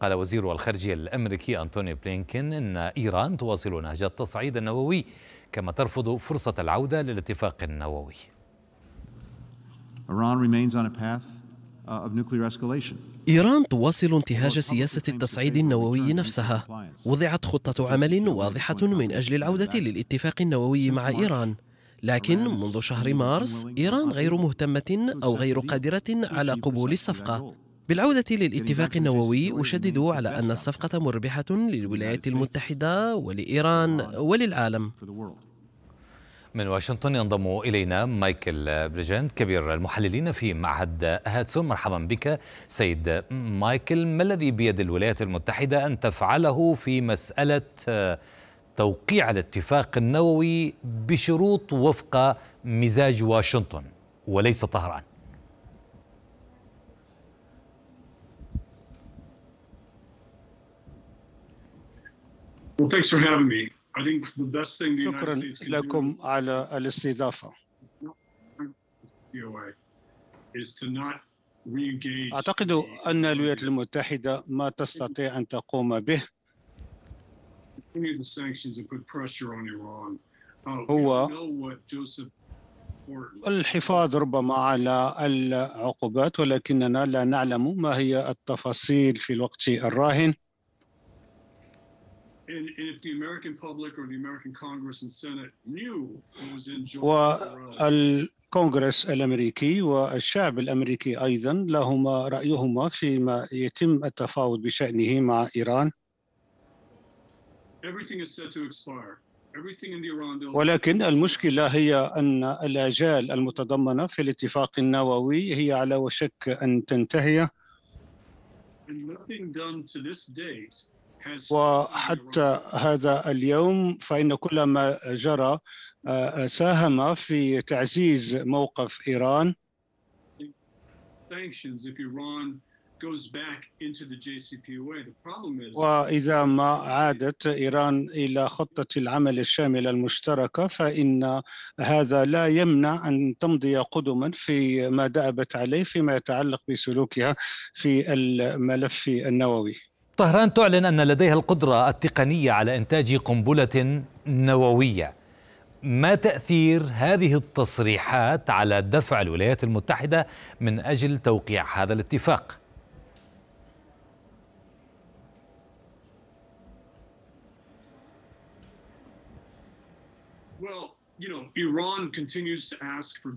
قال وزير الخارجية الأمريكي أنتوني بلينكين إن إيران تواصل نهج التصعيد النووي كما ترفض فرصة العودة للاتفاق النووي Iran remains on a path Uh, إيران تواصل انتهاج سياسة التصعيد النووي نفسها وضعت خطة عمل واضحة من أجل العودة للاتفاق النووي مع إيران لكن منذ شهر مارس إيران غير مهتمة أو غير قادرة على قبول الصفقة بالعودة للاتفاق النووي أشدد على أن الصفقة مربحة للولايات المتحدة ولإيران وللعالم من واشنطن ينضم إلينا مايكل بريجنت كبير المحللين في معهد هاتسون مرحبا بك سيد مايكل ما الذي بيد الولايات المتحدة أن تفعله في مسألة توقيع الاتفاق النووي بشروط وفق مزاج واشنطن وليس طهران Well, thanks for having me. شكرا لكم على الاستضافة أعتقد أن الولايات المتحدة ما تستطيع أن تقوم به oh, هو الحفاظ ربما على العقوبات ولكننا لا نعلم ما هي التفاصيل في الوقت الراهن and, and if the American public or the American Congress and Senate knew was in والكونغرس الامريكي والشعب الامريكي ايضا لهما رايهما فيما يتم التفاوض بشانه مع ايران. ولكن المشكلة هي أن الآجال المتضمنة في الاتفاق النووي هي على وشك أن تنتهي وحتى هذا اليوم فإن كل ما جرى آه، آه، ساهم في تعزيز موقف إيران وإذا ما عادت إيران إلى خطة العمل الشاملة المشتركة فإن هذا لا يمنع أن تمضي قدما في ما دأبت عليه فيما يتعلق بسلوكها في الملف النووي طهران تعلن أن لديها القدرة التقنية على إنتاج قنبلة نووية ما تأثير هذه التصريحات على دفع الولايات المتحدة من أجل توقيع هذا الاتفاق؟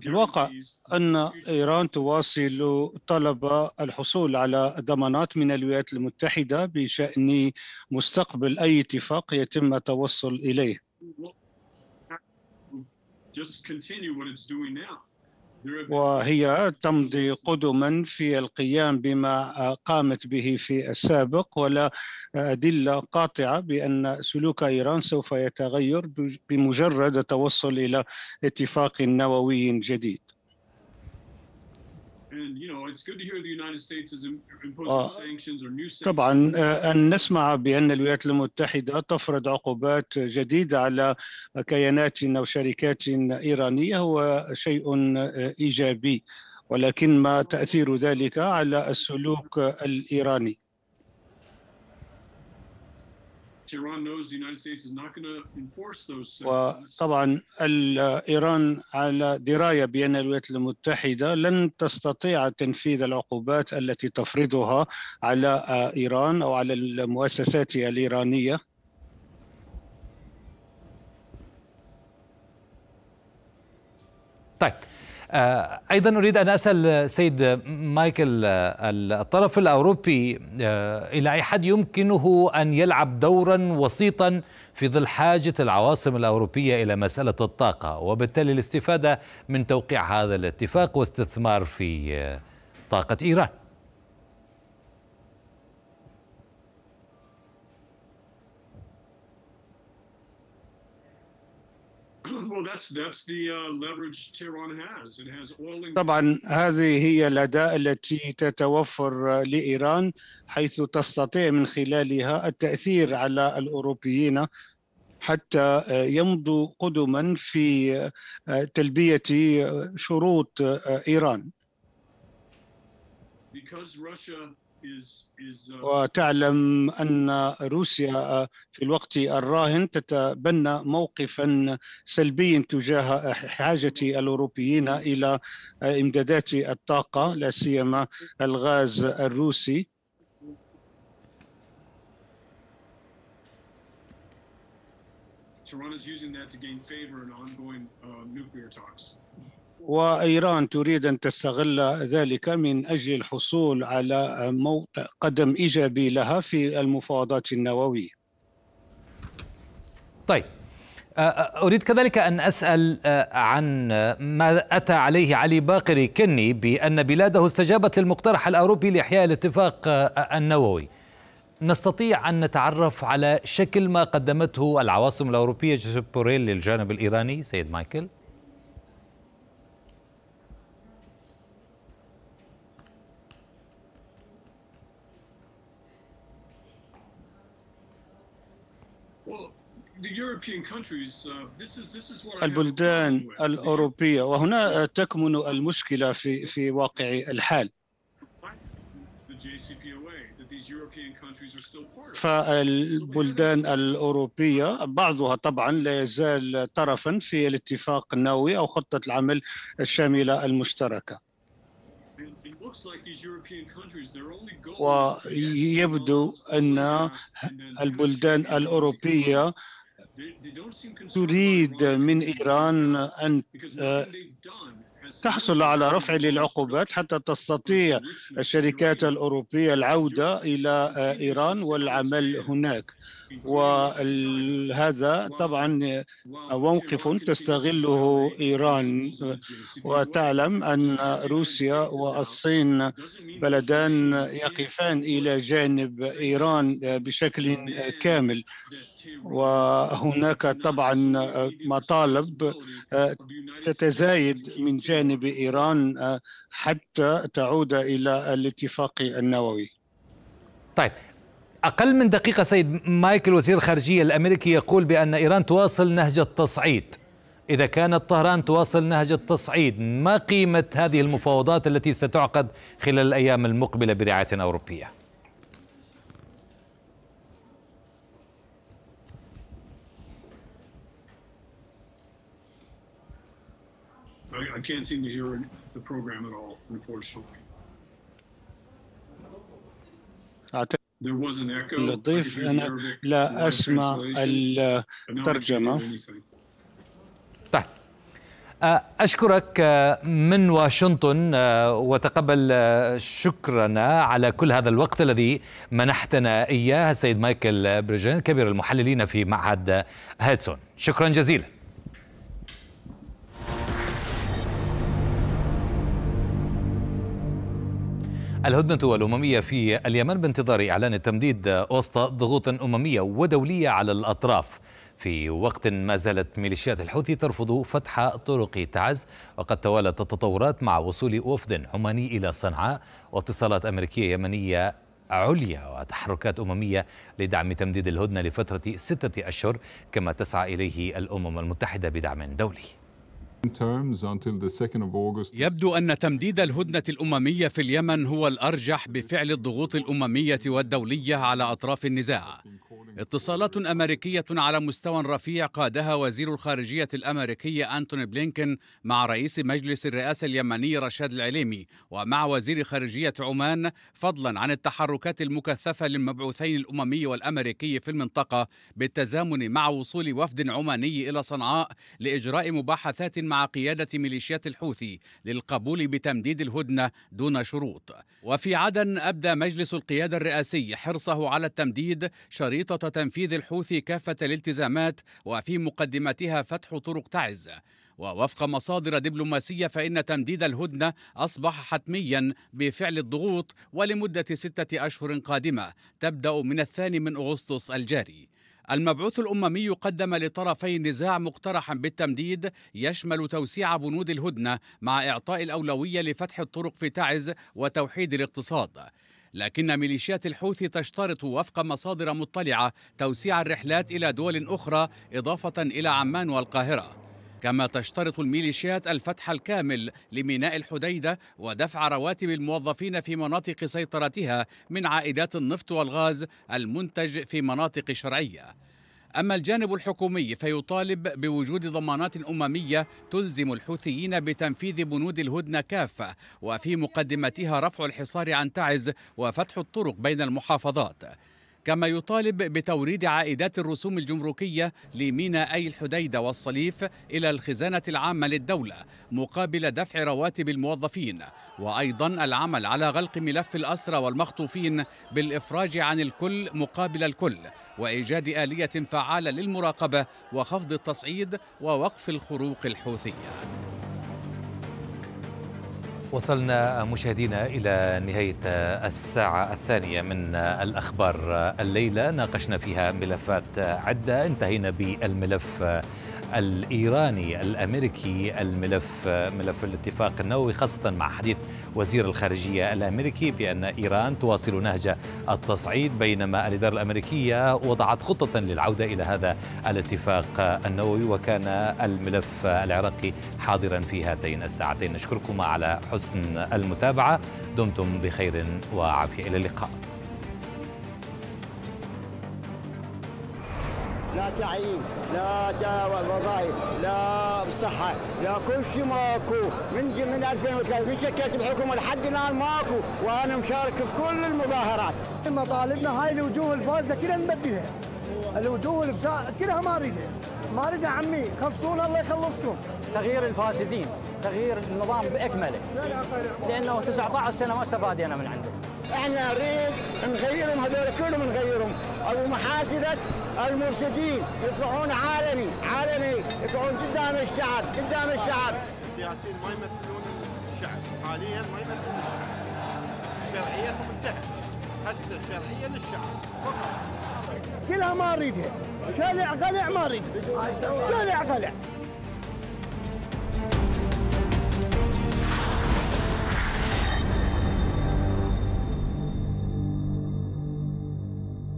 الواقع أن إيران تواصل طلب الحصول على ضمانات من الولايات المتحدة بشأن مستقبل أي اتفاق يتم التوصل إليه. وهي تمضي قدما في القيام بما قامت به في السابق ولا أدلة قاطعة بأن سلوك إيران سوف يتغير بمجرد التوصل إلى اتفاق نووي جديد آه. طبعا آه، أن نسمع بأن الولايات المتحدة تفرض عقوبات جديدة على كيانات أو شركات إيرانية هو شيء آه، إيجابي ولكن ما تأثير ذلك على السلوك الإيراني وطبعا إيران على دراية بأن الولايات المتحدة لن تستطيع تنفيذ العقوبات التي تفرضها على إيران أو على المؤسسات الإيرانية طيب آه، أيضا أريد أن أسأل سيد مايكل آه، الطرف الأوروبي آه، إلى أي حد يمكنه أن يلعب دورا وسيطا في ظل حاجة العواصم الأوروبية إلى مسألة الطاقة وبالتالي الاستفادة من توقيع هذا الاتفاق واستثمار في طاقة إيران طبعا هذه هي الأداة التي تتوفر آه، لإيران حيث تستطيع من خلالها التأثير على الأوروبيين حتى آه، يمضوا قدما في آه، تلبية شروط إيران. Because Russia Uh, وتعلم ان روسيا آه، في الوقت الراهن تتبنى موقفا سلبيا تجاه حاجه الاوروبيين الى آه، امدادات الطاقه لا سيما الغاز الروسي Tehran is using that to gain favor in ongoing uh, nuclear talks. وايران تريد ان تستغل ذلك من اجل الحصول على موطئ قدم ايجابي لها في المفاوضات النوويه. طيب أريد كذلك أن أسأل عن ما أتى عليه علي باقري كني بأن بلاده استجابت للمقترح الأوروبي لإحياء الاتفاق النووي نستطيع أن نتعرف على شكل ما قدمته العواصم الأوروبية جوزيف بوريل للجانب الإيراني سيد مايكل؟ Uh, البلدان الأوروبية وهنا تكمن المشكلة في في واقع الحال فالبلدان الأوروبية بعضها طبعا لا يزال طرفا في الاتفاق النووي أو خطة العمل الشاملة المشتركة ويبدو أن البلدان الأوروبية تريد من إيران أن آه، تحصل على رفع للعقوبات حتى تستطيع الشركات الأوروبية العودة إلى آه، إيران والعمل هناك وهذا طبعا موقف تستغله إيران وتعلم أن روسيا والصين بلدان يقفان إلى جانب إيران بشكل كامل وهناك طبعا مطالب تتزايد من جانب إيران حتى تعود إلى الاتفاق النووي طيب أقل من دقيقة سيد مايكل وزير الخارجية الأمريكي يقول بأن إيران تواصل نهج التصعيد إذا كانت طهران تواصل نهج التصعيد ما قيمة هذه المفاوضات التي ستعقد خلال الأيام المقبلة برعاية أوروبية؟ I can't seem to hear the program at all, unfortunately. لطيف أنا لا أسمع الترجمة طيب آه، أشكرك آه، من واشنطن آه، وتقبل شكرنا على كل هذا الوقت الذي منحتنا إياه السيد مايكل بريجين كبير المحللين في معهد هاتسون شكرا جزيلا الهدنة الأممية في اليمن بانتظار إعلان التمديد وسط ضغوط أممية ودولية على الأطراف في وقت ما زالت ميليشيات الحوثي ترفض فتح طرق تعز وقد توالت التطورات مع وصول وفد عماني إلى صنعاء واتصالات أمريكية يمنية عليا وتحركات أممية لدعم تمديد الهدنة لفترة ستة أشهر كما تسعى إليه الأمم المتحدة بدعم دولي يبدو أن تمديد الهدنة الأممية في اليمن هو الأرجح بفعل الضغوط الأممية والدولية على أطراف النزاع اتصالات أمريكية على مستوى رفيع قادها وزير الخارجية الأمريكي أنتوني بلينكن مع رئيس مجلس الرئاسة اليمني رشاد العليمي ومع وزير خارجية عمان فضلا عن التحركات المكثفة للمبعوثين الأممي والأمريكي في المنطقة بالتزامن مع وصول وفد عماني إلى صنعاء لإجراء مباحثات مع قيادة ميليشيات الحوثي للقبول بتمديد الهدنة دون شروط وفي عدن أبدى مجلس القيادة الرئاسي حرصه على التمديد شريطة تنفيذ الحوثي كافة الالتزامات وفي مقدمتها فتح طرق تعز ووفق مصادر دبلوماسية فإن تمديد الهدنة أصبح حتميا بفعل الضغوط ولمدة ستة أشهر قادمة تبدأ من الثاني من أغسطس الجاري المبعوث الأممي قدم لطرفي النزاع مقترحا بالتمديد يشمل توسيع بنود الهدنة مع إعطاء الأولوية لفتح الطرق في تعز وتوحيد الاقتصاد لكن ميليشيات الحوثي تشترط وفق مصادر مطلعة توسيع الرحلات إلى دول أخرى إضافة إلى عمان والقاهرة كما تشترط الميليشيات الفتح الكامل لميناء الحديدة ودفع رواتب الموظفين في مناطق سيطرتها من عائدات النفط والغاز المنتج في مناطق شرعية أما الجانب الحكومي فيطالب بوجود ضمانات أممية تلزم الحوثيين بتنفيذ بنود الهدنة كافة وفي مقدمتها رفع الحصار عن تعز وفتح الطرق بين المحافظات كما يطالب بتوريد عائدات الرسوم الجمركية أي الحديدة والصليف إلى الخزانة العامة للدولة مقابل دفع رواتب الموظفين وأيضا العمل على غلق ملف الأسرى والمخطوفين بالإفراج عن الكل مقابل الكل وإيجاد آلية فعالة للمراقبة وخفض التصعيد ووقف الخروق الحوثية وصلنا مشاهدينا إلى نهاية الساعة الثانية من الأخبار الليلة ناقشنا فيها ملفات عدة انتهينا بالملف الايراني الامريكي الملف ملف الاتفاق النووي خاصه مع حديث وزير الخارجيه الامريكي بان ايران تواصل نهج التصعيد بينما الاداره الامريكيه وضعت خطه للعوده الى هذا الاتفاق النووي وكان الملف العراقي حاضرا في هاتين الساعتين نشكركم على حسن المتابعه دمتم بخير وعافيه الى اللقاء لا تعيين لا وظائف لا صحة لا كل شيء ماكو من من 2003 من شكلت الحكومة لحد الآن ماكو وأنا مشارك في كل المظاهرات مطالبنا هاي الوجوه الفاسدة كلها نبدلها الوجوه الفساء كلها ما اريدها ما اريدها عمي خلصونا الله يخلصكم تغيير الفاسدين تغيير النظام باكمله لانه 19 سنه ما أنا من عنده احنا نريد نغيرهم هذول كلهم نغيرهم او محاسبه المفسدين يطلعون علني علني يطلعون قدام الشعب قدام الشعب السياسيين ما يمثلون الشعب حاليا ما يمثلون الشعب شرعيتهم انتهت هسه شرعيا للشعب فقط كلها ما اريدها شلع قلع ما اريد شلع قلع